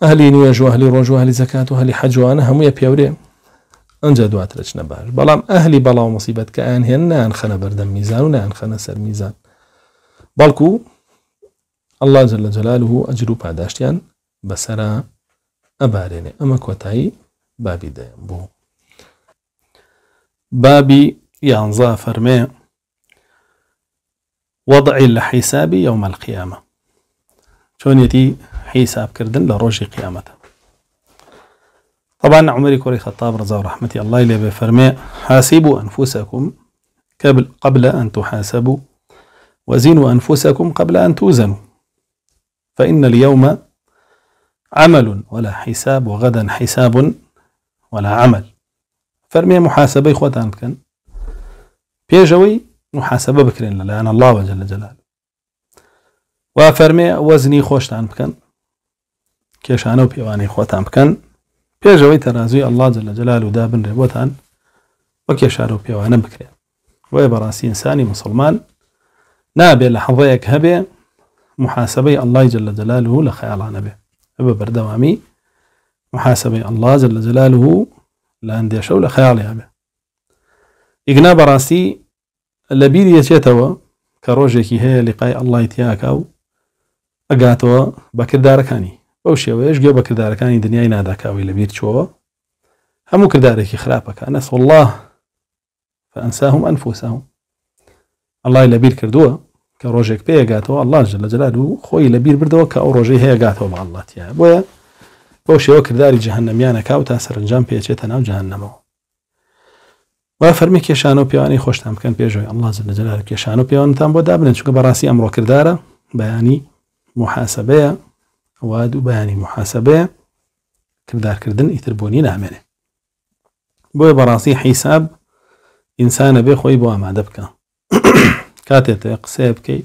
أهلي نويج وأهلي رجو وأهلي زكاة وأهلي حجوان هم يبيوري أنجا دوات رجنا بلام أهلي بلا مصيبة كأن هن أنخنا بردم ميزان ونان أنخنا سر ميزان بالكو الله جل جلاله أجر بعداشتيان بسرا أبارين أما كوتاي بابي دايم بو بابي يانزا فرمي وضع الحساب يوم القيامة شون يتي حساب كردن لروج قيامته طبعا عمر كوري خطاب رضا ورحمتي الله إليه بفرمي حاسبوا أنفسكم قبل, قبل أن تحاسبوا وزنوا أنفسكم قبل أن توزنوا فإن اليوم عمل ولا حساب وغدا حساب ولا عمل فرمي محاسبة إخوتان كان بيجوي محاسبة بكرين لأن الله جل جلاله وفرمي وزني خوش بكن كيشانو بيواني خوتان بكن بيجوي ترازوي الله جل جلاله دابن ربوتان وكيشانو بيواني بكرين ويبراسي إنساني مسلمان نابي لحظيك هبي محاسبي الله جل جلاله لخيال و لە خەیاڵانە بێ بە بەردەوامی جل جلاله جەلال و لە ئەندێشە و لە خەیاڵی هەبێ ئیگنا بەڕاستی هي بیری الله يتياك أو أقاتوا لقای داركاني تیاکە و ئەگاتەوە بەکردارەکانی داركاني دنياي ناداك بە کردارەکانی شو همو كرداركي بیر چۆوە هەموو کردارێکی خراپەکە نەسڵله ئەلای لەبیر کردووە کە ڕۆژێک پێگاتەوە ئەللاژە لە جلال و خۆی لەبیر بردەوە کە ئەو ڕۆژەی هەیەگاتەوە مەڵاتە بۆیە بۆ شێوە کردداری جەهنەمیانە کاو تا سەرنجام پێچێتە ناو جەهنەمەوە وا فەرمی کێشانە و پیوانی خۆشتان بکەن پێشۆی ئەلله لە جلال کێشان و پیاوانتان بۆ دابنن چکە بەڕاستی ئەمڕۆ کردارە بەیانی محاسبەیە واد و بەیانی محاسبەیە کردارکردن ئیتربوونی نامێنێ بۆیە بەڕاستی حیساب ئینسانە بێ خۆی بۆ ئامادە بکە كاتي تقسيب كي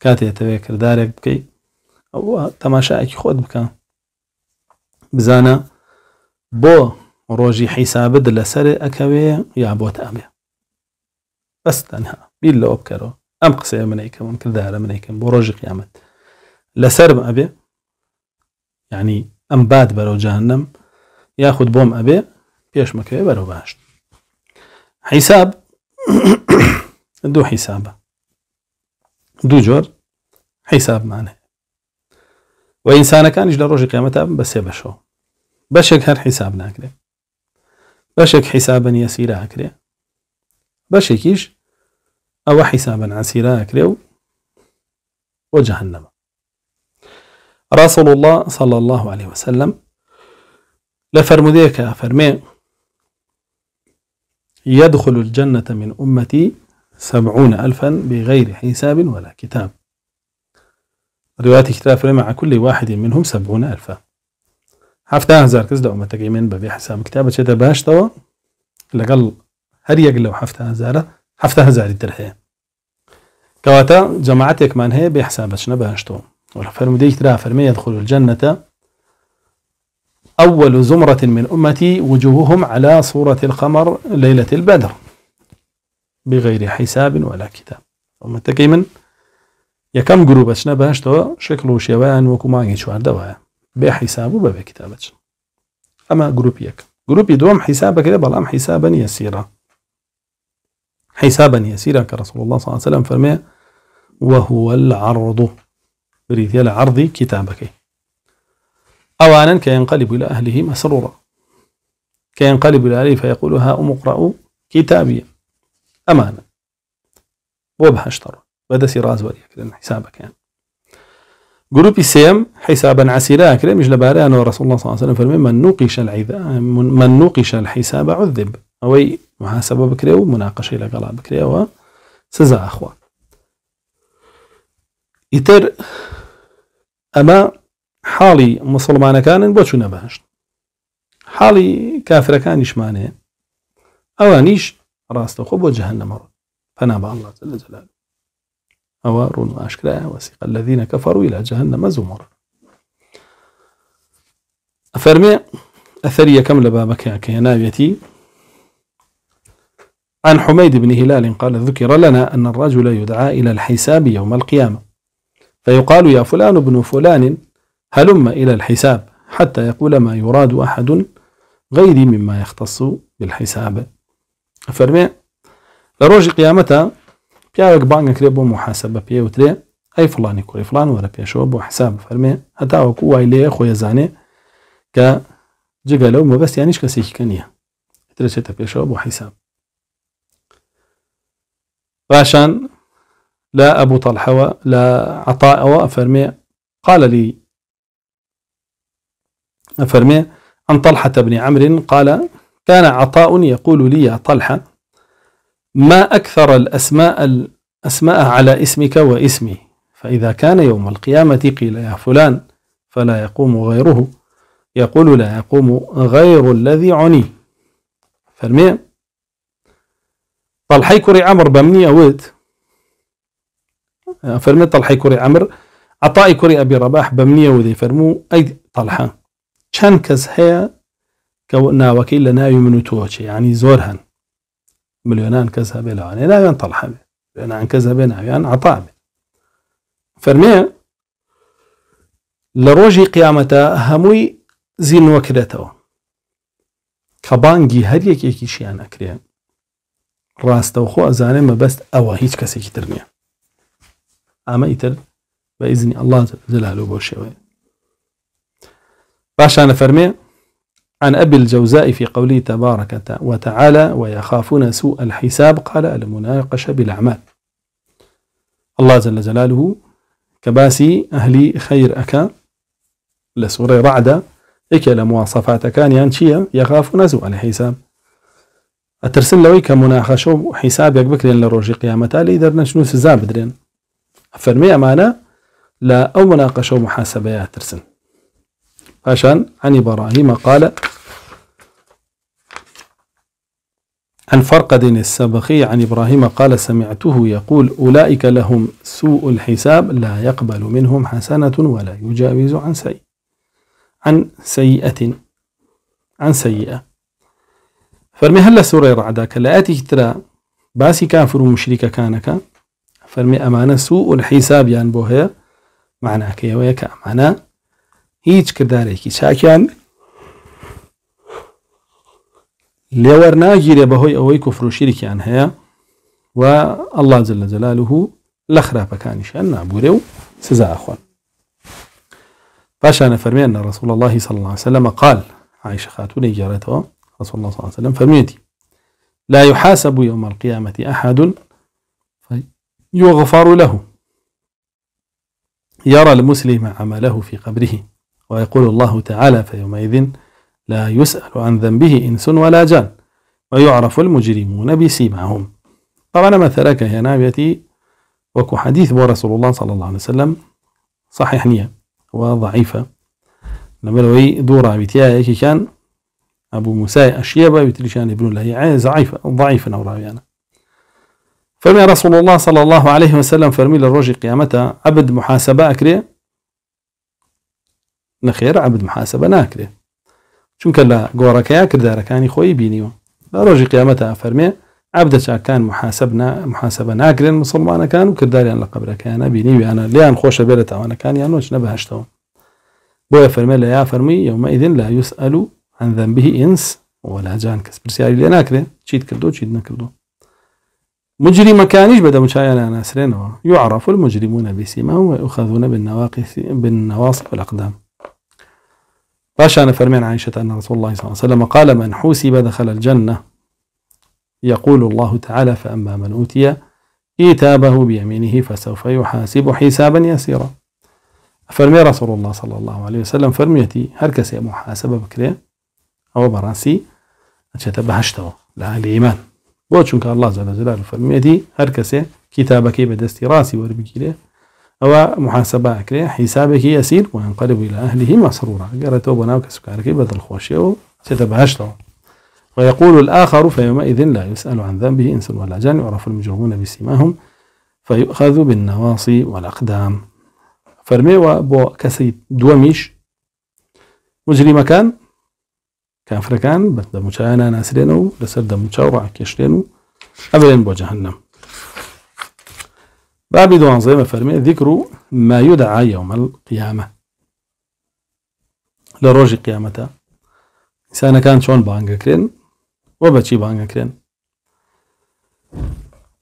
كاتي تذكر داري بكي او تماشا اكي خود بكا بزانا بو روجي حساب دل سر اكوي يا بو تامي بس تنها بيلا اوبكرو ام قسي من ايك ممكن دارا من ايك بو روجي قيامت لسر ابي يعني ام باد برو جهنم ياخد بوم ابي بيش مكوي برو باشت حساب دو جور حساب جۆر حیسابمانە كان ئینسانەکانیش لە ڕۆژی قیامەتا بە سێ بەشەوە بەشێک هەر حیساب ناکرێ بەشێک حیسابە نیە سیراکرێ بەشێکیش ئەوە أو حسابا و بۆ وجهنم رسول الله صلى الله عليه وسلم لفرموديك فرمي يدخل الجنة من أمتي سبعون ألفا بغير حساب ولا كتاب روايات كتاب مع كل واحد منهم سبعون ألفا حفتا هزار كزدا أمتك ئەومەتەکەی من حساب حسام کتاب بچێتە باشتەوە لقل هر يقلو حفتا هزارة حفتا هزار الدرحية كواتا جماعتك من هي هەیە بێ حساب بچنە باشتەوە فەرمودەی يدخل الجنة أول زمرة من أمتي وجوههم على صورة القمر ليلة البدر بغير حساب ولا كتاب وما تەکەی من كم جروب اشنا باش تو شكلو شێوەیان وكما مانگی چواردەوەە بێ حیساب و اما کتاب جروب ئەمە گروپیەک يدوم حسابا حیساب حسابا يسيرا حسابا يسيرا سیرە حیساب نیە الله عليه وسلم فرمي وهو العرض بريد يلا عرضي كتابك أوانا كينقلب إلى أهله مسرورا كينقلب إلى أهله فيقول هاؤم اقرأوا كتابي امانه وبها اشتروا حسابك يعني حیسابەکەیان سيم حسابا عسيرا عسیراکرێ مش لەبارەیانەوە ڕسڵ الله صلى الله عليه وسلم فرمي من نوقش العیدا من نوقش الحساب عذب ئەوەی محاسبە بکرێ و مناقەشەی لەگەڵا بکرێەوە سزا ئەخوا ئیتر ئەمە حاڵی مسلمانەکانن بۆ چوونە بەهشت حاڵی کافرەکانیشمانەیە ئەوانیش راس القبو جهنم فنا با الله جل جلاله أوار وأشكرا وسيق الذين كفروا إلى جهنم زمر أفرمي أثرية كم لبابك نابیتی عن حميد بن هلال قال ذكر لنا أن الرجل يدعى إلى الحساب يوم القيامة فيقال يا فلان بن فلان هلم إلى الحساب حتى يقول ما يراد أحد غيري مما يختص بالحساب فرمي لروج قيامته بيارك بانك كريب محاسبة بيه وتري أي فلان يكون فلان ولا بيه شو بو حساب فرمي هتا وكو وايلي خويا زاني كا جيجالو مو بس يعنيش كسيك كانيا تري شتا بيه شو بو حساب فعشان لا أبو طلحة لا عطاء فرمي قال لي فرمي عن طلحة بن عمرو قال كان عطاء يقول لي يا طلحة ما أكثر الأسماء الأسماء على اسمك واسمي فإذا كان يوم القيامة قيل يا فلان فلا يقوم غيره يقول لا يقوم غير الذي عني فالمية طلحي كري عمر بمني أويت فرمي طلحي كري عمر عطائي كري أبي رباح بمني أوذي فرمو أي طلحة كان كز هي كو ناوەکەی لە ناوی من و تۆچێ ینی مليونان كذا بلا کەس لا لەوانێ ناویان تەڵحەبێ لێنان کەس هەبێ ناویان عتابێ فەرمێ لە ڕۆژی قیامەتە هەمووی زیینوەکرێتەوە کە بانگی هەر یەکێکی شیان ئەکرێ ڕاستەو خۆ ئەزانێ مەبەست ئەوە هیچ کەسێکی تر نییە ئەمە ئیتر بە ئیزنی ئەلات زلالو بۆ شێوەیە باشانە فەرمێ عن أبي الجوزاء في قوله تبارك وتعالى ويخافون سوء الحساب قال المناقشة بالأعمال الله جل جلاله كباسي أهلي خير أكا لسورة رعدة إيك لمواصفات كان ينشيا يخافون سوء الحساب أترسل لوي كمناقشة حساب يكبك لين لروجي قيامتا ليدر نشنو سزاب درين أفرمي أمانة لا أو مناقشة محاسبة يا ترسل عشان عن إبراهيم قال عن فرقد السبخي عن إبراهيم قال سمعته يقول أولئك لهم سوء الحساب لا يقبل منهم حسنة ولا يجاوز عن سيء عن سيئة عن سيئة فرمي هلا سورة رعدك لا ترى باسي كافر ومشرك كانك فرمي أمانة سوء الحساب يعني بوهي معناه كيويك أمانة هيج كداريكي شاكيان بهوي اوي كفر وشرك عن يعني هيا و الله جل جلاله بكانش جەلالوه بوريو سزا اخوان و انا فرمي ان رسول الله صلى الله عليه وسلم قال عائشة خاتون جارته رسول الله صلى الله عليه وسلم فرميتي لا يحاسب يوم القيامة أحد يغفر له يرى المسلم عمله في قبره ويقول الله تعالى فيومئذ لا يسأل عن ذنبه إنس ولا جان ويعرف المجرمون بسيماهم طبعا ما ترك يا نابيتي وكو حديث بو رسول الله صلى الله عليه وسلم صحيح نية وضعيفة لما لوي دورة بتيايا كان أبو موسى أشيبة بتلشان ابن الله يعني ضعيفة ضعيفة نورا راويانا يعني. فرمي رسول الله صلى الله عليه وسلم فرمي للرجل قيامته عبد محاسبة أكري نخير عبد محاسبة ناكري چونکە لە گۆڕەکەیە کردارەکانی خۆی بینیوە لە ڕۆژی قیامەتە ئەفەرمێ عبدە چاکان محاسبە مسلمان کان و کرداریان لە قبرەکەیانە بینی آن لیان خۆشە بێت لە تاوانەکانیان نۆچ نەبهشتەوە بۆیە فەرمە لە یا فەرمی یومەیدن لا یوسئل عن ذنبه انس ولا جان کس برسیاری لێ ناکرێن چیت کردو چیت نەکردو مجري مكانيش بدا انا سرينو يعرف المجرمون بسيماهم ويؤخذون بالنواقص بالنواصف والأقدام باشا انا فرمين عائشة أن رسول الله صلى الله عليه وسلم قال من حوسب دخل الجنة يقول الله تعالى فأما من أوتي كتابه بيمينه فسوف يحاسب حسابا يسيرا فرمي رسول الله صلى الله عليه وسلم فرميتي هر كسي محاسبة بكري أو براسي أشت بهشته لا الإيمان بوشنك الله جل جلاله فرميتي هر كسي كتابك بدستي راسي وربكي إليه أو محاسبة كري حسابك يسير وينقلب إلى أهله مسرورا قرأته بناوك سكارك بدل خوشي وستبهش له ويقول الآخر فيومئذ لا يسأل عن ذنبه إنس ولا جان يعرف المجرمون بسماهم فيؤخذ بالنواصي والأقدام فرمي وبو كسي دوميش مجرم كان كافر كان بس دمشانا ناسرينو لسر دمشاو كشرينو أبلين بو جهنم بابي دوان زي ما فرمي ذكر ما يدعى يوم القيامة لروج قيامته إنسان كان شون بانجا كرين وبتشي بانجا كرين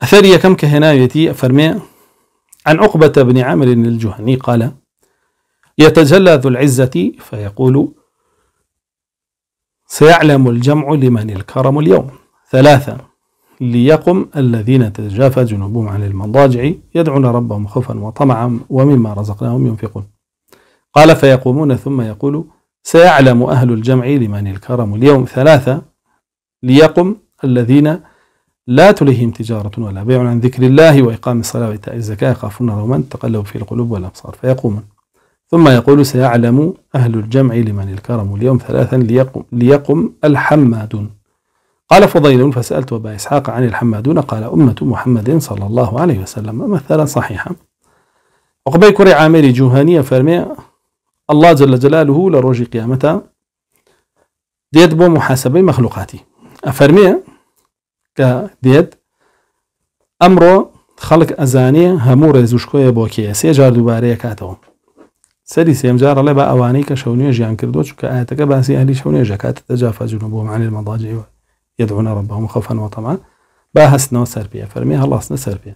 أثري كم كهنايتي فرمي عن عقبة بن عامر الجهني قال يتجلى ذو العزة فيقول سيعلم الجمع لمن الكرم اليوم ثلاثة ليقم الذين تتجافى جنوبهم عن المضاجع يدعون ربهم خوفا وطمعا ومما رزقناهم ينفقون قال فيقومون ثم يقول سيعلم أهل الجمع لمن الكرم اليوم ثلاثة ليقم الذين لا تليهم تجارة ولا بيع عن ذكر الله وإقام الصلاة وإيتاء الزكاة يخافون روما تقلب في القلوب والأبصار فيقومون ثم يقول سيعلم أهل الجمع لمن الكرم اليوم ثلاثا ليقم, ليقم الحمادون قال فضيل فسألت أبا إسحاق عن الحمادون قال أمة محمد صلى الله عليه وسلم مثلا صحيحا وقبيك ري عامر جوهانية فرمي الله جل جلاله لروج قيامته ديد بو محاسبة مخلوقاتي أفرمي كديد أمره خلق أزاني زوشكوية رزوشكوية بوكية جار دوباري كاتو سري سيم جار الله بأواني كشونية جيان كردوش كآياتك باسي أهلي شونية جاكات تجافى جنوبهم عن المضاجع يدعون ربهم خوفا وطمعا باهستنەوە سەر پێ فەرمی هەڵاستنە سەر پێ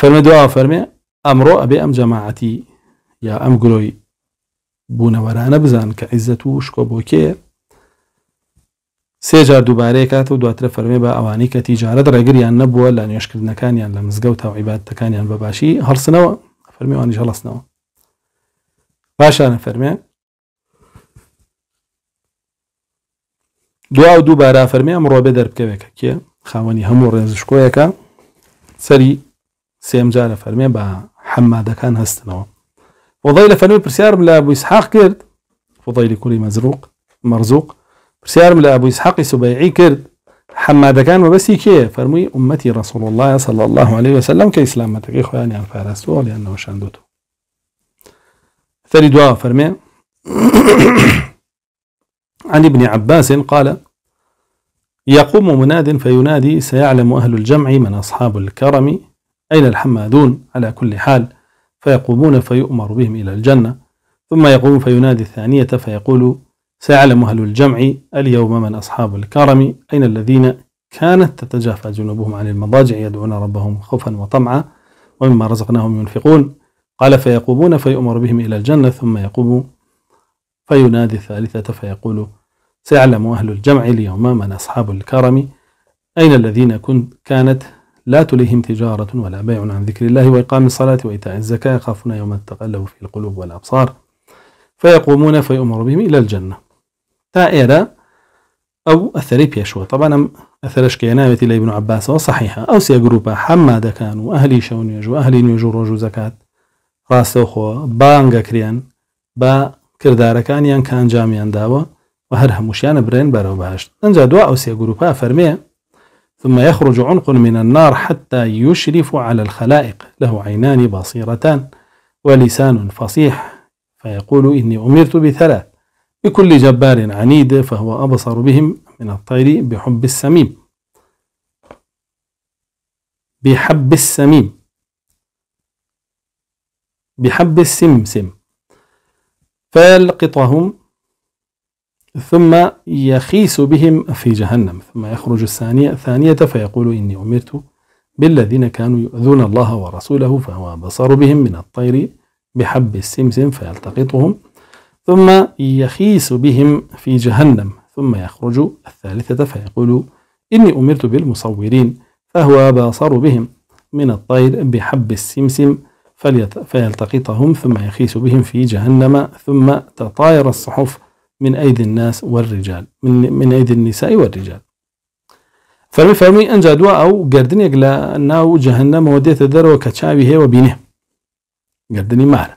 فەرمە دوا فەرمێ ئەمڕۆ ئەبێ ئەم جەماعەتی یا ئەم گرۆی بوونەوەرانە بزان کە عیزەت و شکۆبۆکێ سێجار دووبارەیە کاتە و دواترە فەرمێ بە ئەوانی کە تیجارەت ڕێگریان نەبووە لە نوێشکردنەکانیان لە مزگەوت تا عیباتەکانیان بەباشی هەڵسنەوە فەرمیوانی هەڵستنەوە باشانە فەرمێ دوا و دووبارە فەرمی ئەمڕۆ بێ دەربکەوێکە کێ خاوەنی هەموو ڕێزشکۆیەکە سەری سێمجارە فەرمێ بە حەمادەکان كان هستنو لە فنو برسيار لە ابو اسحاق كرد فڵی كوري مزروق مرزوق پرسیارم اسحاق ئەبووی سحاقی سوبەیعی کرد كان وەبەسی كي فرمي امتي رسول الله صلى الله عليه وسلم کە ئیسلامەتەکەی خۆیانیان پاراستوە لەیان شاندوتو ثري دوا فرمي عن ابن عباس قال يقوم مناد فينادي سيعلم أهل الجمع من أصحاب الكرم أين الحمادون على كل حال فيقومون فيؤمر بهم إلى الجنة ثم يقوم فينادي الثانية فيقول سيعلم أهل الجمع اليوم من أصحاب الكرم أين الذين كانت تتجافى جنوبهم عن المضاجع يدعون ربهم خوفا وطمعا ومما رزقناهم ينفقون قال فيقومون فيؤمر بهم إلى الجنة ثم يقوم فينادي الثالثة فيقول سيعلم أهل الجمع اليوم من أصحاب الكرم أين الذين كنت كانت لا تليهم تجارة ولا بيع عن ذكر الله وإقام الصلاة وإيتاء الزكاة يخافون يوما تقلب في القلوب والأبصار فيقومون فيؤمر بهم إلى الجنة تائرة أو أثري يشوى طبعا أثرش كينامة إلى ابن عباس وصحيحة أو سيقروبا جروبا حمادة كانوا أهلي شون يجو أهلي نيجو رجو زكاة راسوخوا خو بانغا كريان با كان يان كان جاميان داوا و هەر هەمووشیانە برێن بەرەو باشت انجا دو ئەو سێ گروپا ثم يخرج عنق من النار حتى يشرف على الخلائق له عينان بصيرتان ولسان فصيح فيقول إني أمرت بثلاث بكل جبار عنيد فهو أبصر بهم من الطير بحب السميم بحب السميم بحب السمسم فيلقطهم ثم يخيس بهم في جهنم ثم يخرج الثانية ثانية فيقول إني أمرت بالذين كانوا يؤذون الله ورسوله فهو بصر بهم من الطير بحب السمسم فيلتقطهم ثم يخيس بهم في جهنم ثم يخرج الثالثة فيقول إني أمرت بالمصورين فهو بصر بهم من الطير بحب السمسم فيلتقطهم ثم يخيس بهم في جهنم ثم تطاير الصحف من أيدي الناس والرجال من, من أيدي النساء والرجال فرمي فرمي أن دووە أو گردردنێک لە ناو جهنم دێتە دەرەوە کە هي وبينه بینێ گردردنی فرمي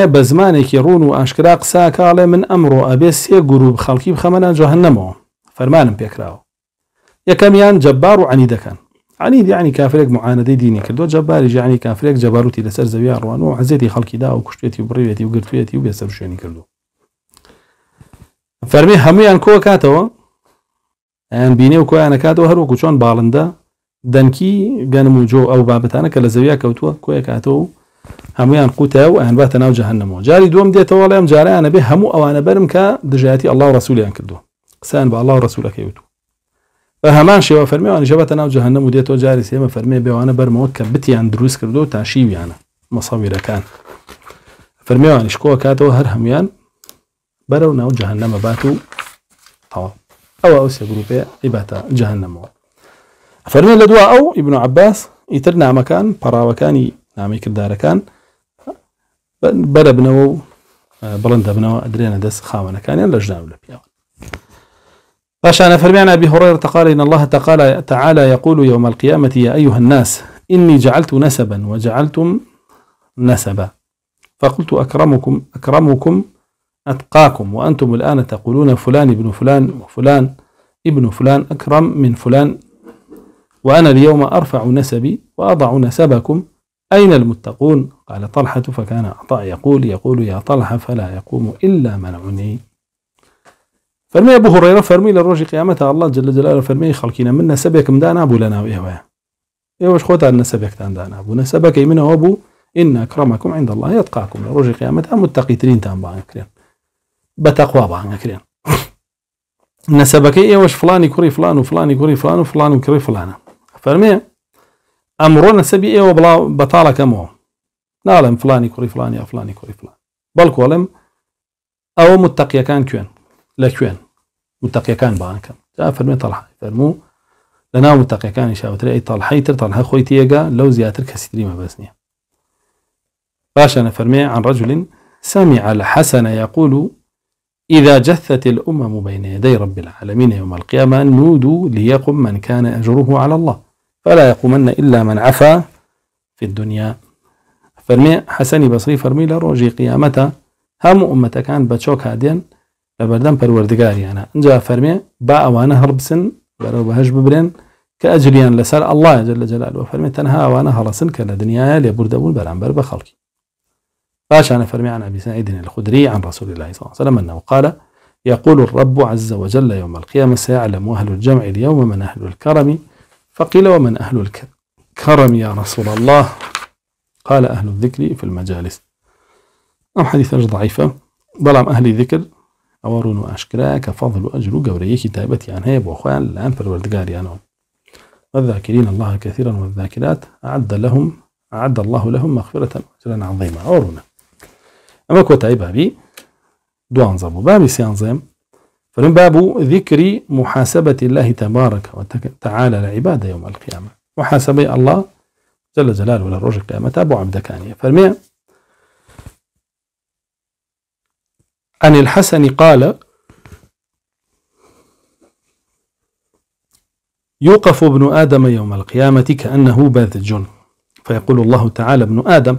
فەرمیە كيرون زمانێکی ڕون و من أمرو أبيس سێ گروپ خەڵکی جهنمو جەهنەمەوە بيكراو پێکراوە یەکەمیان جەبار و عنی عنید یعنی کافرێک معانەدەی دینی کردو جەباری ژیانی کافرێک جەباروتی لەسەر زەوی ڕوان و عزیێتی خەڵکیدا و کوشتێتی و بڕێتی و گرتوێتی و بێسەر شوێنی کردو فەرمی هەمویان کۆ کاتەوە ئەیان بینێ و کۆیانەکاتەوە هەروەکو چۆن باڵندە دەنکی گەنم و جۆ ئەو بابەتانە کە لە زەویە کەوتووە کۆیەکاتەوە و هەمویان قوتە و ئەنباتە ناو جەهنەمەوە جاری دوم دێتەوە لەم جاریانە بێ هەموو ئەوانە بەرم کە دژایەتی ئەلله ڕسوولیان کردو قسەیان بە ئەلله ڕسوولەکەی وتو بە هەمان شێوە فەرمیوان ژەبەتە ناو جەهنم و دێتەوە جاری سێمە فەرمێ بێوانە بەرمەوە کە بتیان دروست کردو و تاشیویانە مەسەویرەکان فەرمیێوانی شکۆ کاتەوە هەر هەمویان بەرە و ناو جەهنەمە بات و تەواو ئەوە ئەو سێ گروپێ ئیباتە جەهنەمەوە فەرمێ لە دووە ئەو ئیبن عباس ئیتر نامەکان پەراوەکانی نامی کردارەکان بەرە بنەوە و بڵند دەبنەوە ئەدرێنە دەست خاوەنەکانیان لە ژناو لە پیاوە راشا أنا عن أبي هريرة قال إن الله تعالى يقول يوم القيامة يا أيها الناس إني جعلت نسبا وجعلتم نسبا فقلت أكرمكم أكرمكم أتقاكم وأنتم الآن تقولون فلان ابن فلان وفلان ابن فلان أكرم من فلان وأنا اليوم أرفع نسبي وأضع نسبكم أين المتقون قال طلحة فكان عطاء يقول يقول يا طلحة فلا يقوم إلا من عني فرمي ابو هريره فرمي للروج قيامتها الله جل جلاله فرمي خەڵکینە من نسبك نەسەبێکم دانابوو لە ناو ئێوەیە ئێوەش خۆتان نەسەبێکتان ابو نسبك منەوە ابو إن أكرمكم عند الله يتقاكم قيامتها ڕۆژی قیامەتە متتەقیترین تان باانکرێن بەتەخوا باانەکرێن نەسەبەکەی [laughs] ئێوەش فلانی کوڕی فلان و فلانی فلان فلان و فلان فرمي کڕی فلانە فەرمێ وبلا بطاله كمو نعلم فلان ناڵم فلان يا فلان یا فلان بل فلان او متقي كان کوێن لا کوێن متقیەکان باکەم جا فەرمێ تەڵح فەرموو لە ناو متەقیەکانی شاوتر ئەی تەڵحیتر تەنها خۆی تێگە لەو زیاتر کەسی تری مەبەست نییە باشا نفرمي عن رجل سمع الحسن يقول إذا جثت الأمم بين يدي رب العالمين يوم القيامة نودوا ليقم من كان أجره على الله فلا يقومن إلا من عفا في الدنيا فرمي حسن بصري فرمي لروجي قيامته هم أمتك أمتكان بتشوك هاديا لبردم پروردگاریانە انجا فرمی با ئەوانە هربسن بەرەو بەهش ببرێن کە ئەجریان لسر الله جل جلاله جلال تنها فەرمێ هرسن ئەوانە هەڵسن کە لە دنیاە لێبوردەبوون بەرامبەر بە انا فرمي عن أبي سعيد الخدري عن رسول الله صلى الله عليه وسلم أنه قال يقول الرب عز وجل يوم القيامة سيعلم أهل الجمع اليوم من أهل الكرم فقيل ومن أهل الكرم يا رسول الله قال أهل الذكر في المجالس أم حديث ضعيفة ظلام أهل ذكر أورون و فضل أجر فەضل و ئەجر و گەورەیەکی تایبەتیان هەیە بۆ والذاكرين الله كثيرا والذاكرات أعد لهم أعد الله لهم مغفرة وأجرا عظيما أورون أما كوتاي بابي دوانزم بابي سيانزيم فمن باب ذكر محاسبة الله تبارك وتعالى لعبادة يوم القيامة محاسبة الله جل جلاله للرجل قيامة عبدك عبدكانية فرمي عن الحسن قال يوقف ابن آدم يوم القيامة كأنه باذج فيقول الله تعالى ابن آدم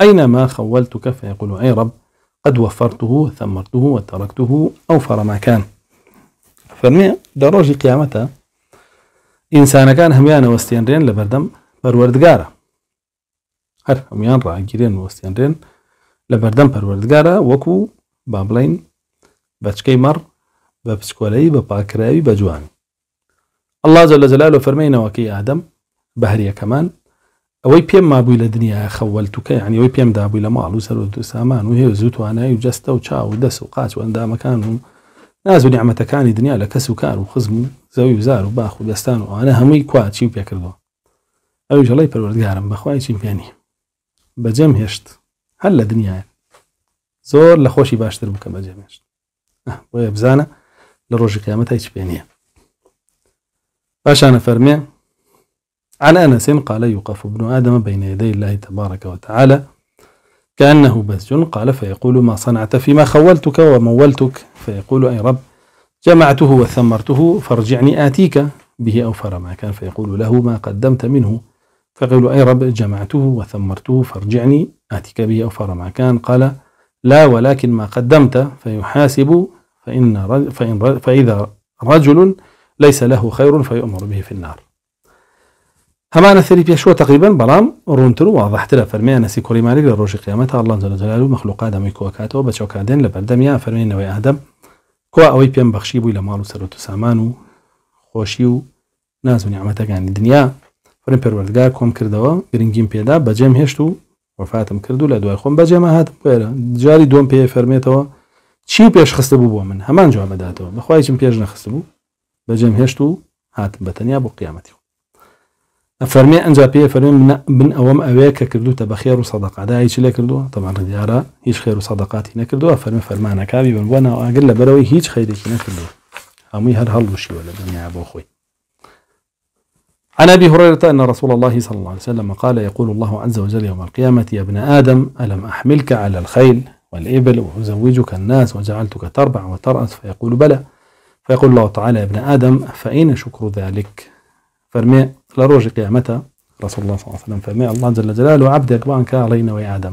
أينما خولتك فيقول أي رب قد وفرته وثمرته وتركته أوفر ما كان فرمي دروج قيامته إنسان كان هميان رين لبردم بروردقارة هر هميان راقيرين رين لبردم بروردقارة وكو بابلين بچکی مر بپسکولی بە بجوان الله جل جلاله فەرمینەوەکەی ئادەم بە هەریەکەمان ئەوەی پێم مابووی لە دنیا که یعنی ئەوی پیم دا بوی ماڵ و سر و سامان و هێز و توانایی و جست و چاو و دس و قاچ و ئەندامەکان و ناز و نیعممەتەکانی دنیا لە و کار و خزم و زەوی وزار و باخ و دستان و ئەوانە هەمووی کوا چی پێکردەوە ئەوی ژەڵی پەروەردگارم بەخوای چیم پیانی بجم هشت هل لە زۆر لە خۆشی باشتر بکە بە جێمێش بۆیە بزانە لە ڕۆژی قیامەت هیچ پێ نییە باشانە فەرمێ عن أنس قال يوقف ابن آدم بين يدي الله تبارك وتعالى كأنه بسج قال فيقول ما صنعت فيما خولتك ومولتك فيقول أي رب جمعته وثمرته فارجعني آتيك به أو ما كان فيقول له ما قدمت منه فيقول أي رب جمعته وثمرته فارجعني آتيك به أو ما كان قال لا ولكن ما قدمت فيحاسب فإن رجل فإن فإذا رجل ليس له خير فيؤمر به في النار همان سری پێشوە تقریبا بەڵام ڕونتر و واضحترە فەرمیانە سی کوری مالی لە ڕۆژی قیامەت ئەڵان جلجلال و مەخلوقا دەمی کۆکاتەوە بە چۆکاندێن لە بەردەمیان فەرمێنەوەی ئادەم کوا ئەوەی پێم بەخشی بووی لە ماڵ و سەرۆت و سامان و خۆشی و ناز و نیعمەتەکانی دنیا فرم پەروەردگار کۆم کردەوە گرنگیم وفاتم کردو لە دوای خۆم بەجێمە هاتم پێرە جاری دۆم پێ فەرمێتەوە چی پێشخستە بوو بۆ من هەمان جواب بداتەوە بەخوایچم پێش نەخست بوو بەجێم هێشت و هاتم بەتەنیا بۆ قیامەتی فەرمی ئەنجا پێ فەرمی بن ئەوەم ئەوەیە کە کردوتە بە خێر و سەدەقادا هیچ لێ کردووە تەمان دیارە هیچ خێر و سەدەقاتی نەکردووە فەرمی فەرمانەکاوی بن بۆ ناو ئاگر لە بەرەوەی هیچ خیرێکی نەکردووە هەمووی هەر هەڵوشیوە لە دنیا بۆ خۆی عن أبي هريرة أن رسول الله صلى الله عليه وسلم قال يقول الله عز وجل يوم القيامة يا ابن آدم ألم أحملك على الخيل والإبل وأزوجك الناس وجعلتك تربع وترأس فيقول بلى فيقول الله تعالى يا ابن آدم فأين شكر ذلك فرمي لروج قيامته رسول الله صلى الله عليه وسلم فرمي الله جل جلاله عبدك بانك علينا ويا آدم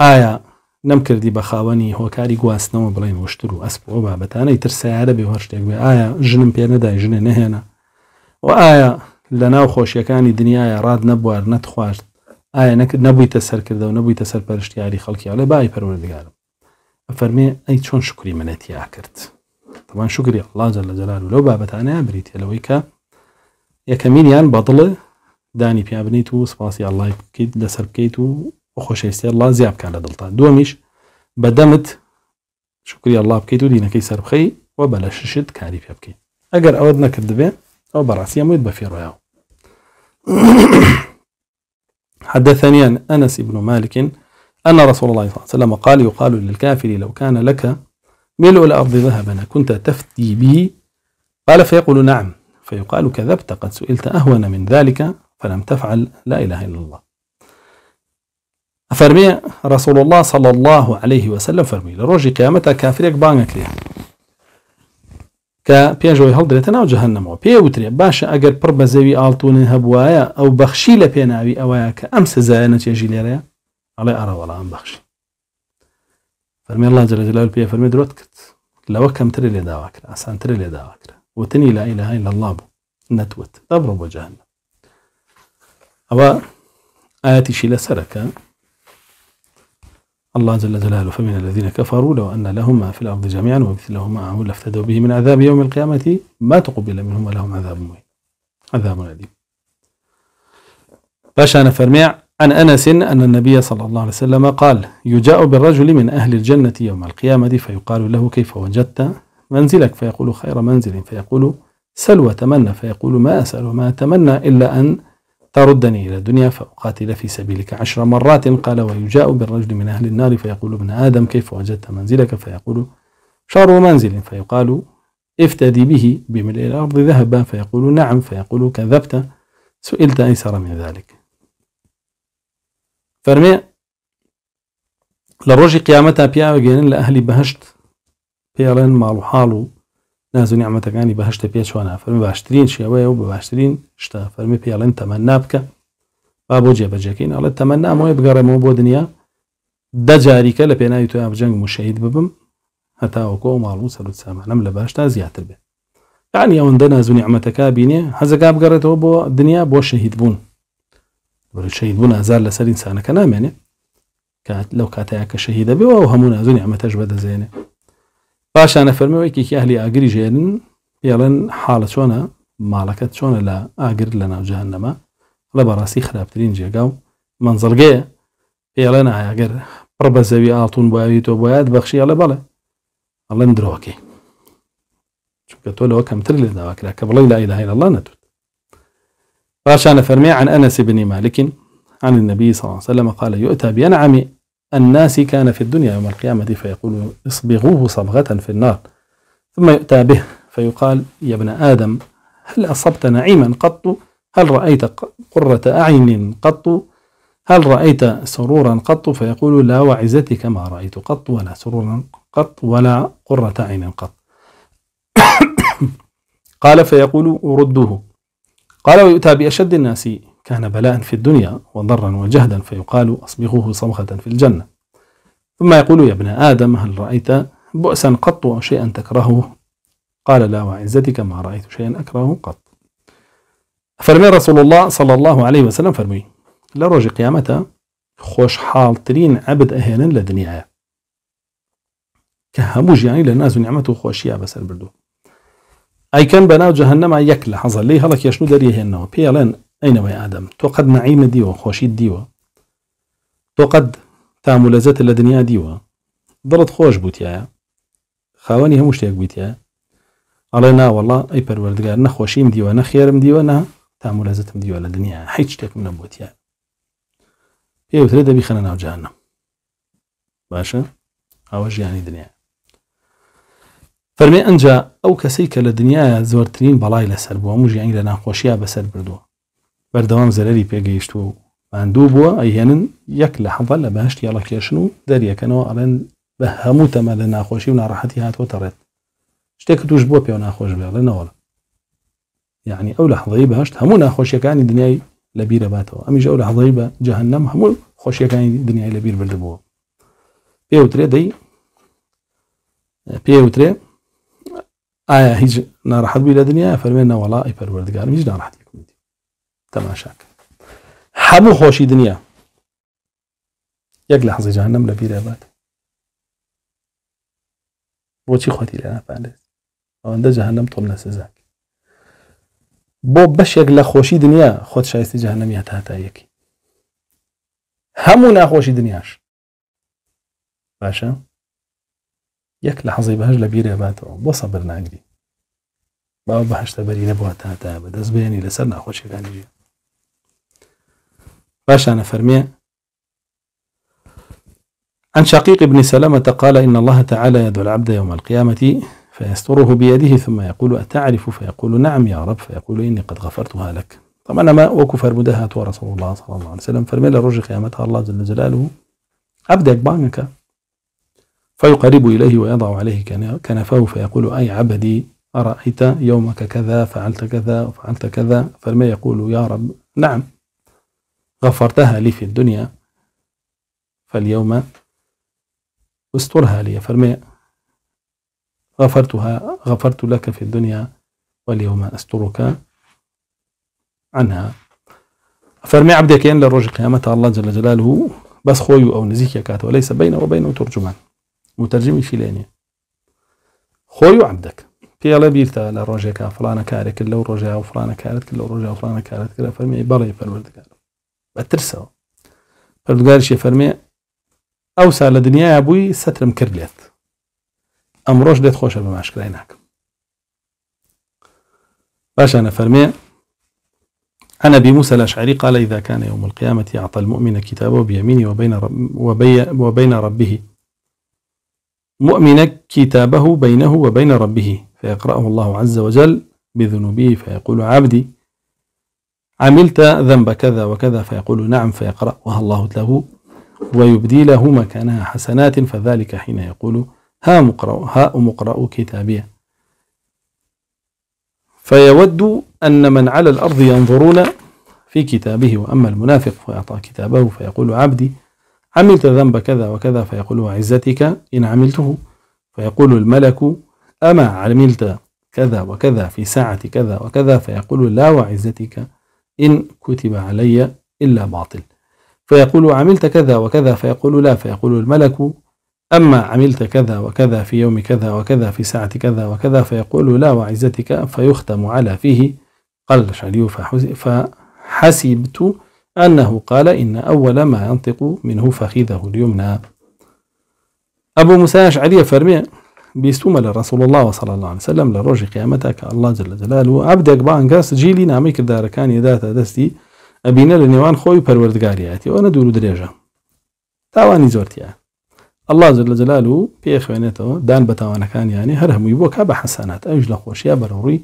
آية نمكر دي بخاوني هو كاري بڵێن وشتر و ئەسب ئەو بابەتانەی تر سیارە بێ هەر شتێک بێ ئایا ژنم پێ و ئایا لە ناو خۆشیەکانی دنیاە ڕاد نەبوار نەتخوارد ئایا نەکرد نەبوویتە سەرکردە و نەبوویتە سەر پەرشتیاری خەڵکییا لە بای پەروەردگارم فەرمێ ئەی چۆن شکری منەتیا کرد تەوان شکری ئەڵانجە لە جەلار و لەو بابەتانیان بریت لەوەی کە یەکەمینیان بەدڵە دانی پیابنیت و سپاسی ئەلای بکەیت لەسەر بکەیت و خۆشەویستی لا زیاب بکە لە دڵتان دومیش بەدەمت شکری ئەللا بکەیت و دینەکەی سەرخەی و بە لە ششت کاری پێ بکەیت ئەگەر ئەوەت نەکرد بێ أو براسي مويد بفيرو [coughs] حدثني عن أنس بن مالك أن رسول الله صلى الله عليه وسلم قال يقال للكافر لو كان لك ملء الأرض ذهبا كنت تفتي به قال فيقول نعم فيقال كذبت قد سئلت أهون من ذلك فلم تفعل لا إله إلا الله فرمي رسول الله صلى الله عليه وسلم فرمي لروجي قيامتك كافر يكبانك ليه کە پێشەوەی هەڵدرێتە ناو جەهنمەوە پێوترێ باشە ئەگەر پڕ بە زەوی ئاڵتونن هەبوایە ئەو بەخشی لە پێناوی ئەوەیە کە ئەم تيجي نەچێژی علي ارا ئەراوەڵ ام بەخشی فەرمی الله جل جلاله پێ فەرمی درۆت کرد لەوە کەمتر لێ داواکرا ئاسانتر لێ داواکرا وتنی لا إله إلا الله نتوت نەتوت دەبڕۆ بۆ جەهنم ئەوە ئاەتیشی لەسەرەکە الله جل جلاله فمن الذين كفروا لو أن لهم ما في الأرض جميعا ومثله معه لافتدوا به من عذاب يوم القيامة ما تقبل منهم ولهم عذاب مهين عذاب أليم باشا نفرميع عن أنس أن النبي صلى الله عليه وسلم قال يجاء بالرجل من أهل الجنة يوم القيامة فيقال له كيف وجدت منزلك فيقول خير منزل فيقول سل وتمنى فيقول ما أسأل وما أتمنى إلا أن تردني إلى الدنيا فأقاتل في سبيلك عشر مرات قال ويجاء بالرجل من أهل النار فيقول ابن آدم كيف وجدت منزلك فيقول شر منزل فيقال افتدي به بملء الأرض ذهبا فيقول نعم فيقول كذبت سئلت أيسر من ذلك فرمي لروجي قيامتها بيا وجين لأهل بهشت بيرن مالو حالو نازونی ئەمەتەکانی بەهشتە پێ چۆنا فەرمی باشترین شێوەیە و بە باشترین شتە فەرمی پێڵێن تەمە نابکە با بۆ جێبەجەکەین ئەڵێت تەمە نامەوەی بگەڕێمەوە بۆ دنیا دەجاریکە لە پێناوی تو ئابجەنگ موشەید ببم هەتاوەکۆ و ماڵ و سەرود سامانم لە باشتا زیاتر بێت یعنی ئەوەندە نازونی ئەمەتەکە بینێ هەزەگا بگەڕێتەوە بۆ دنیا بۆ شەهید بوون شەید بوون ئازار لەسەر ئینسانەکە نامێنێ کات لەو کاتەیە کە شەهیدە بێەوە هەموو نازونی ئەمەتەش بەدەزێنێ پاشانە فەرمەوەیکێکی ئەهلی ئاگری ژێنن پێڵێن حاڵە چۆنە ماڵەکەت چۆنە لە ئاگر لە ناوجیان نەما لە بەڕاستی خراپترین جێگا و منزلگەیە پێڵێن ئاگەر پڕ اجر رب ئاتون اعطون تۆ باید بەخشیە لە بەڵێ ئەڵەن درۆکەی چونکە تۆ لەوە کەمتر لێ داواکرا کە بڵی لا إله إلا الله نەتوت باشان فرمي عن أنس بن مالك عن النبي صلى الله عليه وسلم قال يؤتى بأنعم الناس كان في الدنيا يوم القيامة فيقول اصبغوه صبغة في النار ثم يؤتى به فيقال يا ابن آدم هل أصبت نعيما قط هل رأيت قرة أعين قط هل رأيت سرورا قط فيقول لا وعزتك ما رأيت قط ولا سرورا قط ولا قرة عين قط [coughs] قال فيقول ردوه قال ويؤتى بأشد الناس كان بلاء في الدنيا وضرا وجهدا فيقال أصبغوه صمخة في الجنة ثم يقول يا ابن آدم هل رأيت بؤسا قط أو شيئا تكرهه قال لا وعزتك ما رأيت شيئا أكرهه قط فرمي رسول الله صلى الله عليه وسلم فرمي لا ڕۆژی قيامته خوش عبد ترين عبد دنیاە لدنيا هەموو يعني لە نعمته و نیعممەت و خۆشیە بەسەر بردو ئایکەن بە ناو جەهنەما یەک لە حەزە لی هەڵە کێشن أين يا ادم تو قد نعيم ديوا خوشي ديوا تو قد تام لذات الدنيا ديوا ضلت خوش بوتيا خاوني هم مشتاق بوتيا علينا والله اي برورد قال نخوشيم ديوا نخيرم ديوا نا تعمل لذاتم ديوا الدنيا حيتش تك من بوتيا ايو تريد ابي خنا جهنم باشا اوج يعني دنيا فرمي انجا او كسيك الدنيا زورتين بلاي لسرب ومجي يعني لنا خوشيا بسر بردوام زلالي بيجيشتو عندو بوا أيهن يك لحظة لبهشت يلا كيشنو داري كانوا ألين به تما لنا خوشي ونا راحتي هات وترت شتك توش بوا بيونا خوش بيا لنا ولا يعني أول لحظة بهشت همو نا خوشي كان الدنيا لبيرة باتوا أمي جاء أول لحظة جهنم همو خوشي كان الدنيا لبير برد بوا بيوتري دي بيوتري آية هيج نا راحت بيا الدنيا فرمينا ولا إبر برد قال هيج نا راحت تەماشاکە هەموو خۆشی دنیا یەک لە حەزی جانم لە بیرەبات بۆچی خۆتی لە ناپانێت ئەوەندە جەهنم تۆم لە سزاک بۆ بەشێک لە خۆشی دنیا خۆت شایستی جەهنەمی هەتاتایەکی هەموو ناخۆشی دنیاش باشە یەک لە حەزی بەهش لە صبر بۆ سەبەر ناگری باوە بەهشتە تا نەبووە تاتا بە دەستبێنی لەسەر ناخۆشیەکانی انا فرمية عن شقيق ابن سلمة قال إن الله تعالى يدعو العبد يوم القيامة فيستره بيده ثم يقول أتعرف فيقول نعم يا رب فيقول إني قد غفرتها لك طبعا ما وكفر بدها تو رسول الله صلى الله عليه وسلم فرمي رجل قيامتها الله جل جلاله عبدك بانك فيقرب إليه ويضع عليه كنفه فيقول أي عبدي أرأيت يومك كذا فعلت كذا وفعلت كذا فرمي يقول يا رب نعم غفرتها لي في الدنيا فاليوم استرها لي فرمي غفرتها غفرت لك في الدنيا واليوم أسترك عنها فرمي عبدي كين للروج قيامة الله جل جلاله بس خويو أو نزيك كات وليس بينه وبينه ترجمان مترجم لاني خويو عبدك في الله بيرتا للروج فلانا كارك لو رجع وفلانا كارك لو رجع وفلانا كارت كلا فرمي بري فرمي بترسه ترسەوە پردگاریشی فەرمێ ئەوسا لە دنیاە بووی سەترم کرد لێت ئەمڕۆژ لێت خۆشە بە ماشکرای انا باشانە انا بموسى الاشعري قال اذا كان يوم القيامه اعطى المؤمن كتابه بيمينه وبين رب وبين ربه مؤمن كتابه بينه وبين ربه فيقرأه الله عز وجل بذنوبه فيقول عبدي عملت ذنب كذا وكذا فيقول نعم فيقرأ وها الله له ويبدي له مكانها حسنات فذلك حين يقول ها مقرأ ها مقرأ كتابيه فيود أن من على الأرض ينظرون في كتابه وأما المنافق فيعطى كتابه فيقول عبدي عملت ذنب كذا وكذا فيقول وعزتك إن عملته فيقول الملك أما عملت كذا وكذا في ساعة كذا وكذا فيقول لا وعزتك إن كتب علي إلا باطل فيقول عملت كذا وكذا فيقول لا فيقول الملك أما عملت كذا وكذا في يوم كذا وكذا في ساعة كذا وكذا فيقول لا وعزتك فيختم على فيه قال الأشعري فحسبت أنه قال إن أول ما ينطق منه فخذه اليمنى أبو موسى أشعري فرمي بيستوما لرسول الله صلى الله عليه وسلم لروج قيامتك الله جل جلاله و عبدێک جيلي جیلی نامی کردارەکانی داتە دەستی ئەبینە لە نێوان خۆی پەروەردگاریەتی وانا دوور دريجا تاواني تاوانی آه. الله جل جلاله و پێ دان بتاوانا كان يعني هەمووی بۆ کا بە حەسانات ئەوش لە خۆشیە بەرەڕووی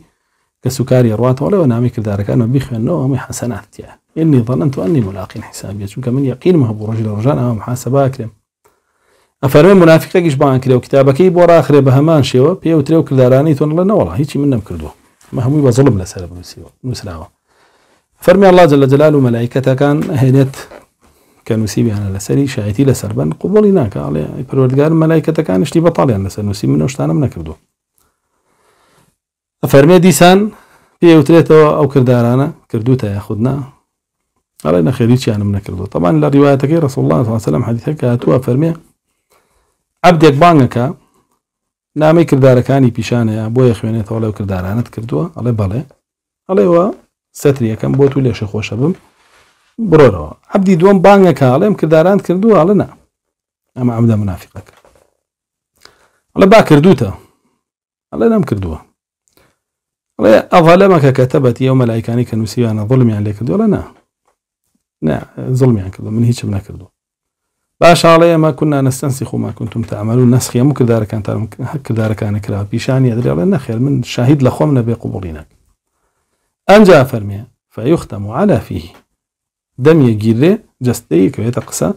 کە سوکاری ڕاتەوە لەوە نامی کردارەکانەوە بیخوێنەوە ئەمەی اني ئێنی ظەننت و ئەنی ملاقین حسابە چونکە من یقینم رجل رجال لە ڕژان أكرم منافق منافقەکیش بان کرێ و کتابەکەی بۆ ڕاخرێ بە هەمان شێوە پێوترێ و کردارانی تۆن لە نەوەڵ هیچی من ما کردووە مە ظلم بە زڵم لەسەر نووسراوە فەرمی الله جل جلال و مەلایکەتەکان هێنێت کە نووسیبیانە لەسەری شایەتی لەسەر بن قوبڵی ناکە ئاڵێ پەروەردگار مەلایکەتەکان شتی بەتاڵیان لەسەر نووسی من شتانم نەکردووە ئەفەرمێ دیسان پێوترێتەوە ئەو کردارانە کردوتە یاخودنا ئەڵێ نەخێری چیانم نەکردو طبعا لە ڕیواەتەکەی رسول الله وسلم حديثك هاتووە فەرمیێ عبدێک بانگەکە نامی کردارەکانی پیشانەیە بۆیە خوێنێتەوە لەو کردارانت کردووە ئەڵێ بەڵێ ئەڵێوە سەتری یەکەم بۆ تو لێشە خۆشە بم بڕۆرەوە عبدی دووەم بانگەکە ئەڵێم کرداران کردووە ئەڵنا ئەمە ئەمدا منافقەکە ئەڵێ با کردوتە ئەڵێ نەم کردووە ئەڵێ ئەڤەلەمەکە کە تەبەت ئەو مەلایکانی کە نووسیوانە ظڵمیان لێ کردووە لە نا ظڵمیان کردو من هیچم نەکردو باش علي ما كنا نستنسخ ما كنتم تعملون نسخ ممكن ذلك أنت ذلك أنا كلا بيشاني ادري على النخير من شاهد لخومنا بقبولنا جاء فرمي فيختم على فيه دم يجير جستي كويتا قصة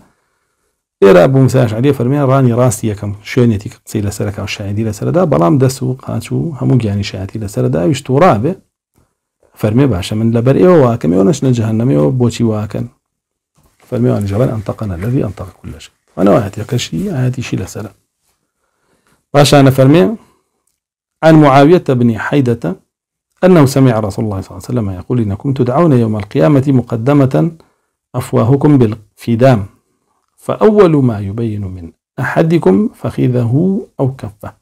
إيرا أبو موسى أشعري فرمي راني راسي كم شوينيتي قصيلة سلك أو شاهدي لسردا بلام دسو قاتو همو جاني شاهدي لسردا يشتو رابه فرمي باشا من لبر إيوا واكم إيوا نشنا جهنم إيوا بوشي فالماء عن الجبل أنطقنا الذي أنطق كل شيء واحد يا كشي آياتي شيلة سلام باش أنا فالمي عن معاوية بن حيدة أنه سمع رسول الله صلى الله عليه وسلم يقول إنكم تدعون يوم القيامة مقدمة أفواهكم بالفدام فأول ما يبين من أحدكم فخذه أو كفه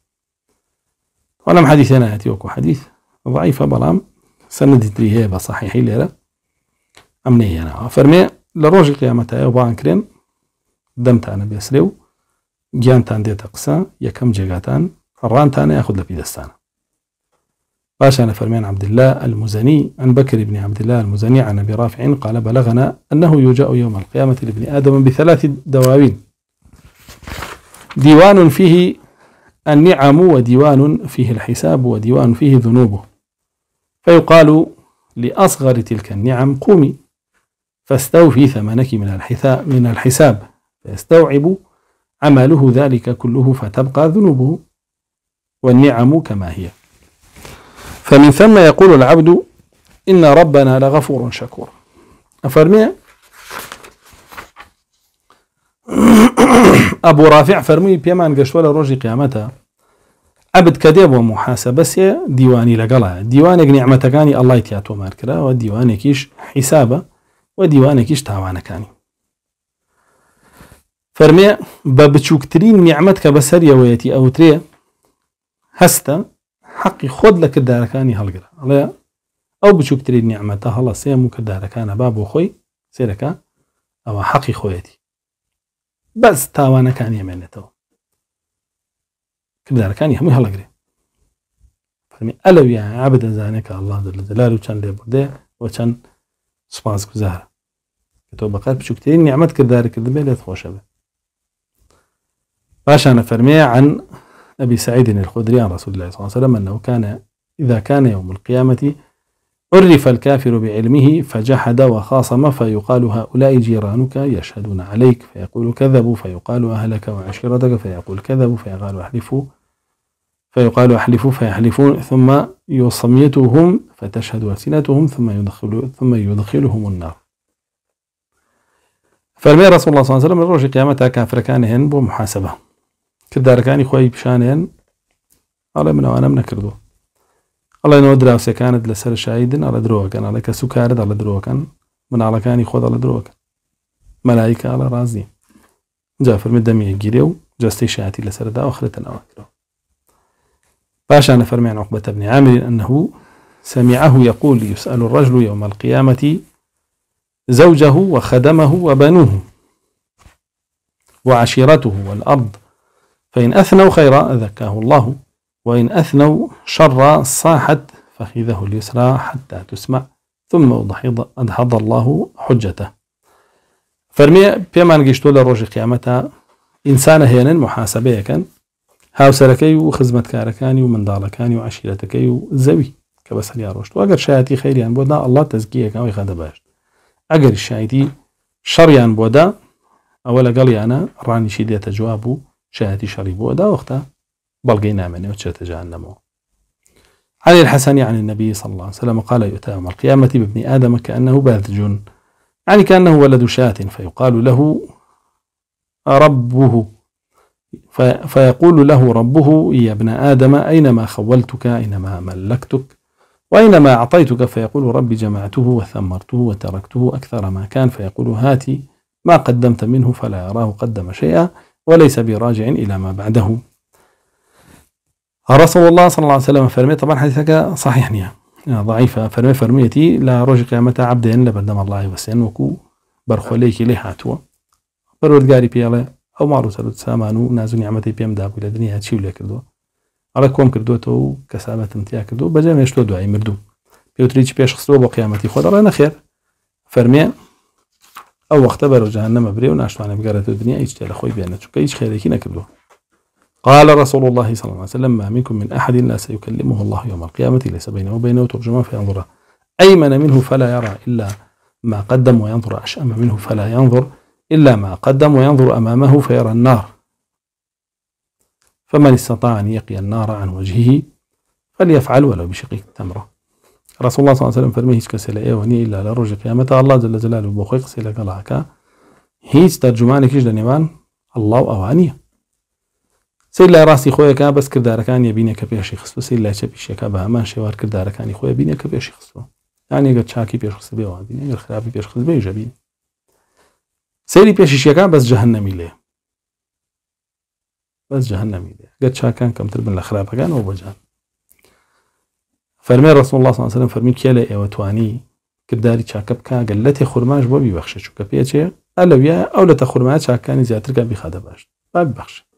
ولم حديث أنا أتيوكو حديث ضعيف بلام سند تريهيبة صحيح ليلة أمنية أنا فرمي لروج لە ڕۆژی قیامەتایە بيسريو دەمتانە بێسرێ و يا كم قسە یەکەم جێگاتان ڕانتانە یاخود لە باشا أنا فرمان عبد الله المزني عن بكر بن عبد الله المزني عن ابي رافع قال بلغنا انه يجاء يوم القيامه لابن ادم بثلاث دواوين ديوان فيه النعم وديوان فيه الحساب وديوان فيه ذنوبه فيقال لاصغر تلك النعم قومي فاستوفي ثمنك من الحساب من الحساب فيستوعب عمله ذلك كله فتبقى ذنوبه والنعم كما هي فمن ثم يقول العبد إن ربنا لغفور شكور أفرمي [coughs] أبو رافع فرمي بيمان قشولة روجي قيامتها عبد كذب ومحاسبة سي ديواني لقلا ديوانك نعمتكاني الله يتياتو ماركرا وديوانك إيش حسابه و دیوانێکیش تاوانەکانی فەرمێ بە بچووکترین نیعممەد کە بەسەر یەوەیەتی ئەوترێ هەستە حەقی خۆت لە کردارەکانی هەڵگرە ئەڵێ ئەو بچووکترین نیعممەتە هەڵە سێم و کردارەکانە با بۆ خۆی سێرەکە ئەوە حەقی خۆیەتی بەس تاوانەکان ئەمێنێتەوە کردارەکانی هەمووی هەڵەگرێ فەرمی ئەلەوی عابدەزانێکە ئەله لە دەلار و چەند لێ بردێ وە چەند سپاس گوزارە کە تۆ بەقەر نعمت كذلك کرد دارکردن بێ لێت خۆشە بێ عن أبي سعيد الخدري عن رسول الله صلى الله عليه وسلم أنه كان إذا كان يوم القيامة عرف الكافر بعلمه فجحد وخاصم فيقال هؤلاء جيرانك يشهدون عليك فيقول كذبوا فيقال أهلك وعشيرتك فيقول كذبوا فيقال أحلفوا فيقال أحلفوا فيحلفون ثم يصمتهم فتشهد ألسنتهم ثم يدخل ثم يدخلهم النار فرمي رسول الله صلى الله عليه سانسە لە ڕۆژی قیامە تا کافرەکان هێن بۆ محاسبە کردارەکانی الله پیشانێن ئەڵێ منەوانم نەکردو ئەڵێ نەوە دراوسەکانت لەسەر شایدن ئەڵە على ئەڵێ کە سوکاردا على درۆکەن مناڵەکانی على لە درۆکە على ئەڵە ڕازی جا فەرمی دەمیە جاستي شاتي لسر دا لەسەردا نواكرو باش انا فرمي عن عقبة بن عامر أنه سمعه يقول يسأل الرجل يوم القيامة زوجه وخدمه وبنوه وعشيرته والأرض فإن أثنوا خيرا أذكاه الله وإن أثنوا شرا صاحت فخذه اليسرى حتى تسمع ثم أدحض الله حجته فەرمیێ پێمان گەیشتۆ إنسان هنا قیامەتە كان هاو محاسبەیەکەن هاوسەرەکەی كاركاني ومن و وعشيرتكي و كبس هل يا کە بە شاياتي خيري وەگەر بودنا الله بۆدا ئەللا تەزگیەکەەوەی باشت اگر شایدی شەڕیان بۆدا اولا لەگەڵیانە ڕانیشی دێتە جواب و شایدی شری بوده وقتا بەڵگەی نامێنێ و چێتە جانەمەوە علي الحسن عن يعني النبي صلى الله عليه وسلم قال يؤتى يوم القيامة بابن آدم كأنه باذج يعني كأنه ولد شاة فيقال له ربه فيقول له ربه يا ابن آدم أينما خولتك أينما ملكتك وإنما أعطيتك فيقول ربي جمعته وثمرته وتركته أكثر ما كان فيقول هاتي ما قدمت منه فلا يراه قدم شيئا وليس براجع إلى ما بعده رسول الله صلى الله عليه وسلم فرمي طبعا حديثك صحيح نيا ضعيفة فرمي فرميتي لا رجع قيامة عبدين لبردم الله وسين وكو برخوليك لي هاتوا قاري بيالي او مارو سلوت سامانو نازو نعمتي بيام دابو لدنی هاتشیو لیکردو ئەڵە کۆم کردوێتەوە و کەسابەتم تیا کردو بەجێ مێشتۆ دوایی مردوو پێوتریی پێش خستەوە بۆ قیامەتی خۆدەڕێ نەخێر فەرمیێ ئەو وەختە بەرەجان نەمە برێ و ناشتوانە بگەڕێتە دنیا هیچ تێ لە خۆی بێنە چکە هیچ خێرێکی نەکردووە قال رسول الله صلى الله عليه وسلم ما منكم من أحد لا سيكلمه الله يوم القيامة ليس بينه وبينه ترجمان فينظر أيمن منه فلا يرى إلا ما قدم وينظر أشأم منه فلا ينظر إلا ما قدم وينظر أمامه فيرى النار فمن استطاع أن يقي النار عن وجهه فليفعل ولو بشقيق التمرة رسول الله صلى الله عليه وسلم فرمي هیچ کسی إيه وني الا لروج قيامة الله جل جلاله بخيق خوی الله كا عکا ترجمان كيش کش الله أوانية سيلا راسي خويا كان بس کردارکان یبینه يبيني پیشی شخص سيلا شبي شكا که به شوار کردارکانی خوی بینه بيني پیشی شخص يعني قد شاكي پیش خسته بیوان بینه اگر خرابی پیش خسته بیوجه بینه سیلی پیشی بس جهنمي لیه بس جهنمي يدي قد كان كم تربن لخرابة كان وبجان فرمي رسول الله صلى الله عليه وسلم فرمي كيلا ايوتواني كرداري شاكب كا قلتي خرماش بابي بخشي شو كبيه الا ويا او لتا خرمات شاكاني زياتر كان بيخاده باش بابي بخشي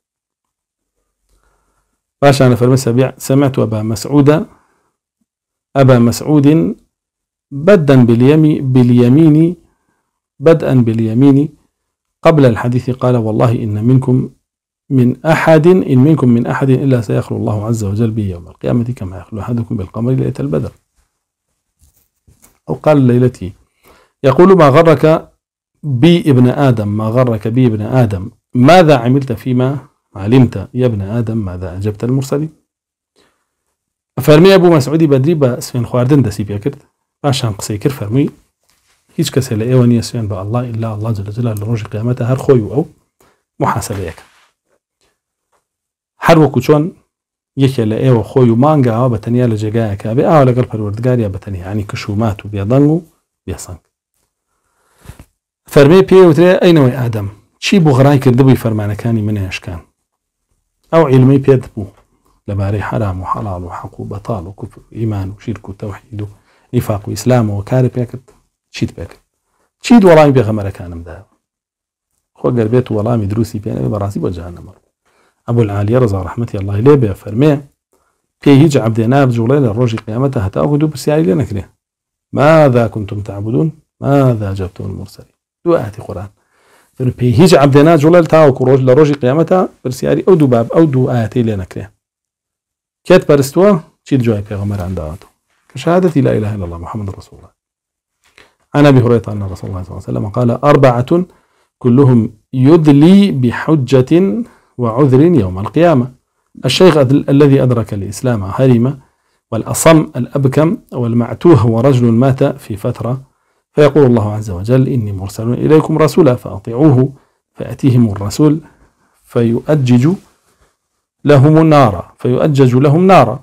باش انا فرمي سبيع سمعت ابا مسعود ابا مسعود بدا باليمين باليميني بدءا باليمين قبل الحديث قال والله إن منكم من أحد إن منكم من أحد إلا سيخلو الله عز وجل به يوم القيامة كما يخلو أحدكم بالقمر ليلة البدر أو قال ليلته يقول ما غرك بي ابن آدم ما غرك بي ابن آدم ماذا عملت فيما علمت يا ابن آدم ماذا أجبت المرسلين فرمي أبو مسعودي بدري بسفين خواردن دسي بيكرت پاشان قصي كر فرمي هيش کەسێ لە ئێوە بأ الله إلا الله جل جلاله ڕۆژی قيامته هر خوي أو محاسبيك هەروەکو چۆن یەکێ لە ئێوە خۆی و مانگاوە بە تەنیا لە جێگایەکە بێ ئاوا لەگەڵ پەروەردگاریە بە تەنیانی کشومات و بێدەنگ و بێسەنگ فەرمێ پێوترێ ئەینەوەی ئادەم چی بۆ غڕای کردبووی فەرمانەکانی منێشکان او علمی پێت بوو لبری حرام و حلال و حق و بەتاڵ و کوپ ایمان و شرک و توحید و نفاق و اسلام و کار چی چی کارە پێکرد چیت کانم چیت وەڵامی پێغەمەرەکانمدا خۆ گەربێت وەڵامی دروستی پێنەوە بەڕاستی بۆ رو ابو العالي رضا رحمتي الله لي بێ فەرمێ پێی هیچ عبدێ ناب جوڵێ لە ڕۆژی قیامەتە هەتا لنكره ماذا كنتم تعبدون ماذا جبتم المرسلين دو ئاتی قرآن بي هيج عبدێنا جولي تاوەکو ڕۆژ لە او قیامەتە پرسیاری ئەو دوو باب او دو ئاەتی لنكره كيت کێت پەرستووە چیت جوای پێغەمەران داواتەوە كشهادة لا إله إلا الله محمد رسول الله عن أبي هريرة أن رسول الله صلى الله عليه وسلم قال أربعة كلهم يدلي بحجة وعذر يوم القيامة الشيخ الذي أدرك الإسلام هرم والأصم الأبكم والمعتوه هو رجل مات في فترة فيقول الله عز وجل إني مرسل إليكم رسولا فأطيعوه فيأتيهم الرسول فيؤجج لهم النار فيؤجج لهم نارا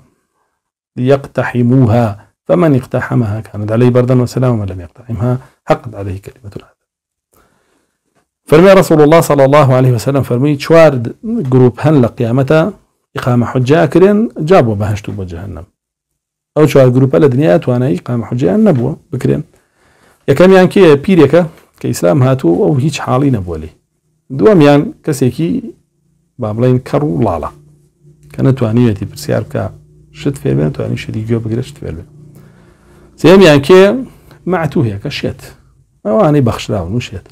ليقتحموها فمن اقتحمها كانت عليه بردا وسلاما ومن لم يقتحمها حقد عليه كلمة العذاب فرمي رسول الله صلى الله عليه وسلم فرمي شوارد جروب هن لقيامته إقامة حجة أكرين جابوا بهشت بجهنم أو شوارد جروب گروپ لدنيا توانا إقامة حجة نبوة بكرين كم يعني كي بيريكا كإسلام هاتو أو هيج حالي نبوة لي دوام يعني كسيكي بابلين كرو لالا كانت يتي برسيار كا شت في بين تواني شدي جو بقدر شت في بين سيام يعني كي معتوه هيك شت أو أنا بخش لا ونشيت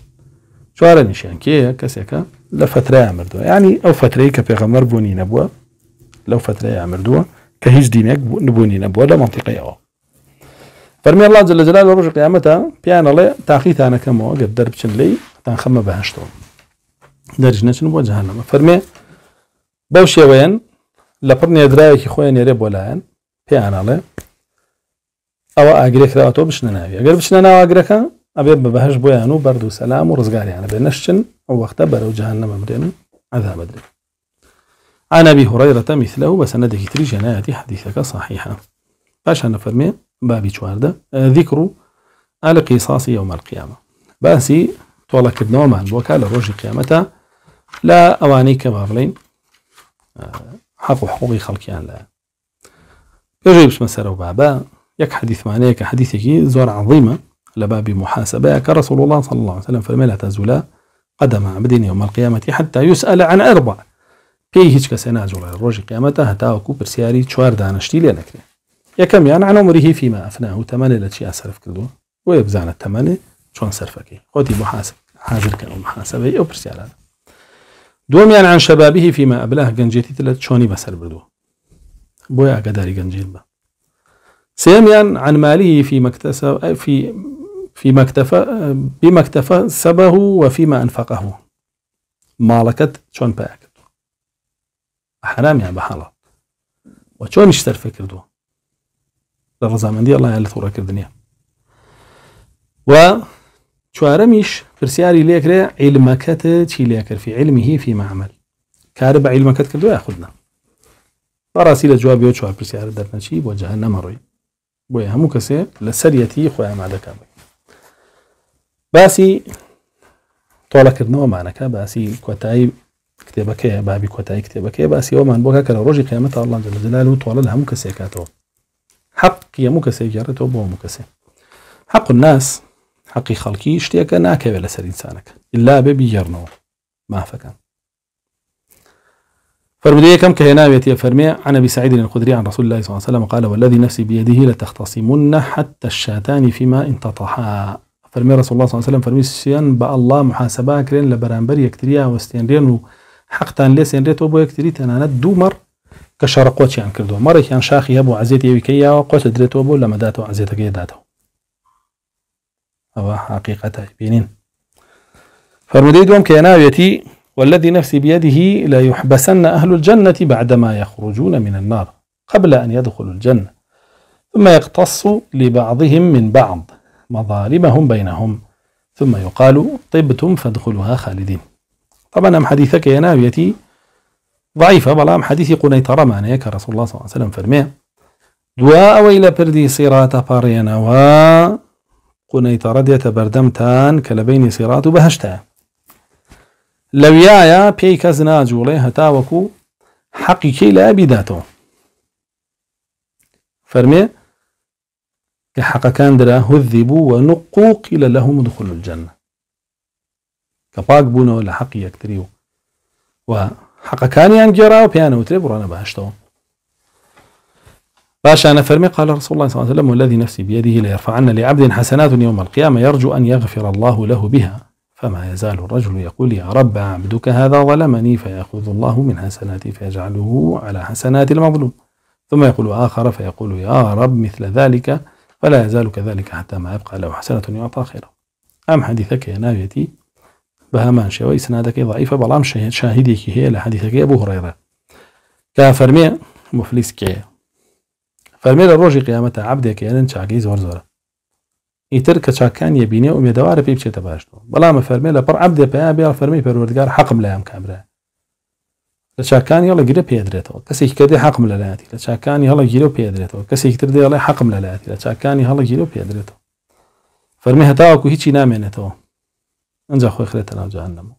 شوارا نشان كي كسيكا لفترة عمردوا يعني أو فترة كبيغمر بوني نبوا لو فترة عمردوا كهيز دينك نبوني نبوا لا منطقة أو فرمي الله جل جلاله روش قيامته بيان الله تاخيث أنا كما قد درب لي تان خمى بهشتو درج نشن بو جهنم فرمي بوشي وين لبرني أدراك خويا نيريب ولاين بيان الله أو أجريك راتو بشنا ناوي أجريك بشنا ناوي أجريك أبي بە بيانو بردو سلام ورزقاري و بنشن أو ڕزگاریانە بێ نەشتن ئەو وەختە بەرەو عن أبي هريرة مثله وسندك تري ناتي حديثك صحيحا باش أنا فرمي بابي شواردة ذكر القصاص يوم القيامة باسي طولا كبنو من وكالة روج قيامته لا أواني كبابلين حق وحقوق خلقيان لا يجيبش مسألة بابا يك حديث معناه كحديثك زور عظيمة لباب محاسبة كرسول الله صلى الله عليه وسلم فلم لا تزولا قدم عبدين يوم القيامة حتى يسأل عن أربع پێی هیچ کەسێ ناجوڵێ ڕۆژی قیامەتە هەتاوەکو پرسیاری چوار دانشتی لێ نەکرێ يا كم يعني عن عمره فيما أفناه چی لتشي کردووە كدو بزانێت تەمەێ چۆن سەرفەکەی خۆتی محاسب حاس حاضرکە محاسبة أو ئەو دوم يعني عن فيما أبلاه ئەبلاه گەنجێتی شوني چۆنی بردو بويا بۆی ئاگداری گەنجیل بە عن ماله فيما اكتسب في فيما اكتفى بما اكتفى سبه وفيما أنفقه مالكت شون باك حرام يا حاڵات و چۆنیش سەرفە کردووە لە ڕزامەندی ئەڵیان لە تووڕەکردنیە و چوارەمیش پرسیاری لێکرێ عیلمەکەت چی لێکردفی علمی هی فی معمل کارە بە عیلمەکەت کردو یا خودنا بەڕاستی لە جوابی و چوار پرسیارە دەرنەچی بۆ جەهە نەمەڕۆی بۆیە هەموو کەسێ لە سەرەتی خۆیان مادەکە باسی تۆڵەکردنەوە مانەکە باسی کۆتایی کتێبەکەیە بابی کۆتایی کتێبەکەی باسیەوەمان بۆکە کە ڕۆژی قیامەت ئەڵان جلال و تۆڵە لە هەموو کەسێکاتەوە حەق هەموو کەسێک گەڕێتەوە بۆ هەموو کەسێ حەق الناس حەقی خەڵکی شتێکە ناکەوێت لەسەر ئینسانەکە ئللا بێ بیگەڕنەوە مافەکان فرمدي كم كهنا بيتي فرمي عن ابي سعيد الخدري عن رسول الله صلى الله عليه وسلم قال والذي نفسي بيده لتختصمن حتى الشاتان فيما ان تطحا فرمي رسول الله الله صلى عليه وسلم ڕسوڵله سلم با الله ئەله محاسباکرێن لە بەرامبەر یەکتریا وەستێنرێن و حەقتان لێ سێنرێتەوە بۆ یەکتری تەنانەت دومر کە شەڕ قۆچیان کردو مەڕێکیان شاخی هەبوو عزیێتی ویکە یاوە قۆچە درێتەوە بۆ لە داتو عزیێتەکەی داتەوە ئەوە حقيقه بينين فرمدي دوم كيناويتي والذي نفسي بيده لا يحبسن أهل الجنة بعدما يخرجون من النار قبل أن يدخلوا الجنة ثم يقتص لبعضهم من بعض مظالمهم بينهم ثم يقال طبتم فادخلوها خالدين طبعا أم حديثك يا ناويتي ضعيفة بلا أم حديثي ما نيك رسول الله صلى الله عليه وسلم فرمي دواء ويلا بردي صراط فارينا و قنيطرة ديت بردمتان كلبين صراط بهشتا لو يايا بيك زناجو هتاوكو حقي حقيقي لا بداتو فرمي كان درا هذبوا ونقوا قيل لهم ادخلوا الجنة كباك بونا ولا يكتريو وحق كان ينجرا يعني وبيانا وتري برانا باشتو باشا أنا فرمي قال رسول الله صلى الله عليه وسلم والذي نفسي بيده ليرفعن لعبد حسنات يوم القيامة يرجو أن يغفر الله له بها فما يزال الرجل يقول يا رب عبدك هذا ظلمني فيأخذ الله من حسناتي فيجعله على حسنات المظلوم ثم يقول آخر فيقول يا رب مثل ذلك ولا يزال كذلك حتى ما يبقى له حسنة يعطى خيرا أم حديثك يا نافيتي بهمان شوي سنادك ضعيفة بلام شاهدك هي لحديثك أبو هريرة كفرمي مفلس كي فرمي الروجي قيامة عبدك يلن شاقي زور زورة إتر كشاكان يبيني وميدوار بيبشي تباشتو بلام فرمي لبر عبدك يا بيا فرمي بروردقار حقم لا يمكن لە چاکانی هەڵە گرە پێدرێتەوە کەسێک کردی حقم لە لایەتی لە چاکانی هەڵە گیرە و پێدرێتەوە کەسێکتر حقم لە لایەتی لە جرب هەڵە فرمي هتا پێدرێتەوە فەرمی هەتاوەکو هیچی تو ئەجا خوي خرێتە جهنم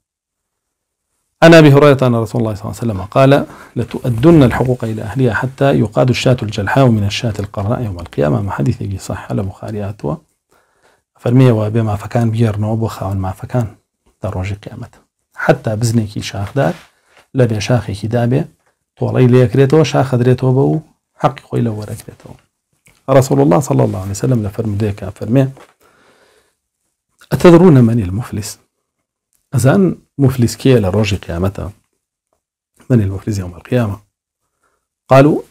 انا ابي هريره ان رسول الله صلى الله عليه وسلم قال: لتؤدن الحقوق الى اهلها حتى يقاد الشاة الجلحاء من الشاة القراء يوم القيامه ما حديثي صح على بخاري اتوا فرمي وابي ما فكان بيرنو بخاون ما فكان دروج قيامته حتى بزنيكي شاخدار لە شاخه شاخێکی دابێ طولی لەکرێتەوە شاخە درێتەوە بە و حەقی خۆی لە رسول الله صلى الله عليه وسلم لفرم ديك فرمي أتدرون من المفلس أزان مفلس کیه لروج قيامته من المفلس يوم القيامة قالوا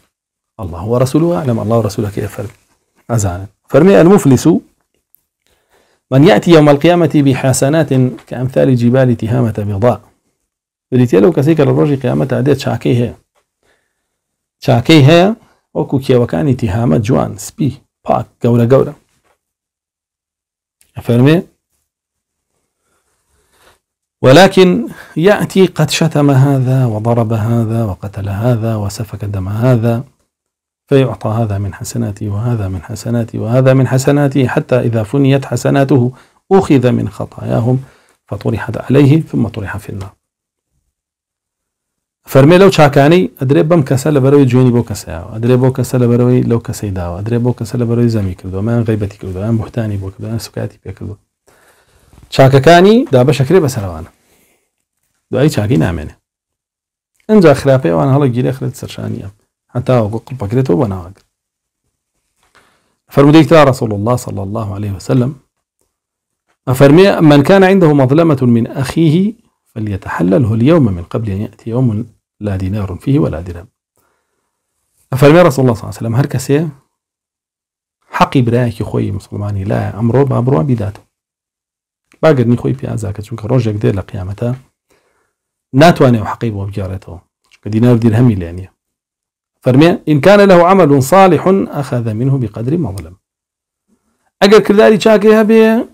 الله ورسوله أعلم الله ورسوله كيف فرمي أزان فرمي المفلس من يأتي يوم القيامة بحسنات كأمثال جبال تهامة بيضاء بریتە لەو كسيك کە لە ڕۆژی قیامەت ئادێت چاکەی هەیە چاکەی هەیە وەکو کێوەکانی تیهامە جوان سبي باك گەورە گەورە فەرمێ ولكن يأتي قد شتم هذا وضرب هذا وقتل هذا وسفك دم هذا فيعطى هذا من حسناتي وهذا من حسناتي وهذا من حسناتي حتى إذا فنيت حسناته أخذ من خطاياهم فطرحت عليه ثم طرح في النار فەرمێ لەو چاکانەی ئەدرێ بەم کەسە بو بەرەوەی جوێنی ادري کەسایەوە ئەدرێ بۆ کەسە لە بەرەوەی لەو کەسەی داوە ئەدرێ بۆ کەسە لە من زەمی کردو مایان غیبەتی کردو ئەم بوتانی بۆ کردو دا پێکردو چاکەکانی دابەشەکرێ بەسەرەوانە دوای چاکی گیر ئەجا خراپەیەوان حتی او خرێت سەرشانیە هەتاوەکو بنا بە فرمودی فرموديك رسول الله صلى الله عليه وسلم أفرمي من كان عنده مظلمة من أخيه فليتحلله اليوم من قبل أن يأتي يوم لا دينار فيه ولا درهم فرمي رسول الله صلى الله عليه وسلم هر كسي حقي برايك خوي مسلماني لا امرو بابرو بداتو باقرني خوي في ازاك چونك روجك دير لقيامتا ناتواني وحقي بو بجارتو چونك دينار درهمي يعني فرمي ان كان له عمل صالح اخذ منه بقدر ما ظلم اگر كذلك چاكي هبي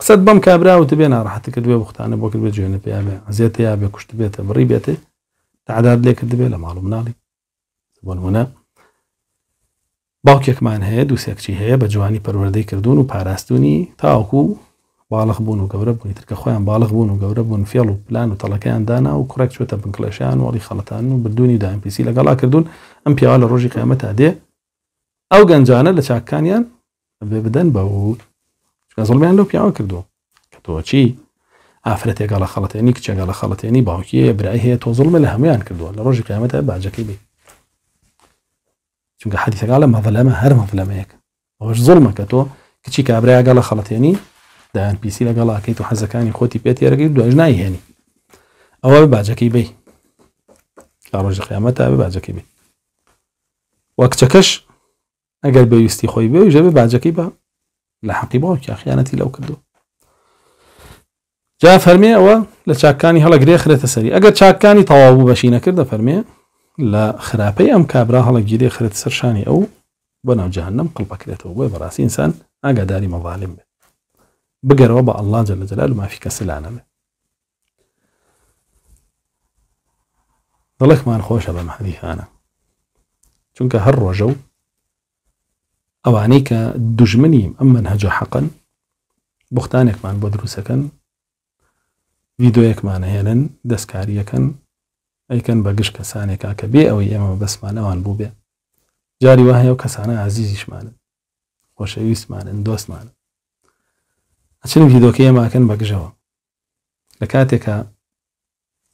سد بم كابرا وتبينا راح تكدوي بختانه بوكل بجينه بيابي عزيتي يابي كشت بيته بري بيته تعداد لێکرد بێ لە ماڵ و مناڵی بۆنمونە باوکێکمان هەیە دووسێکچی هەیە بە جوانی پەروەردەی کردوون و پاراستنی تاوکو باڵخ بوون و گەورە بوونی ترکە خۆیان باڵخ بوون و گەورە بوون فێڵ و پلان و تەڵەکەیان دانا و کوڕێک چێتە بنکلەشیان وەڵی خەڵەتان و بردوننی دامپیسی لەگەڵا کردوون ئەم پیاوە لە ڕۆژی قیامەت تا دێ ئەو گەنجانە لە چاککانیان بێ بدەن بە و زڵمیان لەو پیاوە کردو کە تۆ چی ئافرەتێکە لە خەڵەتێنی کچێکە لە خەڵەتێنی باوکی برای هەیە تۆ زڵمە لە هەمویان کردووە لە ڕۆژی قیامەتە باجەکەی بێ چونکە حەدیثەکە لە مەڤلەمە هەر مەڤلەمەیەک ئەوەش زڵمە کە تۆ کچی کابراگە لە خەڵەتێنی دایان پیسی لەگەڵاکەیت و حەزەکانی خۆتی پێت ێرەگەی دوایش نایهێنی ئەوە باجەکەی بی لە ڕۆژی قیامەتە بە باجەکەی بێ وە کچەکەش ئەگەر بەویستی خۆی بێ ژە بە باجەکەی بە لە حەقی باوکی خیانەتی لو کردو جا هلا ئەوە خريت سري اگر خرێتە سەری بشينا كرد فرمي لا خرابي ام كابرا هلا خراپەی خريت سرشاني او بنا جهنم قلبك لا توب قڵپەکرێتەوە بۆی بەڕاستی ئینسان ئاگاداری مەواالم بێت بگەرەوە بە ئەلله جە لە جەلال مافی کەسلانەمێ دڵکمان خۆشە بە مەحدیخانە چونکە هەر ڕۆژە و ئەوانەی کە دوژمنیم ئەم من هەجە حەقن بختانێکمان بۆ دروستەکەن یددیۆیەکمان هێنن دەستکاریەکەن ئەیکەن بەگشت کەسانێکا کە بێ ئەوەی ئێمە بەسمانەوان بوو بێ جاری وهەیە و کەسانە عزیزیشمانن خۆشەویستمانن دۆستمانن ئەچن یددیۆکە ئێماکەن بەگژەوە لە کاتێکە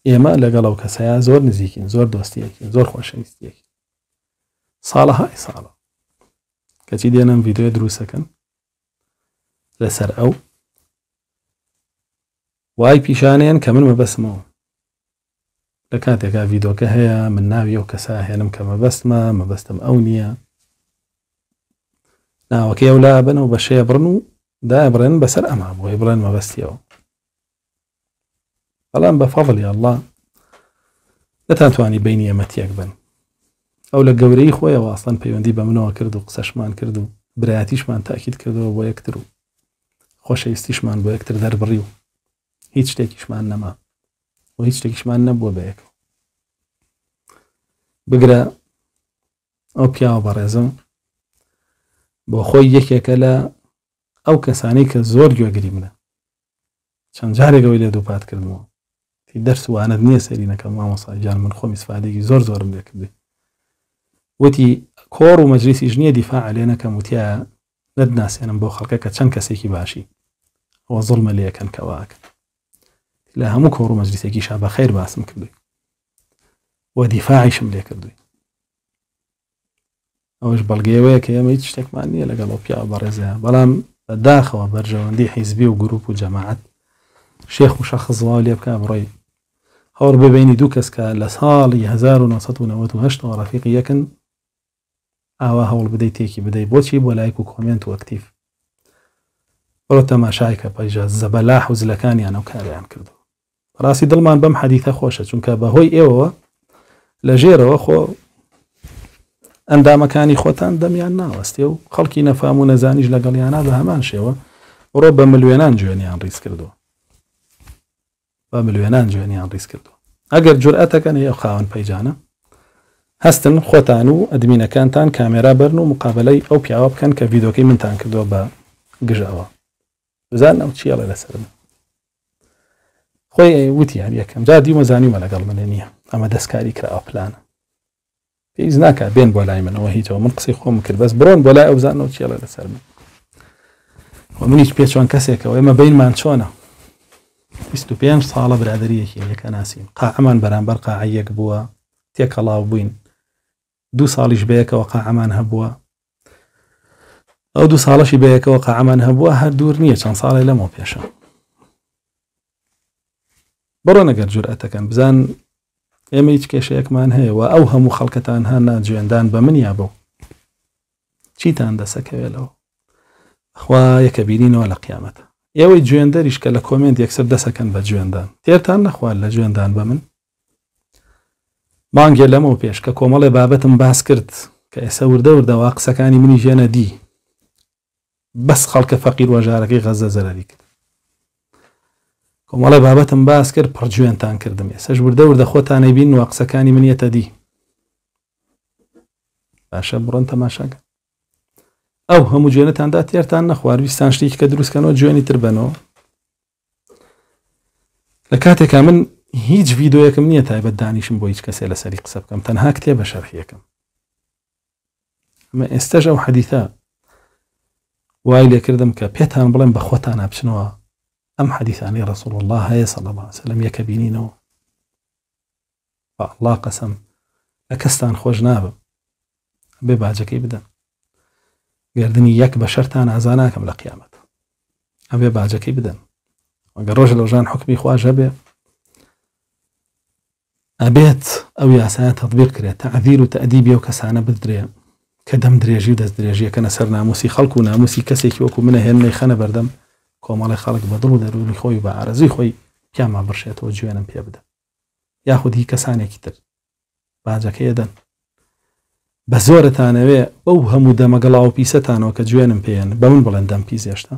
ئێمە لەگەڵ ئەو کەسەیە زۆر نزیکین زۆر دۆستیەکی زۆر خۆشەویستیەکی ساڵەهای ساڵە کەچی دێنم یددیۆی دروستەکەن لەسەر ئەو وای پیشانیان کە من مەبەسمەوە لە کاتێکا ڤیدۆکە هەیە من ناوی ئەو کەسا هێنم کە مەبەستمە مەبەستم ئەو نییە ناوەکە ئەو لا بن و بەشەیە بڕن و دای بڕێن بەسەر ئەما بۆی بڵێن مەبەستیەوە بەڵام بە فەڵی ئەله نەتان توانی بینی ئەمەتیەک بن ئەو لە گەورەی خۆیەوە ئاسان پەیوەندی بە منەوە کرد و قسەشمان کرد و برایەتیشمان تاکیید کردەوە بۆ خوش و خۆشەویستیشمان بۆ یەکتر دەربڕی و هیچ شتێکیشمان نەما و هیچ شتێکیشمان نەبووە بەیەک بگرە ئەو پیاوە بەڕێزم بۆ خۆی یەکێکە لە ئەو کەسانی کە زۆر گوێگری منە چەند جارێکەوەی لێ دووپات کردمەوە تی دەرس وانت نییە سەری نەکەم مامەساجان من خۆم ئیسفادێکی زۆر زۆرم لێ کردی وتی کۆڕ و مەجلیسی ژنیە دیفاع لێ نەکەم وتیە نەتناسێنم بۆ خەڵکە کە چەند کەسێکی باشی ئەوە زڵمە لەکەن کەواکەن لا هم كورو مجلس يكي شابا خير باسم كردوي ودفاع شملي كردوي اوش بلغيوه كي ما يتشتك معني لقا لوبيا بارزها بلام داخل وبرجوان دي حزبي وقروب وجماعات شيخ وشخص ظالي بكا براي هور ببيني دوكس كا لسال يهزار ونصد ونوات وهشت ورفيقي يكن اوا هول بدي تيكي بدي بوتشي بولايك وكومنت واكتيف بلو تماشايكا بايجا الزبلاح وزلكاني انا وكاري عن كردو راسي دڵمان بەم حديثة خوشة چونکە هوي ايوه لجيره وخو ان دا مكاني خوتان و خەڵکی نەفام و نەزانیش لەگەڵیانە بە هەمان شێوە ڕۆ جوانيان ملوێنان جوێنیان ڕیس کردو بە ملوێنان جوێنیان ڕیس کردو ئەگەر جورئەتەکەن یە خاوەن پەیجانە هەستن خۆتان و ئەدمینەکانتان کامێرا بەرن و مقابلەی ئەو پیاوە بکەن او ڤیدۆکەی منتان کردووە بە گژاوە بزان ئەو چیە لەسەر خۆی وتی هەر یەکەم جا دیمە زانیمە لەگەڵ منە نییە ئەمە دەستکاری کرا پلانە پێیز ناکە بێن بۆ لای منەوە هیچەوە من قسی خۆم کرد بەس برۆن بۆ لای ئەوزانەوە چێڵە لەسەر من و منیش پێ چۆن کەسێکەوە ئێمە بینمان چۆنە پێ ساڵە برادریەکی یەکە ناسیین قاعمان بەرامبەر قاعەک بووە تێکەڵاو بووین دوو ساڵیش بەیەکەوە قاعمان او دو دوو ساڵەشی بەیەکەوە قاعمان هبوا هر دور نییە چەند ساڵی لەمەوە پێشە بڕۆ نەگەر جورئەتەکەن بزان ئێمە هیچ کێشەیەکمان هەیەەوە ئەو هەموو خەڵکەتان هە ناجێندان بە منیا بوو چیتان دەسەکەوێتەوە خوا یەکە بینینەوە لە قیامەتە ئێوەی جوێندەریش کە لە کۆمنت یەکسەر دەسەکەن بە جوێندان تێرتان نەخوارد لە جوێندان بە من مانگێ لەمەوە پێش کە کۆمەڵێ بابەتم باس کرد کە ئێسە وردە وردەوە قسەکانی منی ژێنە دی بەس خەڵکە فەقیر وەژارەکەی غەزە زەرەری کرد کۆمەڵی بابەتم باس کرد پڕجوێنتان کردم ێسەش وردە وردە خۆتانەی بین و قسەکانی منیەتە دی باشە بڕۆن تەماشاکە ئەو هەموو جوێنەتاندا تێرتان نەخوارویستان شتێک کە دروستکەنەوە جوێنی تر بنەوە لە کاتێکا من هیچ ڤیددیوەکەم نییە تایبەت دانیشم بۆ هیچ کەسێ لەسەری قسە بکەم تەنها کتێ بە شەرحیەکەم ئەمە ئێستەش ئەو حەدیثە وای لێکردم کە پێتان بڵێم بە خۆتان ناپچنەوە أم حديث عن رسول الله صلى الله عليه وسلم يكبينين فالله قسم أكستان خوج نابم بباجك إبدا قردني يك بشرتان أزاناكم لقيامة أبي باجك إبدا وقال رجل وجان حكمي خواه جبه أبيت أو ياسايا تطبيق كريا تعذير وتأديب يو كسانا بدري كدم دريجي ودس دريجي كنا سر ناموسي خلقو ناموسي كسيكي وكو منه هنه خانه بردم کۆمەڵی خەڵک بەدڵ و دەرونی خۆی بە ئارەزی خۆی پیاما بڕشێتەوە جوێنم پێ بدە یاخود هی کەسانێکی تر باجەکە ئێدەن بە زۆرتانەوێ ئەو هەموو دەمەگەڵا و پیسەتانەوە کە جوێنم پێیان بە من بڵێن دەم پیزیێشتا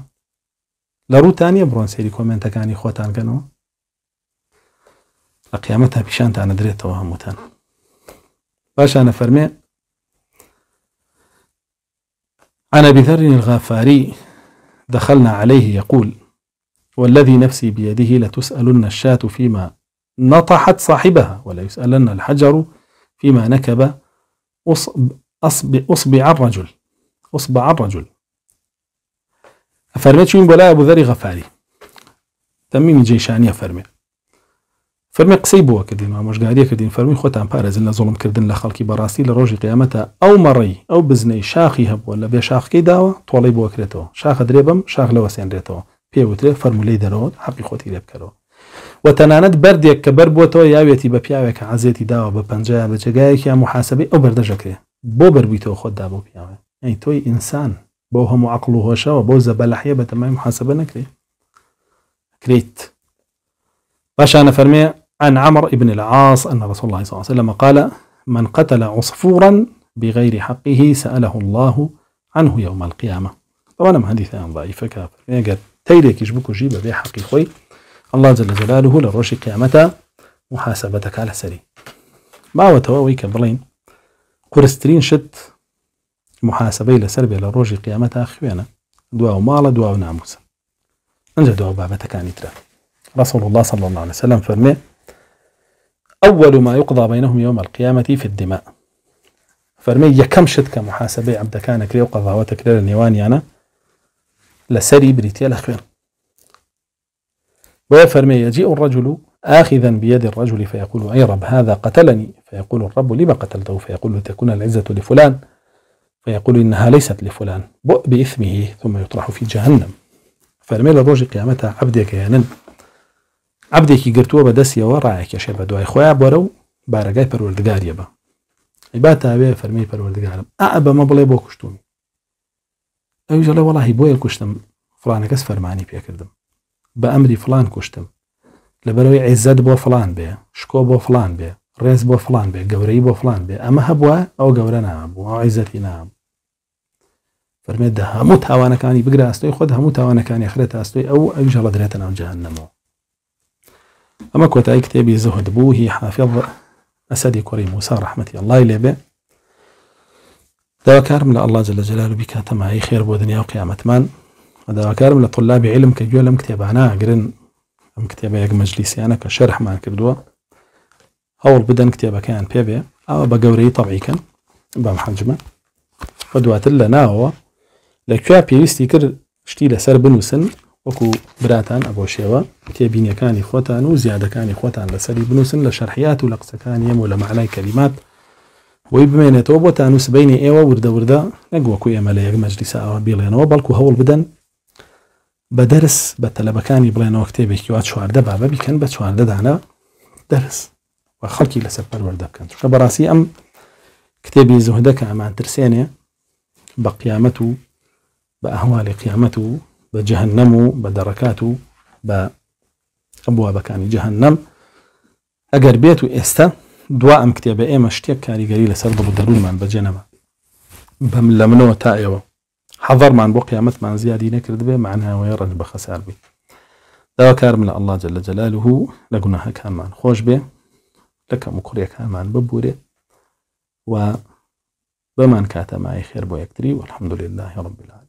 لە ڕووتانە بڕۆن سێری کۆمنتەکانی خۆتانگەنەوە لە قیامەت تا پیشانتانە درێتەوە هەمووتان باشانە فەرمێ عن ابي ذر الغفاري دخلنا عليه يقول والذي نفسي بيده لتسألن الشاة فيما نطحت صاحبها وليسألن الحجر فيما نكب أصب أصبع الرجل أصبع الرجل أفرمت شوين بلا أبو ذري غفاري تميم جيشاني أفرمت فەرمی قسەی بووە کردین مامۆژگاریە کردین فەرمی خۆتان پارێزن لە زۆڵمکردن لە خەڵکی بەڕاستی لە ڕۆژی قیامەتە ئەو مەڕی ئەو بزنەی شاخی هەبووە لە بێ شاخەکەی داوە تۆڵی بۆکرێتەوە شاخە درێبم شاخ لەوەسێنرێتەوە پێوترێت فەرمولەی دەرەوە حەقی خۆتی لێ بکەرەوە وتەنانەت بردێک کە بەر بۆتەوە یاوێتی بە پیاوێکە عزێتی داوە بە پنج بە جگایەکی یا محاسبەی ئەو بەردەژەکرێ بۆ بەربییتەوە خۆتدا بۆ پیاوە ئەی تۆی ئینسان بۆ هەموو عقل و هۆشەوە بۆ زەبەلحە بەتەمای محاسبە نەکرێت کرێت باشانە فەرمێ عن عمر بن العاص أن رسول الله صلى الله عليه وسلم قال من قتل عصفورا بغير حقه سأله الله عنه يوم القيامة طبعا ما حديث عن ضعيفة كافر يقول يعني قال تيريك يشبكو جيبه بحقي خوي الله جل جلاله لروش قيامته محاسبتك على سري ما وتواويك بلين قرسترين شت محاسبه لسربيا به لروش قيامته خوينا دواء مالا دواء ناموسا انجا دواء بابتك عن ترى رسول الله صلى الله عليه وسلم فرمي أول ما يقضى بينهم يوم القيامة في الدماء فرمي يكمشت كمحاسبة عبد محاسبەی عبدەکانە کرێ و قەضاوەتە کرێ لە نێوانیانە لە سەری ويا فرمي يجيء الرجل آخذا بيد الرجل فيقول أي رب هذا قتلني فيقول الرب لما قتلته فيقول تكون العزة لفلان فيقول إنها ليست لفلان بؤ بإثمه ثم يطرح في جهنم فرمي لروج قيامتها عبدك يا نن عبدێکی گرتووە بە دەستیەوە ڕایەکێشێ بە دوای خۆیان بۆرە و بارەگای پەروەردگاریە بە عیبات تاوێ فەرمی پەروەردگارم ئا بەمە بڵێ بۆ کوشتوم ئەوژەڵە وڵی بۆیە کوشتم فلانە کەس فەرمانی پێکردم بە ئەمری فلان کوشتم لەبەرەوەی عیزەت بۆ فلان بێ شکۆ بۆ فلان بێ ڕێز بۆ فلان بێ گەورەی بۆ فلان بێ ئەمە هەبووە ئەو گەورە نابوو ئەو عیزەتی نام فەرمێت دە هەموو تاوانەکانی بگراستۆی خۆت هەموو تاوانەکانی خرێت ئاستۆی ئەو ئەوژەڵە درێتە ناو جیان نەمەوە اما كنت اي كتابي زهد بوهي حافظ اسدي كوري موسى رحمتي الله بي دواكارم لأ الله جل جلاله بك اي خير بو دنيا وقيامتمان دواكارم لطلاب علم كجو لم كتابانا قرن ام كتابه يق مجلسي انا كشرح ما كردوا اول بدن كتابه كان بيبي او بقوري طبعي كان بام حجمه فدوات اللي هو لكوا بيستيكر شتي لسر بنوسن وكو براتان ابو تێبینیەکانی خۆتان و زیادەکانی خۆتان لەسەری بنووسن لە شەرحیات و لە قسەکان ەم و لە كلمات ويبمين وی وتانوس بين تانووسبینی ورده ورده نقوى ئێمە لە یەک او بیڵێنەوە بەڵکو هول بدن بدرس دەرس بە تەلەبەکانی بڵێنەوە کتێبێکی وا چواردە بابە بیکەن بە چواردەدانە دەرس و خەڵکی لەسەر پەروەەردە بکەن براسي ام ئەم زهدك امان ترسيني بقيامته بأهوال قيامته بجهنم بدركات بأبواب كان جهنم أجر بيت وإستا دواء ئەگەر إيه مشتيك كاري دوا سرد بدرون من بجنبه بملمنو تائيو حضر من بەجێنەمە بەم لە منەوە تا ئێوە حەڤەرمان بۆ قیامەتمان زیادی نەکرد بێ الله جل جلاله خەسار بی من خوش به لك لە كان من ببوري و بمن ببورێ و خير کاتەمای والحمد لله رب العالمين